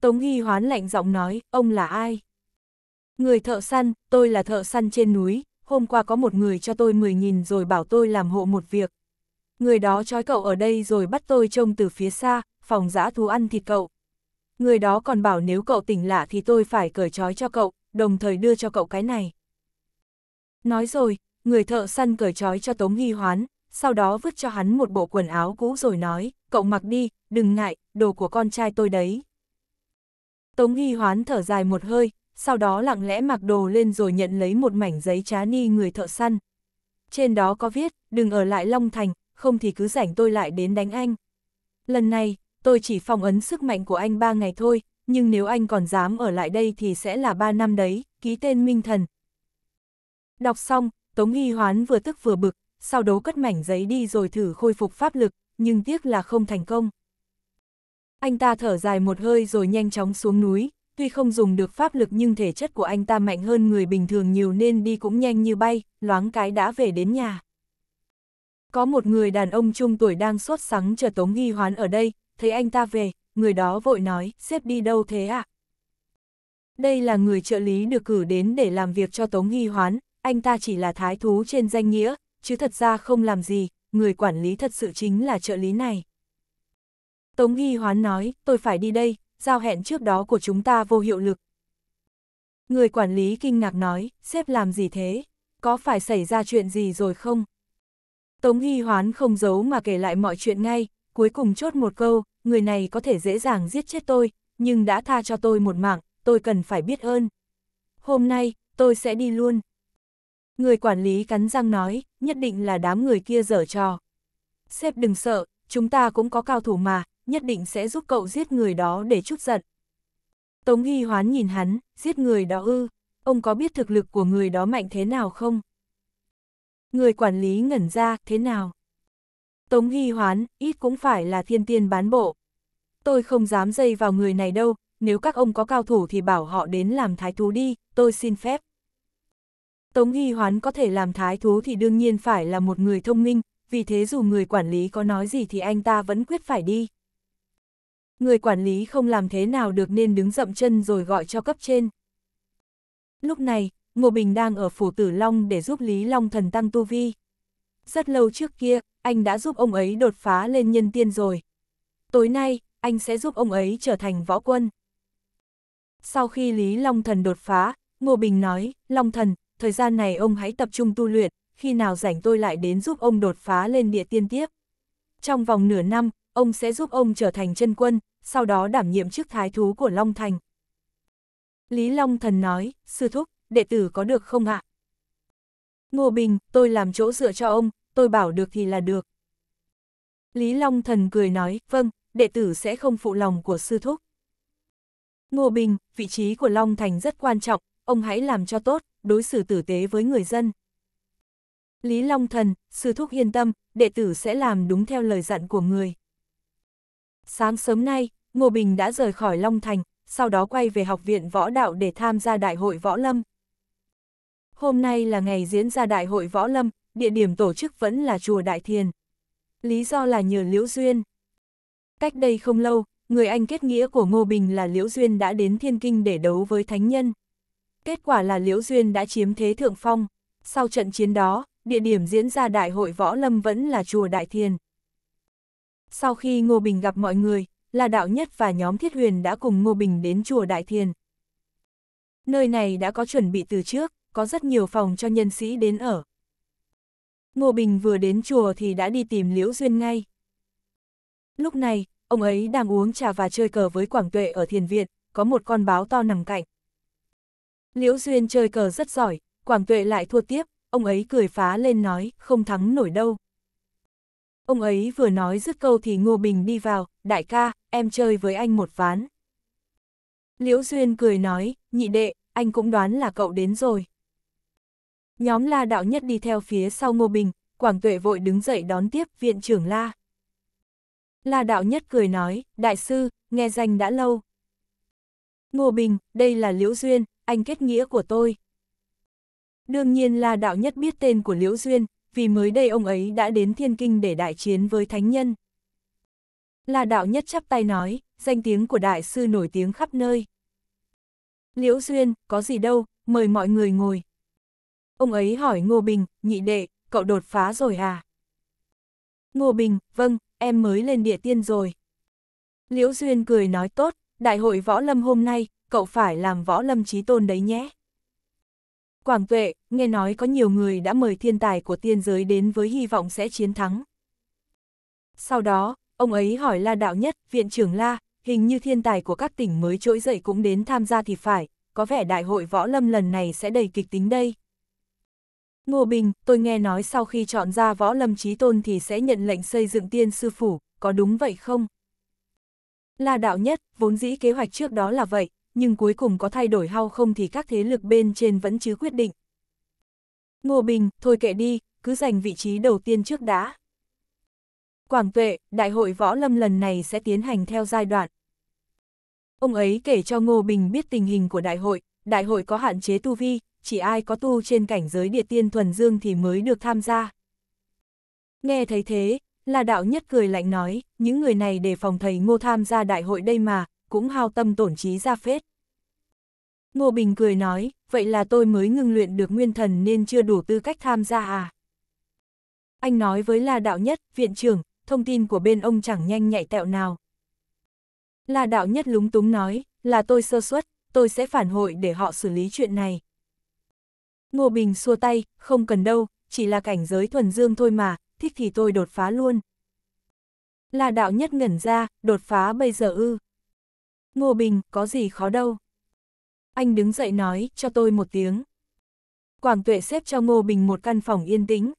Speaker 1: Tống Hy hoán lạnh giọng nói, ông là ai? Người thợ săn, tôi là thợ săn trên núi, hôm qua có một người cho tôi 10.000 rồi bảo tôi làm hộ một việc. Người đó trói cậu ở đây rồi bắt tôi trông từ phía xa, phòng giã thú ăn thịt cậu. Người đó còn bảo nếu cậu tỉnh lạ thì tôi phải cởi trói cho cậu, đồng thời đưa cho cậu cái này. Nói rồi, người thợ săn cởi trói cho Tống Hy Hoán, sau đó vứt cho hắn một bộ quần áo cũ rồi nói, cậu mặc đi, đừng ngại, đồ của con trai tôi đấy. Tống Hy Hoán thở dài một hơi, sau đó lặng lẽ mặc đồ lên rồi nhận lấy một mảnh giấy trá ni người thợ săn. Trên đó có viết, đừng ở lại Long Thành, không thì cứ rảnh tôi lại đến đánh anh. Lần này, tôi chỉ phòng ấn sức mạnh của anh ba ngày thôi, nhưng nếu anh còn dám ở lại đây thì sẽ là ba năm đấy, ký tên Minh Thần. Đọc xong, Tống Hy Hoán vừa tức vừa bực, sau đó cất mảnh giấy đi rồi thử khôi phục pháp lực, nhưng tiếc là không thành công. Anh ta thở dài một hơi rồi nhanh chóng xuống núi, tuy không dùng được pháp lực nhưng thể chất của anh ta mạnh hơn người bình thường nhiều nên đi cũng nhanh như bay, loáng cái đã về đến nhà. Có một người đàn ông trung tuổi đang sốt sắng chờ Tống Nghi Hoán ở đây, thấy anh ta về, người đó vội nói, xếp đi đâu thế ạ? À? Đây là người trợ lý được cử đến để làm việc cho Tống Nghi Hoán, anh ta chỉ là thái thú trên danh nghĩa, chứ thật ra không làm gì, người quản lý thật sự chính là trợ lý này. Tống Hy Hoán nói, tôi phải đi đây, giao hẹn trước đó của chúng ta vô hiệu lực. Người quản lý kinh ngạc nói, sếp làm gì thế? Có phải xảy ra chuyện gì rồi không? Tống Hy Hoán không giấu mà kể lại mọi chuyện ngay, cuối cùng chốt một câu, người này có thể dễ dàng giết chết tôi, nhưng đã tha cho tôi một mạng, tôi cần phải biết ơn. Hôm nay, tôi sẽ đi luôn. Người quản lý cắn răng nói, nhất định là đám người kia dở trò. Sếp đừng sợ, chúng ta cũng có cao thủ mà, nhất định sẽ giúp cậu giết người đó để chút giận. Tống Hy Hoán nhìn hắn, giết người đó ư, ông có biết thực lực của người đó mạnh thế nào không? Người quản lý ngẩn ra, thế nào? Tống Hy Hoán, ít cũng phải là thiên tiên bán bộ. Tôi không dám dây vào người này đâu, nếu các ông có cao thủ thì bảo họ đến làm thái thú đi, tôi xin phép. Tống Hy Hoán có thể làm thái thú thì đương nhiên phải là một người thông minh, vì thế dù người quản lý có nói gì thì anh ta vẫn quyết phải đi. Người quản lý không làm thế nào được nên đứng dậm chân rồi gọi cho cấp trên. Lúc này, Ngô Bình đang ở phủ tử Long để giúp Lý Long thần tăng tu vi. Rất lâu trước kia, anh đã giúp ông ấy đột phá lên nhân tiên rồi. Tối nay, anh sẽ giúp ông ấy trở thành võ quân. Sau khi Lý Long Thần đột phá, Ngô Bình nói, Long Thần, thời gian này ông hãy tập trung tu luyện, khi nào rảnh tôi lại đến giúp ông đột phá lên địa tiên tiếp. Trong vòng nửa năm, ông sẽ giúp ông trở thành chân quân, sau đó đảm nhiệm chức thái thú của Long Thành. Lý Long Thần nói, sư thúc, đệ tử có được không ạ? Ngô Bình, tôi làm chỗ dựa cho ông, tôi bảo được thì là được. Lý Long Thần cười nói, vâng, đệ tử sẽ không phụ lòng của sư thúc. Ngô Bình, vị trí của Long Thành rất quan trọng, ông hãy làm cho tốt, đối xử tử tế với người dân. Lý Long Thần, sư thúc yên tâm, đệ tử sẽ làm đúng theo lời dặn của người. Sáng sớm nay, Ngô Bình đã rời khỏi Long Thành, sau đó quay về học viện võ đạo để tham gia đại hội võ lâm. Hôm nay là ngày diễn ra đại hội võ lâm, địa điểm tổ chức vẫn là chùa Đại Thiền. Lý do là nhờ Liễu Duyên. Cách đây không lâu, người anh kết nghĩa của Ngô Bình là Liễu Duyên đã đến Thiên Kinh để đấu với Thánh Nhân. Kết quả là Liễu Duyên đã chiếm thế thượng phong. Sau trận chiến đó, địa điểm diễn ra đại hội võ lâm vẫn là chùa Đại Thiền. Sau khi Ngô Bình gặp mọi người, là đạo nhất và nhóm thiết huyền đã cùng Ngô Bình đến chùa Đại Thiền. Nơi này đã có chuẩn bị từ trước, có rất nhiều phòng cho nhân sĩ đến ở. Ngô Bình vừa đến chùa thì đã đi tìm Liễu Duyên ngay. Lúc này, ông ấy đang uống trà và chơi cờ với Quảng Tuệ ở thiền viện, có một con báo to nằm cạnh. Liễu Duyên chơi cờ rất giỏi, Quảng Tuệ lại thua tiếp, ông ấy cười phá lên nói, không thắng nổi đâu. Ông ấy vừa nói dứt câu thì Ngô Bình đi vào, đại ca, em chơi với anh một ván. Liễu Duyên cười nói, nhị đệ, anh cũng đoán là cậu đến rồi. Nhóm La Đạo Nhất đi theo phía sau Ngô Bình, Quảng Tuệ vội đứng dậy đón tiếp viện trưởng La. La Đạo Nhất cười nói, đại sư, nghe danh đã lâu. Ngô Bình, đây là Liễu Duyên, anh kết nghĩa của tôi. Đương nhiên La Đạo Nhất biết tên của Liễu Duyên, vì mới đây ông ấy đã đến thiên kinh để đại chiến với thánh nhân. Là đạo nhất chắp tay nói, danh tiếng của đại sư nổi tiếng khắp nơi. Liễu Duyên, có gì đâu, mời mọi người ngồi. Ông ấy hỏi Ngô Bình, nhị đệ, cậu đột phá rồi à? Ngô Bình, vâng, em mới lên địa tiên rồi. Liễu Duyên cười nói tốt, đại hội võ lâm hôm nay, cậu phải làm võ lâm trí tôn đấy nhé. Quảng vệ nghe nói có nhiều người đã mời thiên tài của tiên giới đến với hy vọng sẽ chiến thắng. Sau đó, ông ấy hỏi La Đạo Nhất, viện trưởng La, hình như thiên tài của các tỉnh mới trỗi dậy cũng đến tham gia thì phải, có vẻ đại hội võ lâm lần này sẽ đầy kịch tính đây. Ngô Bình, tôi nghe nói sau khi chọn ra võ lâm trí tôn thì sẽ nhận lệnh xây dựng tiên sư phủ, có đúng vậy không? La Đạo Nhất, vốn dĩ kế hoạch trước đó là vậy, nhưng cuối cùng có thay đổi hao không thì các thế lực bên trên vẫn chứ quyết định. Ngô Bình, thôi kệ đi, cứ giành vị trí đầu tiên trước đã. Quảng Tuệ, Đại hội Võ Lâm lần này sẽ tiến hành theo giai đoạn. Ông ấy kể cho Ngô Bình biết tình hình của đại hội, đại hội có hạn chế tu vi, chỉ ai có tu trên cảnh giới địa tiên thuần dương thì mới được tham gia. Nghe thấy thế, là đạo nhất cười lạnh nói, những người này để phòng thầy Ngô tham gia đại hội đây mà, cũng hao tâm tổn trí ra phết. Ngô Bình cười nói, vậy là tôi mới ngưng luyện được nguyên thần nên chưa đủ tư cách tham gia à. Anh nói với La Đạo Nhất, viện trưởng, thông tin của bên ông chẳng nhanh nhạy tẹo nào. La Đạo Nhất lúng túng nói, là tôi sơ suất, tôi sẽ phản hội để họ xử lý chuyện này. Ngô Bình xua tay, không cần đâu, chỉ là cảnh giới thuần dương thôi mà, thích thì tôi đột phá luôn. La Đạo Nhất ngẩn ra, đột phá bây giờ ư. Ngô Bình, có gì khó đâu. Anh đứng dậy nói, cho tôi một tiếng. Quảng tuệ xếp cho Ngô Bình một căn phòng yên tĩnh.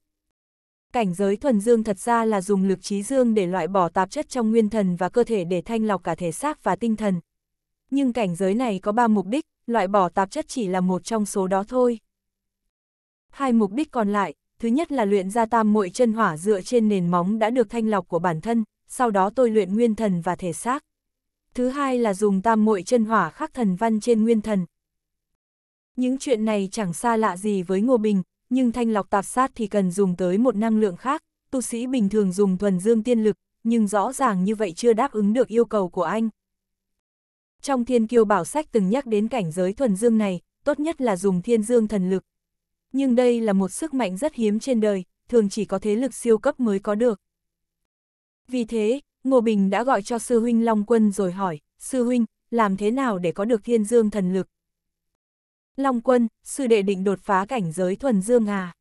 Speaker 1: Cảnh giới thuần dương thật ra là dùng lực trí dương để loại bỏ tạp chất trong nguyên thần và cơ thể để thanh lọc cả thể xác và tinh thần. Nhưng cảnh giới này có ba mục đích, loại bỏ tạp chất chỉ là một trong số đó thôi. Hai mục đích còn lại, thứ nhất là luyện ra tam muội chân hỏa dựa trên nền móng đã được thanh lọc của bản thân, sau đó tôi luyện nguyên thần và thể xác thứ hai là dùng tam muội chân hỏa khắc thần văn trên nguyên thần. Những chuyện này chẳng xa lạ gì với Ngô Bình, nhưng thanh lọc tạp sát thì cần dùng tới một năng lượng khác, tu sĩ bình thường dùng thuần dương tiên lực, nhưng rõ ràng như vậy chưa đáp ứng được yêu cầu của anh. Trong thiên kiêu bảo sách từng nhắc đến cảnh giới thuần dương này, tốt nhất là dùng thiên dương thần lực. Nhưng đây là một sức mạnh rất hiếm trên đời, thường chỉ có thế lực siêu cấp mới có được. Vì thế, Ngô Bình đã gọi cho sư huynh Long Quân rồi hỏi, sư huynh, làm thế nào để có được thiên dương thần lực? Long Quân, sư đệ định đột phá cảnh giới thuần dương à?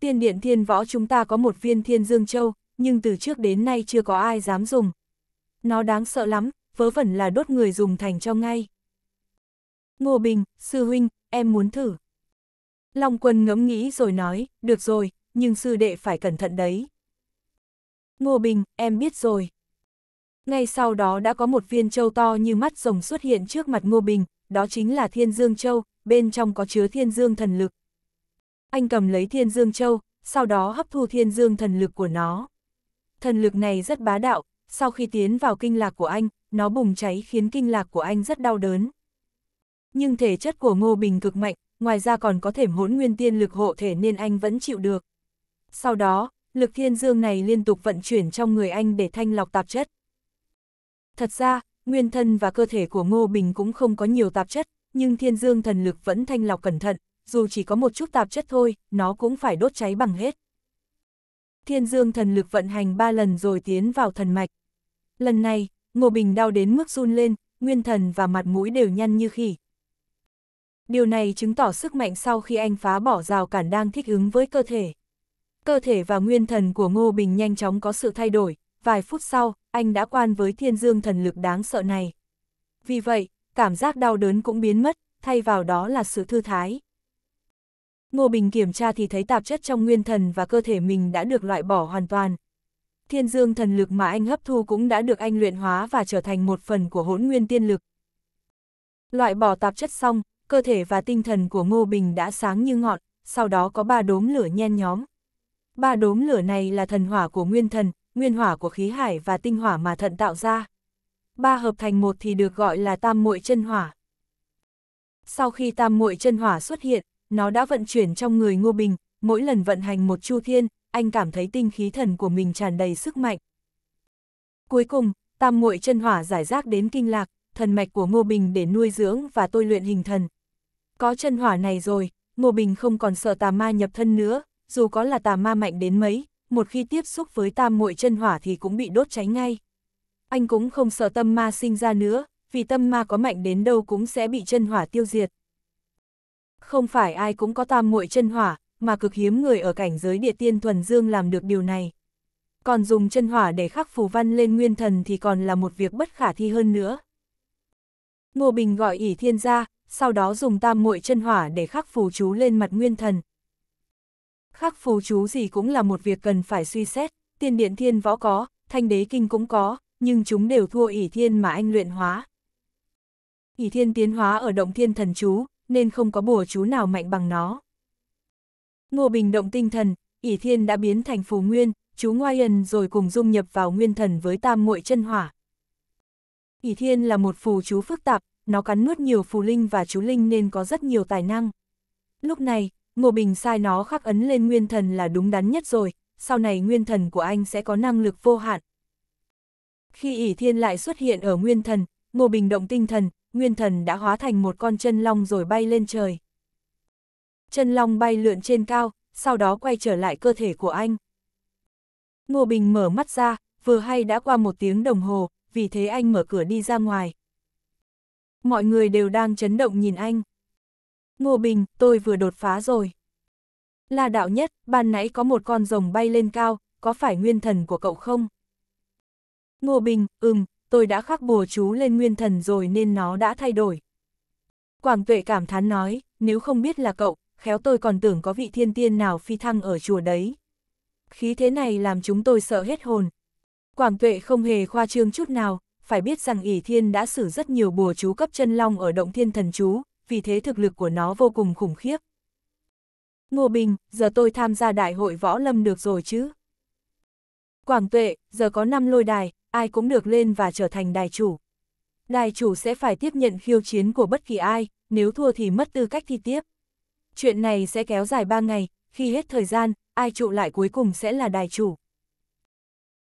Speaker 1: Tiên điện thiên võ chúng ta có một viên thiên dương châu, nhưng từ trước đến nay chưa có ai dám dùng. Nó đáng sợ lắm, vớ vẩn là đốt người dùng thành cho ngay. Ngô Bình, sư huynh, em muốn thử. Long Quân ngẫm nghĩ rồi nói, được rồi, nhưng sư đệ phải cẩn thận đấy. Ngô Bình, em biết rồi. Ngay sau đó đã có một viên châu to như mắt rồng xuất hiện trước mặt Ngô Bình, đó chính là Thiên Dương Châu, bên trong có chứa Thiên Dương thần lực. Anh cầm lấy Thiên Dương Châu, sau đó hấp thu Thiên Dương thần lực của nó. Thần lực này rất bá đạo, sau khi tiến vào kinh lạc của anh, nó bùng cháy khiến kinh lạc của anh rất đau đớn. Nhưng thể chất của Ngô Bình cực mạnh, ngoài ra còn có thể hỗn nguyên tiên lực hộ thể nên anh vẫn chịu được. Sau đó, lực thiên dương này liên tục vận chuyển trong người anh để thanh lọc tạp chất. Thật ra, nguyên thân và cơ thể của Ngô Bình cũng không có nhiều tạp chất, nhưng thiên dương thần lực vẫn thanh lọc cẩn thận, dù chỉ có một chút tạp chất thôi, nó cũng phải đốt cháy bằng hết. Thiên dương thần lực vận hành ba lần rồi tiến vào thần mạch. Lần này, Ngô Bình đau đến mức run lên, nguyên thần và mặt mũi đều nhăn như khỉ. Điều này chứng tỏ sức mạnh sau khi anh phá bỏ rào cản đang thích ứng với cơ thể. Cơ thể và nguyên thần của Ngô Bình nhanh chóng có sự thay đổi, vài phút sau, anh đã quan với thiên dương thần lực đáng sợ này. Vì vậy, cảm giác đau đớn cũng biến mất, thay vào đó là sự thư thái. Ngô Bình kiểm tra thì thấy tạp chất trong nguyên thần và cơ thể mình đã được loại bỏ hoàn toàn. Thiên dương thần lực mà anh hấp thu cũng đã được anh luyện hóa và trở thành một phần của hỗn nguyên tiên lực. Loại bỏ tạp chất xong, cơ thể và tinh thần của Ngô Bình đã sáng như ngọn, sau đó có ba đốm lửa nhen nhóm. Ba đốm lửa này là thần hỏa của nguyên thần, nguyên hỏa của khí hải và tinh hỏa mà thận tạo ra. Ba hợp thành một thì được gọi là tam muội chân hỏa. Sau khi tam muội chân hỏa xuất hiện, nó đã vận chuyển trong người Ngô Bình, mỗi lần vận hành một chu thiên, anh cảm thấy tinh khí thần của mình tràn đầy sức mạnh. Cuối cùng, tam muội chân hỏa giải rác đến kinh lạc, thần mạch của Ngô Bình để nuôi dưỡng và tôi luyện hình thần. Có chân hỏa này rồi, Ngô Bình không còn sợ tà ma nhập thân nữa, dù có là tà ma mạnh đến mấy, một khi tiếp xúc với tam muội chân hỏa thì cũng bị đốt cháy ngay. Anh cũng không sợ tâm ma sinh ra nữa, vì tâm ma có mạnh đến đâu cũng sẽ bị chân hỏa tiêu diệt. Không phải ai cũng có tam muội chân hỏa, mà cực hiếm người ở cảnh giới địa tiên thuần dương làm được điều này. Còn dùng chân hỏa để khắc phù văn lên nguyên thần thì còn là một việc bất khả thi hơn nữa. Ngô Bình gọi ỉ thiên ra, sau đó dùng tam muội chân hỏa để khắc phù chú lên mặt nguyên thần, khắc phù chú gì cũng là một việc cần phải suy xét, tiên điện thiên võ có, thanh đế kinh cũng có, nhưng chúng đều thua ỷ thiên mà anh luyện hóa. ỷ thiên tiến hóa ở động thiên thần chú, nên không có bùa chú nào mạnh bằng nó. Ngô Bình động tinh thần, ỷ thiên đã biến thành phù nguyên, chú ngoại ẩn rồi cùng dung nhập vào nguyên thần với tam muội chân hỏa. ỷ thiên là một phù chú phức tạp, nó cắn nuốt nhiều phù linh và chú linh nên có rất nhiều tài năng. Lúc này, Ngô Bình sai nó khắc ấn lên nguyên thần là đúng đắn nhất rồi, sau này nguyên thần của anh sẽ có năng lực vô hạn. Khi ỷ thiên lại xuất hiện ở nguyên thần, Ngô Bình động tinh thần, nguyên thần đã hóa thành một con chân long rồi bay lên trời. Chân long bay lượn trên cao, sau đó quay trở lại cơ thể của anh. Ngô Bình mở mắt ra, vừa hay đã qua một tiếng đồng hồ, vì thế anh mở cửa đi ra ngoài. Mọi người đều đang chấn động nhìn anh. Ngô Bình, tôi vừa đột phá rồi. La đạo nhất, ban nãy có một con rồng bay lên cao, có phải nguyên thần của cậu không? Ngô Bình, ừm, tôi đã khắc bùa chú lên nguyên thần rồi nên nó đã thay đổi. Quảng tuệ cảm thán nói, nếu không biết là cậu, khéo tôi còn tưởng có vị thiên tiên nào phi thăng ở chùa đấy. Khí thế này làm chúng tôi sợ hết hồn. Quảng tuệ không hề khoa trương chút nào, phải biết rằng ỷ thiên đã xử rất nhiều bùa chú cấp chân long ở động thiên thần chú, vì thế thực lực của nó vô cùng khủng khiếp. Ngô Bình, giờ tôi tham gia đại hội võ lâm được rồi chứ? Quảng Tuệ, giờ có 5 lôi đài, ai cũng được lên và trở thành đài chủ. Đài chủ sẽ phải tiếp nhận khiêu chiến của bất kỳ ai, nếu thua thì mất tư cách thi tiếp. Chuyện này sẽ kéo dài 3 ngày, khi hết thời gian, ai trụ lại cuối cùng sẽ là đài chủ.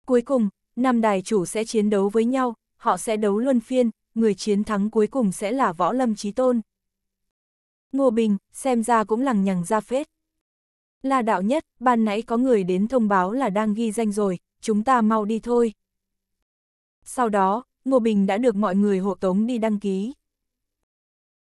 Speaker 1: Cuối cùng, năm đài chủ sẽ chiến đấu với nhau, họ sẽ đấu luân phiên, người chiến thắng cuối cùng sẽ là võ lâm trí tôn. Ngô Bình, xem ra cũng lằng nhằng ra phết. Là đạo nhất, ban nãy có người đến thông báo là đang ghi danh rồi, chúng ta mau đi thôi. Sau đó, Ngô Bình đã được mọi người hộ tống đi đăng ký.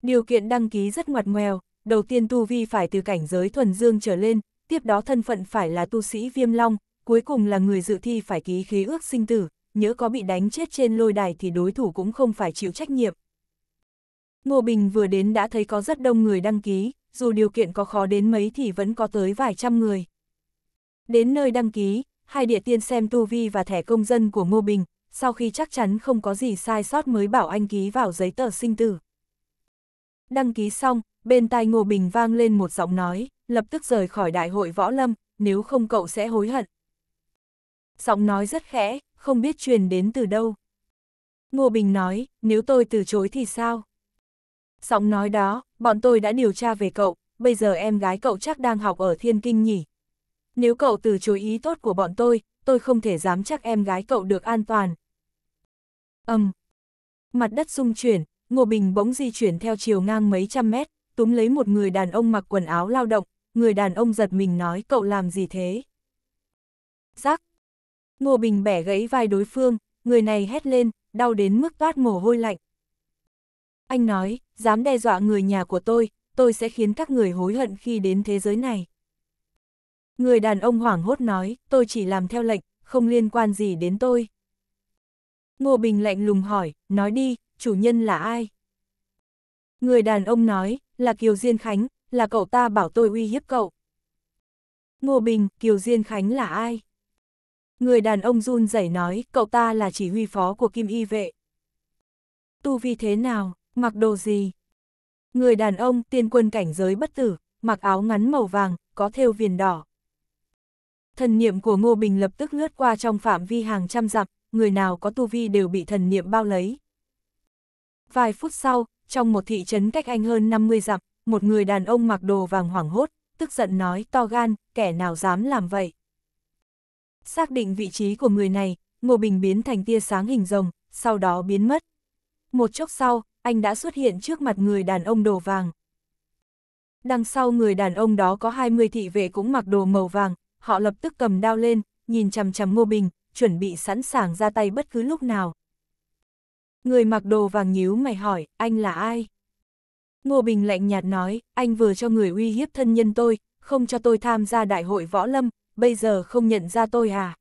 Speaker 1: Điều kiện đăng ký rất ngoặt ngoèo, đầu tiên tu vi phải từ cảnh giới thuần dương trở lên, tiếp đó thân phận phải là tu sĩ viêm long, cuối cùng là người dự thi phải ký khí ước sinh tử, nhớ có bị đánh chết trên lôi đài thì đối thủ cũng không phải chịu trách nhiệm, Ngô Bình vừa đến đã thấy có rất đông người đăng ký, dù điều kiện có khó đến mấy thì vẫn có tới vài trăm người. Đến nơi đăng ký, hai địa tiên xem tu vi và thẻ công dân của Ngô Bình, sau khi chắc chắn không có gì sai sót mới bảo anh ký vào giấy tờ sinh tử. Đăng ký xong, bên tai Ngô Bình vang lên một giọng nói, lập tức rời khỏi đại hội võ lâm, nếu không cậu sẽ hối hận. Giọng nói rất khẽ, không biết truyền đến từ đâu. Ngô Bình nói, nếu tôi từ chối thì sao? Giọng nói đó, bọn tôi đã điều tra về cậu, bây giờ em gái cậu chắc đang học ở Thiên Kinh nhỉ. Nếu cậu từ chối ý tốt của bọn tôi, tôi không thể dám chắc em gái cậu được an toàn. Âm. Um. Mặt đất rung chuyển, Ngô Bình bỗng di chuyển theo chiều ngang mấy trăm mét, túm lấy một người đàn ông mặc quần áo lao động, người đàn ông giật mình nói cậu làm gì thế? Giác. Ngô Bình bẻ gãy vai đối phương, người này hét lên, đau đến mức toát mồ hôi lạnh. Anh nói, dám đe dọa người nhà của tôi, tôi sẽ khiến các người hối hận khi đến thế giới này. Người đàn ông hoảng hốt nói, tôi chỉ làm theo lệnh, không liên quan gì đến tôi. Ngô Bình lạnh lùng hỏi, nói đi, chủ nhân là ai? Người đàn ông nói, là Kiều Diên Khánh, là cậu ta bảo tôi uy hiếp cậu. Ngô Bình, Kiều Diên Khánh là ai? Người đàn ông run rẩy nói, cậu ta là chỉ huy phó của Kim Y Vệ. Tu vi thế nào? mặc đồ gì? Người đàn ông tiên quân cảnh giới bất tử, mặc áo ngắn màu vàng, có thêu viền đỏ. Thần niệm của Ngô Bình lập tức lướt qua trong phạm vi hàng trăm dặm, người nào có tu vi đều bị thần niệm bao lấy. Vài phút sau, trong một thị trấn cách anh hơn 50 dặm, một người đàn ông mặc đồ vàng hoảng hốt, tức giận nói to gan, kẻ nào dám làm vậy. Xác định vị trí của người này, Ngô Bình biến thành tia sáng hình rồng, sau đó biến mất. Một chốc sau, anh đã xuất hiện trước mặt người đàn ông đồ vàng. Đằng sau người đàn ông đó có 20 thị vệ cũng mặc đồ màu vàng, họ lập tức cầm đao lên, nhìn chằm chằm Ngô Bình, chuẩn bị sẵn sàng ra tay bất cứ lúc nào. Người mặc đồ vàng nhíu mày hỏi, anh là ai? Ngô Bình lạnh nhạt nói, anh vừa cho người uy hiếp thân nhân tôi, không cho tôi tham gia đại hội võ lâm, bây giờ không nhận ra tôi à?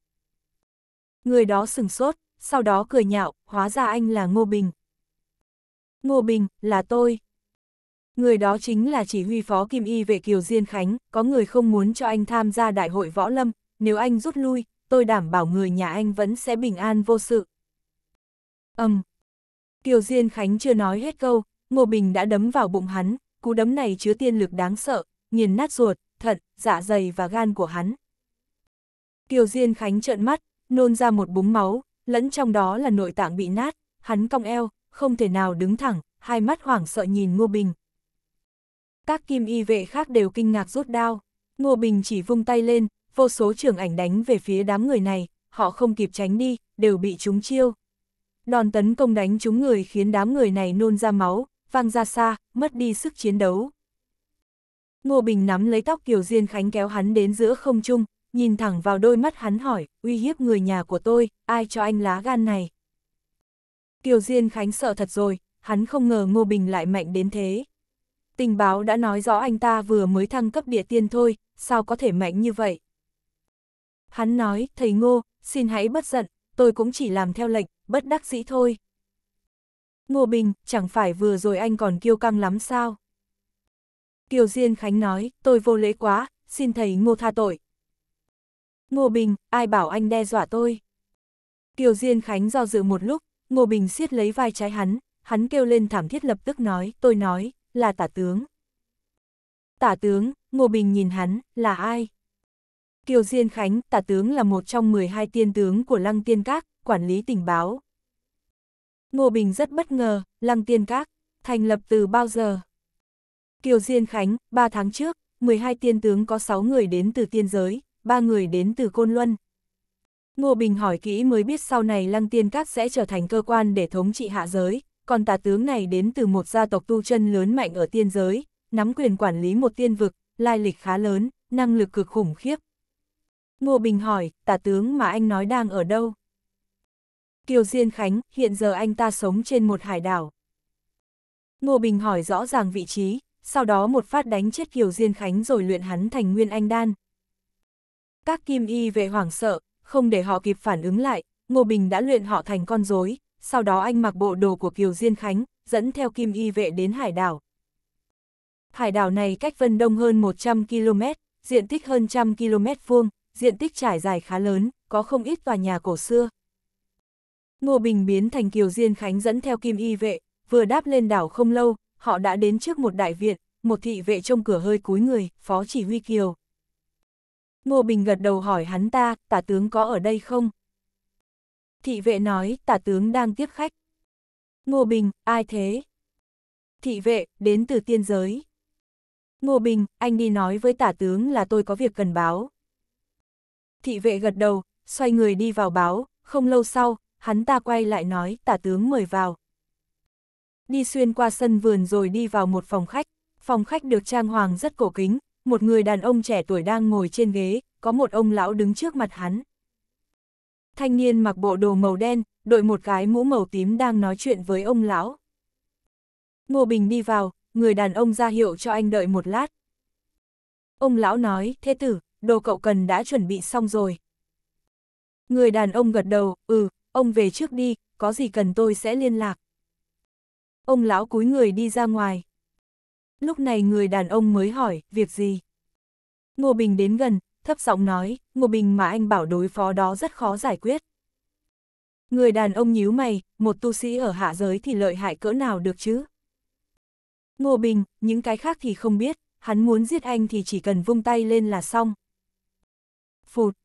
Speaker 1: Người đó sừng sốt, sau đó cười nhạo, hóa ra anh là Ngô Bình. Ngô Bình, là tôi. Người đó chính là chỉ huy phó Kim Y về Kiều Diên Khánh, có người không muốn cho anh tham gia đại hội võ lâm, nếu anh rút lui, tôi đảm bảo người nhà anh vẫn sẽ bình an vô sự. Âm. Um. Kiều Diên Khánh chưa nói hết câu, Ngô Bình đã đấm vào bụng hắn, cú đấm này chứa tiên lực đáng sợ, nghiền nát ruột, thận, dạ dày và gan của hắn. Kiều Diên Khánh trợn mắt, nôn ra một búng máu, lẫn trong đó là nội tạng bị nát, hắn cong eo, không thể nào đứng thẳng, hai mắt hoảng sợ nhìn Ngô Bình. Các kim y vệ khác đều kinh ngạc rút đao, Ngô Bình chỉ vung tay lên, vô số trưởng ảnh đánh về phía đám người này, họ không kịp tránh đi, đều bị trúng chiêu. Đòn tấn công đánh chúng người khiến đám người này nôn ra máu, văng ra xa, mất đi sức chiến đấu. Ngô Bình nắm lấy tóc Kiều Diên Khánh kéo hắn đến giữa không trung, nhìn thẳng vào đôi mắt hắn hỏi, uy hiếp người nhà của tôi, ai cho anh lá gan này? Kiều Diên Khánh sợ thật rồi, hắn không ngờ Ngô Bình lại mạnh đến thế. Tình báo đã nói rõ anh ta vừa mới thăng cấp địa tiên thôi, sao có thể mạnh như vậy? Hắn nói, thầy Ngô, xin hãy bất giận, tôi cũng chỉ làm theo lệnh, bất đắc dĩ thôi. Ngô Bình, chẳng phải vừa rồi anh còn kiêu căng lắm sao? Kiều Diên Khánh nói, tôi vô lễ quá, xin thầy Ngô tha tội. Ngô Bình, ai bảo anh đe dọa tôi? Kiều Diên Khánh do dự một lúc, Ngô Bình siết lấy vai trái hắn, hắn kêu lên thảm thiết lập tức nói, tôi nói, là tả tướng. Tả tướng, Ngô Bình nhìn hắn, là ai? Kiều Diên Khánh, tả tướng là một trong 12 tiên tướng của Lăng Tiên Các, quản lý tình báo. Ngô Bình rất bất ngờ, Lăng Tiên Các, thành lập từ bao giờ? Kiều Diên Khánh, 3 tháng trước, 12 tiên tướng có 6 người đến từ tiên giới, 3 người đến từ Côn Luân, Ngô Bình hỏi kỹ mới biết sau này lăng tiên các sẽ trở thành cơ quan để thống trị hạ giới, còn tà tướng này đến từ một gia tộc tu chân lớn mạnh ở tiên giới, nắm quyền quản lý một tiên vực, lai lịch khá lớn, năng lực cực khủng khiếp. Ngô Bình hỏi, tà tướng mà anh nói đang ở đâu? Kiều Diên Khánh, hiện giờ anh ta sống trên một hải đảo. Ngô Bình hỏi rõ ràng vị trí, sau đó một phát đánh chết Kiều Diên Khánh rồi luyện hắn thành Nguyên Anh Đan. Các kim y về hoảng sợ, không để họ kịp phản ứng lại, Ngô Bình đã luyện họ thành con rối, sau đó anh mặc bộ đồ của Kiều Diên Khánh, dẫn theo kim y vệ đến hải đảo. Hải đảo này cách Vân Đông hơn 100 km, diện tích hơn 100 km vuông, diện tích trải dài khá lớn, có không ít tòa nhà cổ xưa. Ngô Bình biến thành Kiều Diên Khánh dẫn theo kim y vệ, vừa đáp lên đảo không lâu, họ đã đến trước một đại viện, một thị vệ trông cửa hơi cúi người, phó chỉ huy Kiều. Ngô Bình gật đầu hỏi hắn ta, tả tướng có ở đây không? Thị vệ nói, tả tướng đang tiếp khách. Ngô Bình, ai thế? Thị vệ, đến từ tiên giới. Ngô Bình, anh đi nói với tả tướng là tôi có việc cần báo. Thị vệ gật đầu, xoay người đi vào báo, không lâu sau, hắn ta quay lại nói tả tướng mời vào. Đi xuyên qua sân vườn rồi đi vào một phòng khách, phòng khách được trang hoàng rất cổ kính, một người đàn ông trẻ tuổi đang ngồi trên ghế, có một ông lão đứng trước mặt hắn. Thanh niên mặc bộ đồ màu đen, đội một cái mũ màu tím đang nói chuyện với ông lão. Ngô Bình đi vào, người đàn ông ra hiệu cho anh đợi một lát. Ông lão nói, thế tử, đồ cậu cần đã chuẩn bị xong rồi. Người đàn ông gật đầu, ừ, ông về trước đi, có gì cần tôi sẽ liên lạc. Ông lão cúi người đi ra ngoài. Lúc này người đàn ông mới hỏi, việc gì? Ngô Bình đến gần, thấp giọng nói, Ngô Bình mà anh bảo đối phó đó rất khó giải quyết. Người đàn ông nhíu mày, một tu sĩ ở hạ giới thì lợi hại cỡ nào được chứ? Ngô Bình, những cái khác thì không biết, hắn muốn giết anh thì chỉ cần vung tay lên là xong. Phụt!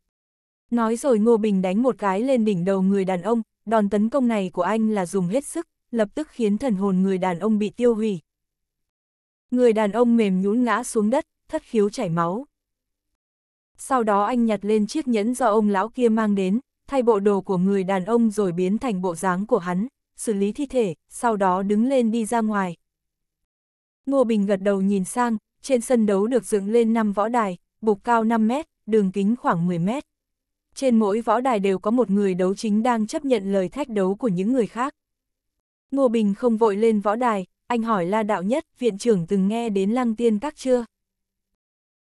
Speaker 1: Nói rồi Ngô Bình đánh một cái lên đỉnh đầu người đàn ông, đòn tấn công này của anh là dùng hết sức, lập tức khiến thần hồn người đàn ông bị tiêu hủy, Người đàn ông mềm nhũn ngã xuống đất, thất khiếu chảy máu. Sau đó anh nhặt lên chiếc nhẫn do ông lão kia mang đến, thay bộ đồ của người đàn ông rồi biến thành bộ dáng của hắn, xử lý thi thể, sau đó đứng lên đi ra ngoài. Ngô Bình gật đầu nhìn sang, trên sân đấu được dựng lên 5 võ đài, bục cao 5 mét, đường kính khoảng 10 mét. Trên mỗi võ đài đều có một người đấu chính đang chấp nhận lời thách đấu của những người khác. Ngô Bình không vội lên võ đài, anh hỏi La Đạo Nhất, viện trưởng từng nghe đến lăng tiên các chưa?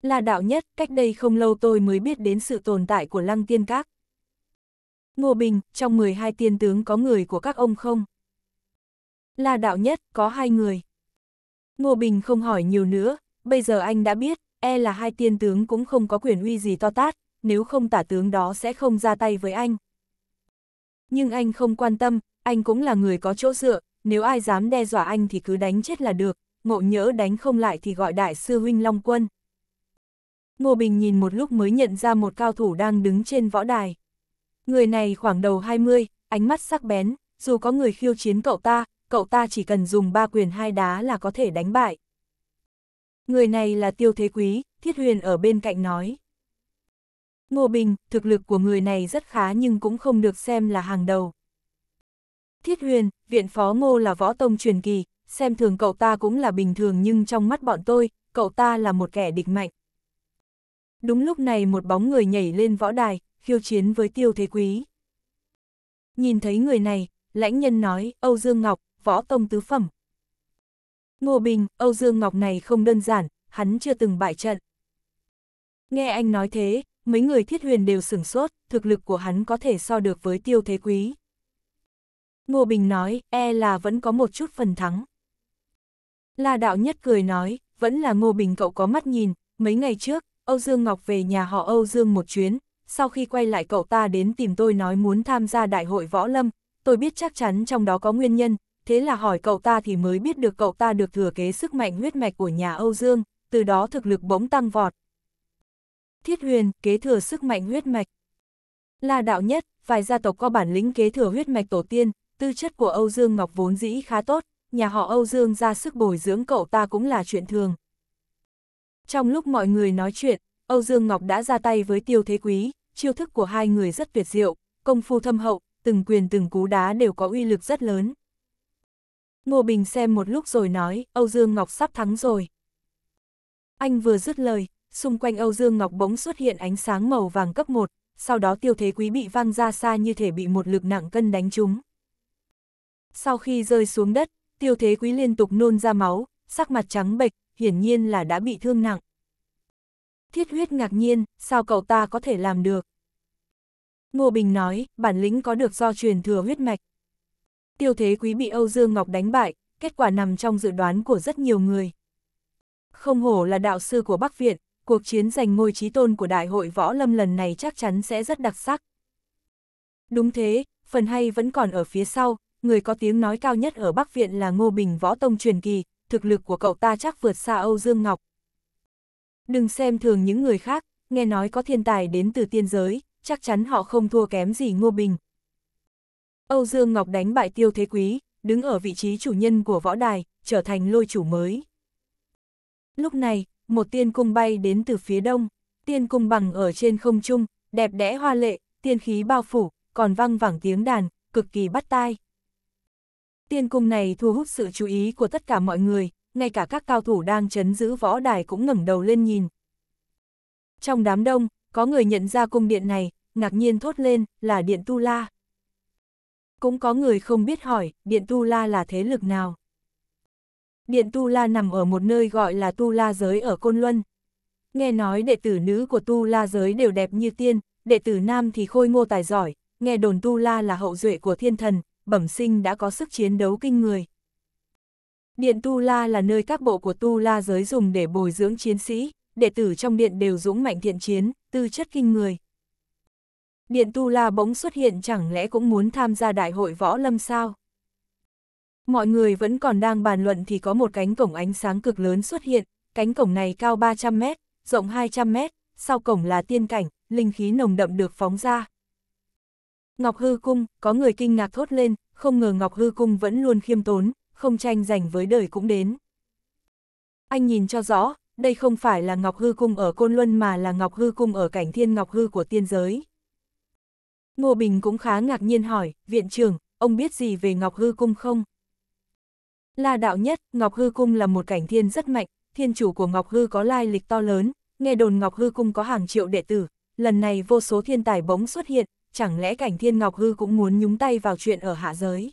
Speaker 1: La Đạo Nhất, cách đây không lâu tôi mới biết đến sự tồn tại của lăng tiên các. Ngô Bình, trong 12 tiên tướng có người của các ông không? La Đạo Nhất, có hai người. Ngô Bình không hỏi nhiều nữa, bây giờ anh đã biết, e là hai tiên tướng cũng không có quyền uy gì to tát, nếu không tả tướng đó sẽ không ra tay với anh. Nhưng anh không quan tâm, anh cũng là người có chỗ dựa, nếu ai dám đe dọa anh thì cứ đánh chết là được, ngộ nhỡ đánh không lại thì gọi đại sư huynh Long Quân. Ngô Bình nhìn một lúc mới nhận ra một cao thủ đang đứng trên võ đài. Người này khoảng đầu 20, ánh mắt sắc bén, dù có người khiêu chiến cậu ta, cậu ta chỉ cần dùng ba quyền hai đá là có thể đánh bại. Người này là Tiêu Thế Quý, Thiết Huyền ở bên cạnh nói. Ngô Bình, thực lực của người này rất khá nhưng cũng không được xem là hàng đầu. Thiết huyền, viện phó ngô là võ tông truyền kỳ, xem thường cậu ta cũng là bình thường nhưng trong mắt bọn tôi, cậu ta là một kẻ địch mạnh. Đúng lúc này một bóng người nhảy lên võ đài, khiêu chiến với tiêu thế quý. Nhìn thấy người này, lãnh nhân nói, Âu Dương Ngọc, võ tông tứ phẩm. Ngô Bình, Âu Dương Ngọc này không đơn giản, hắn chưa từng bại trận. Nghe anh nói thế, mấy người thiết huyền đều sửng sốt, thực lực của hắn có thể so được với tiêu thế quý. Ngô Bình nói, e là vẫn có một chút phần thắng. La Đạo Nhất cười nói, vẫn là Ngô Bình cậu có mắt nhìn, mấy ngày trước, Âu Dương Ngọc về nhà họ Âu Dương một chuyến, sau khi quay lại cậu ta đến tìm tôi nói muốn tham gia đại hội võ lâm, tôi biết chắc chắn trong đó có nguyên nhân, thế là hỏi cậu ta thì mới biết được cậu ta được thừa kế sức mạnh huyết mạch của nhà Âu Dương, từ đó thực lực bỗng tăng vọt. Thiết huyền, kế thừa sức mạnh huyết mạch. La đạo nhất, vài gia tộc có bản lĩnh kế thừa huyết mạch tổ tiên, tư chất của Âu Dương Ngọc vốn dĩ khá tốt, nhà họ Âu Dương ra sức bồi dưỡng cậu ta cũng là chuyện thường. Trong lúc mọi người nói chuyện, Âu Dương Ngọc đã ra tay với Tiêu Thế Quý, chiêu thức của hai người rất tuyệt diệu, công phu thâm hậu, từng quyền từng cú đá đều có uy lực rất lớn. Ngô Bình xem một lúc rồi nói, Âu Dương Ngọc sắp thắng rồi. Anh vừa dứt lời, xung quanh Âu Dương Ngọc bỗng xuất hiện ánh sáng màu vàng cấp 1, sau đó tiêu thế quý bị văng ra xa như thể bị một lực nặng cân đánh trúng. Sau khi rơi xuống đất, tiêu thế quý liên tục nôn ra máu, sắc mặt trắng bệch, hiển nhiên là đã bị thương nặng. Thiết huyết ngạc nhiên, sao cậu ta có thể làm được? Ngô Bình nói, bản lĩnh có được do truyền thừa huyết mạch. Tiêu thế quý bị Âu Dương Ngọc đánh bại, kết quả nằm trong dự đoán của rất nhiều người. Không hổ là đạo sư của Bắc Viện, cuộc chiến giành ngôi trí tôn của Đại hội Võ Lâm lần này chắc chắn sẽ rất đặc sắc. Đúng thế, phần hay vẫn còn ở phía sau, người có tiếng nói cao nhất ở Bắc Viện là Ngô Bình Võ Tông truyền kỳ, thực lực của cậu ta chắc vượt xa Âu Dương Ngọc. Đừng xem thường những người khác, nghe nói có thiên tài đến từ tiên giới, chắc chắn họ không thua kém gì Ngô Bình. Âu Dương Ngọc đánh bại Tiêu Thế Quý, đứng ở vị trí chủ nhân của võ đài, trở thành lôi chủ mới. Lúc này, một tiên cung bay đến từ phía đông, tiên cung bằng ở trên không trung, đẹp đẽ hoa lệ, tiên khí bao phủ, còn văng vẳng tiếng đàn, cực kỳ bắt tai. Tiên cung này thu hút sự chú ý của tất cả mọi người, ngay cả các cao thủ đang chấn giữ võ đài cũng ngẩng đầu lên nhìn. Trong đám đông, có người nhận ra cung điện này, ngạc nhiên thốt lên, là điện Tu La. Cũng có người không biết hỏi, điện Tu La là thế lực nào. Điện Tu La nằm ở một nơi gọi là Tu La Giới ở Côn Luân. Nghe nói đệ tử nữ của Tu La Giới đều đẹp như tiên, đệ tử nam thì khôi ngô tài giỏi, nghe đồn Tu La là hậu duệ của thiên thần, bẩm sinh đã có sức chiến đấu kinh người. Điện Tu La là nơi các bộ của Tu La giới dùng để bồi dưỡng chiến sĩ, đệ tử trong điện đều dũng mạnh thiện chiến, tư chất kinh người. Điện Tu La bỗng xuất hiện chẳng lẽ cũng muốn tham gia đại hội võ lâm sao? Mọi người vẫn còn đang bàn luận thì có một cánh cổng ánh sáng cực lớn xuất hiện, cánh cổng này cao 300 mét, rộng 200 mét, sau cổng là tiên cảnh, linh khí nồng đậm được phóng ra. Ngọc Hư Cung, có người kinh ngạc thốt lên, không ngờ Ngọc Hư Cung vẫn luôn khiêm tốn, không tranh giành với đời cũng đến. Anh nhìn cho rõ, đây không phải là Ngọc Hư Cung ở Côn Luân mà là Ngọc Hư Cung ở cảnh thiên Ngọc Hư của tiên giới. Ngô Bình cũng khá ngạc nhiên hỏi, viện trưởng, ông biết gì về Ngọc Hư Cung không? Là đạo nhất, Ngọc Hư Cung là một cảnh thiên rất mạnh, thiên chủ của Ngọc Hư có lai lịch to lớn, nghe đồn Ngọc Hư Cung có hàng triệu đệ tử, lần này vô số thiên tài bỗng xuất hiện, chẳng lẽ cảnh thiên ngọc hư cũng muốn nhúng tay vào chuyện ở hạ giới.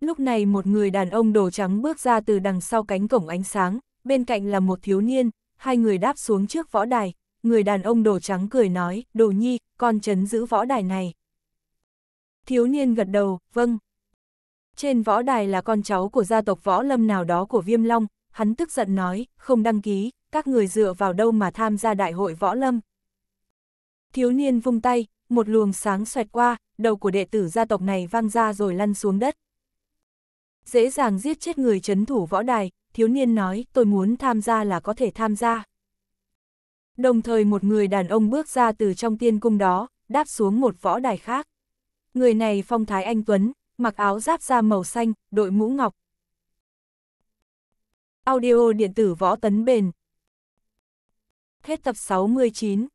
Speaker 1: Lúc này một người đàn ông đồ trắng bước ra từ đằng sau cánh cổng ánh sáng, bên cạnh là một thiếu niên, hai người đáp xuống trước võ đài, người đàn ông đồ trắng cười nói, đồ nhi, con chấn giữ võ đài này. Thiếu niên gật đầu, vâng. Trên võ đài là con cháu của gia tộc võ lâm nào đó của Viêm Long, hắn tức giận nói, không đăng ký, các người dựa vào đâu mà tham gia đại hội võ lâm. Thiếu niên vung tay, một luồng sáng xoẹt qua, đầu của đệ tử gia tộc này vang ra rồi lăn xuống đất. Dễ dàng giết chết người chấn thủ võ đài, thiếu niên nói tôi muốn tham gia là có thể tham gia. Đồng thời một người đàn ông bước ra từ trong tiên cung đó, đáp xuống một võ đài khác. Người này phong thái anh Tuấn, mặc áo giáp da màu xanh, đội mũ ngọc. Audio điện tử võ tấn bền. Hết tập 69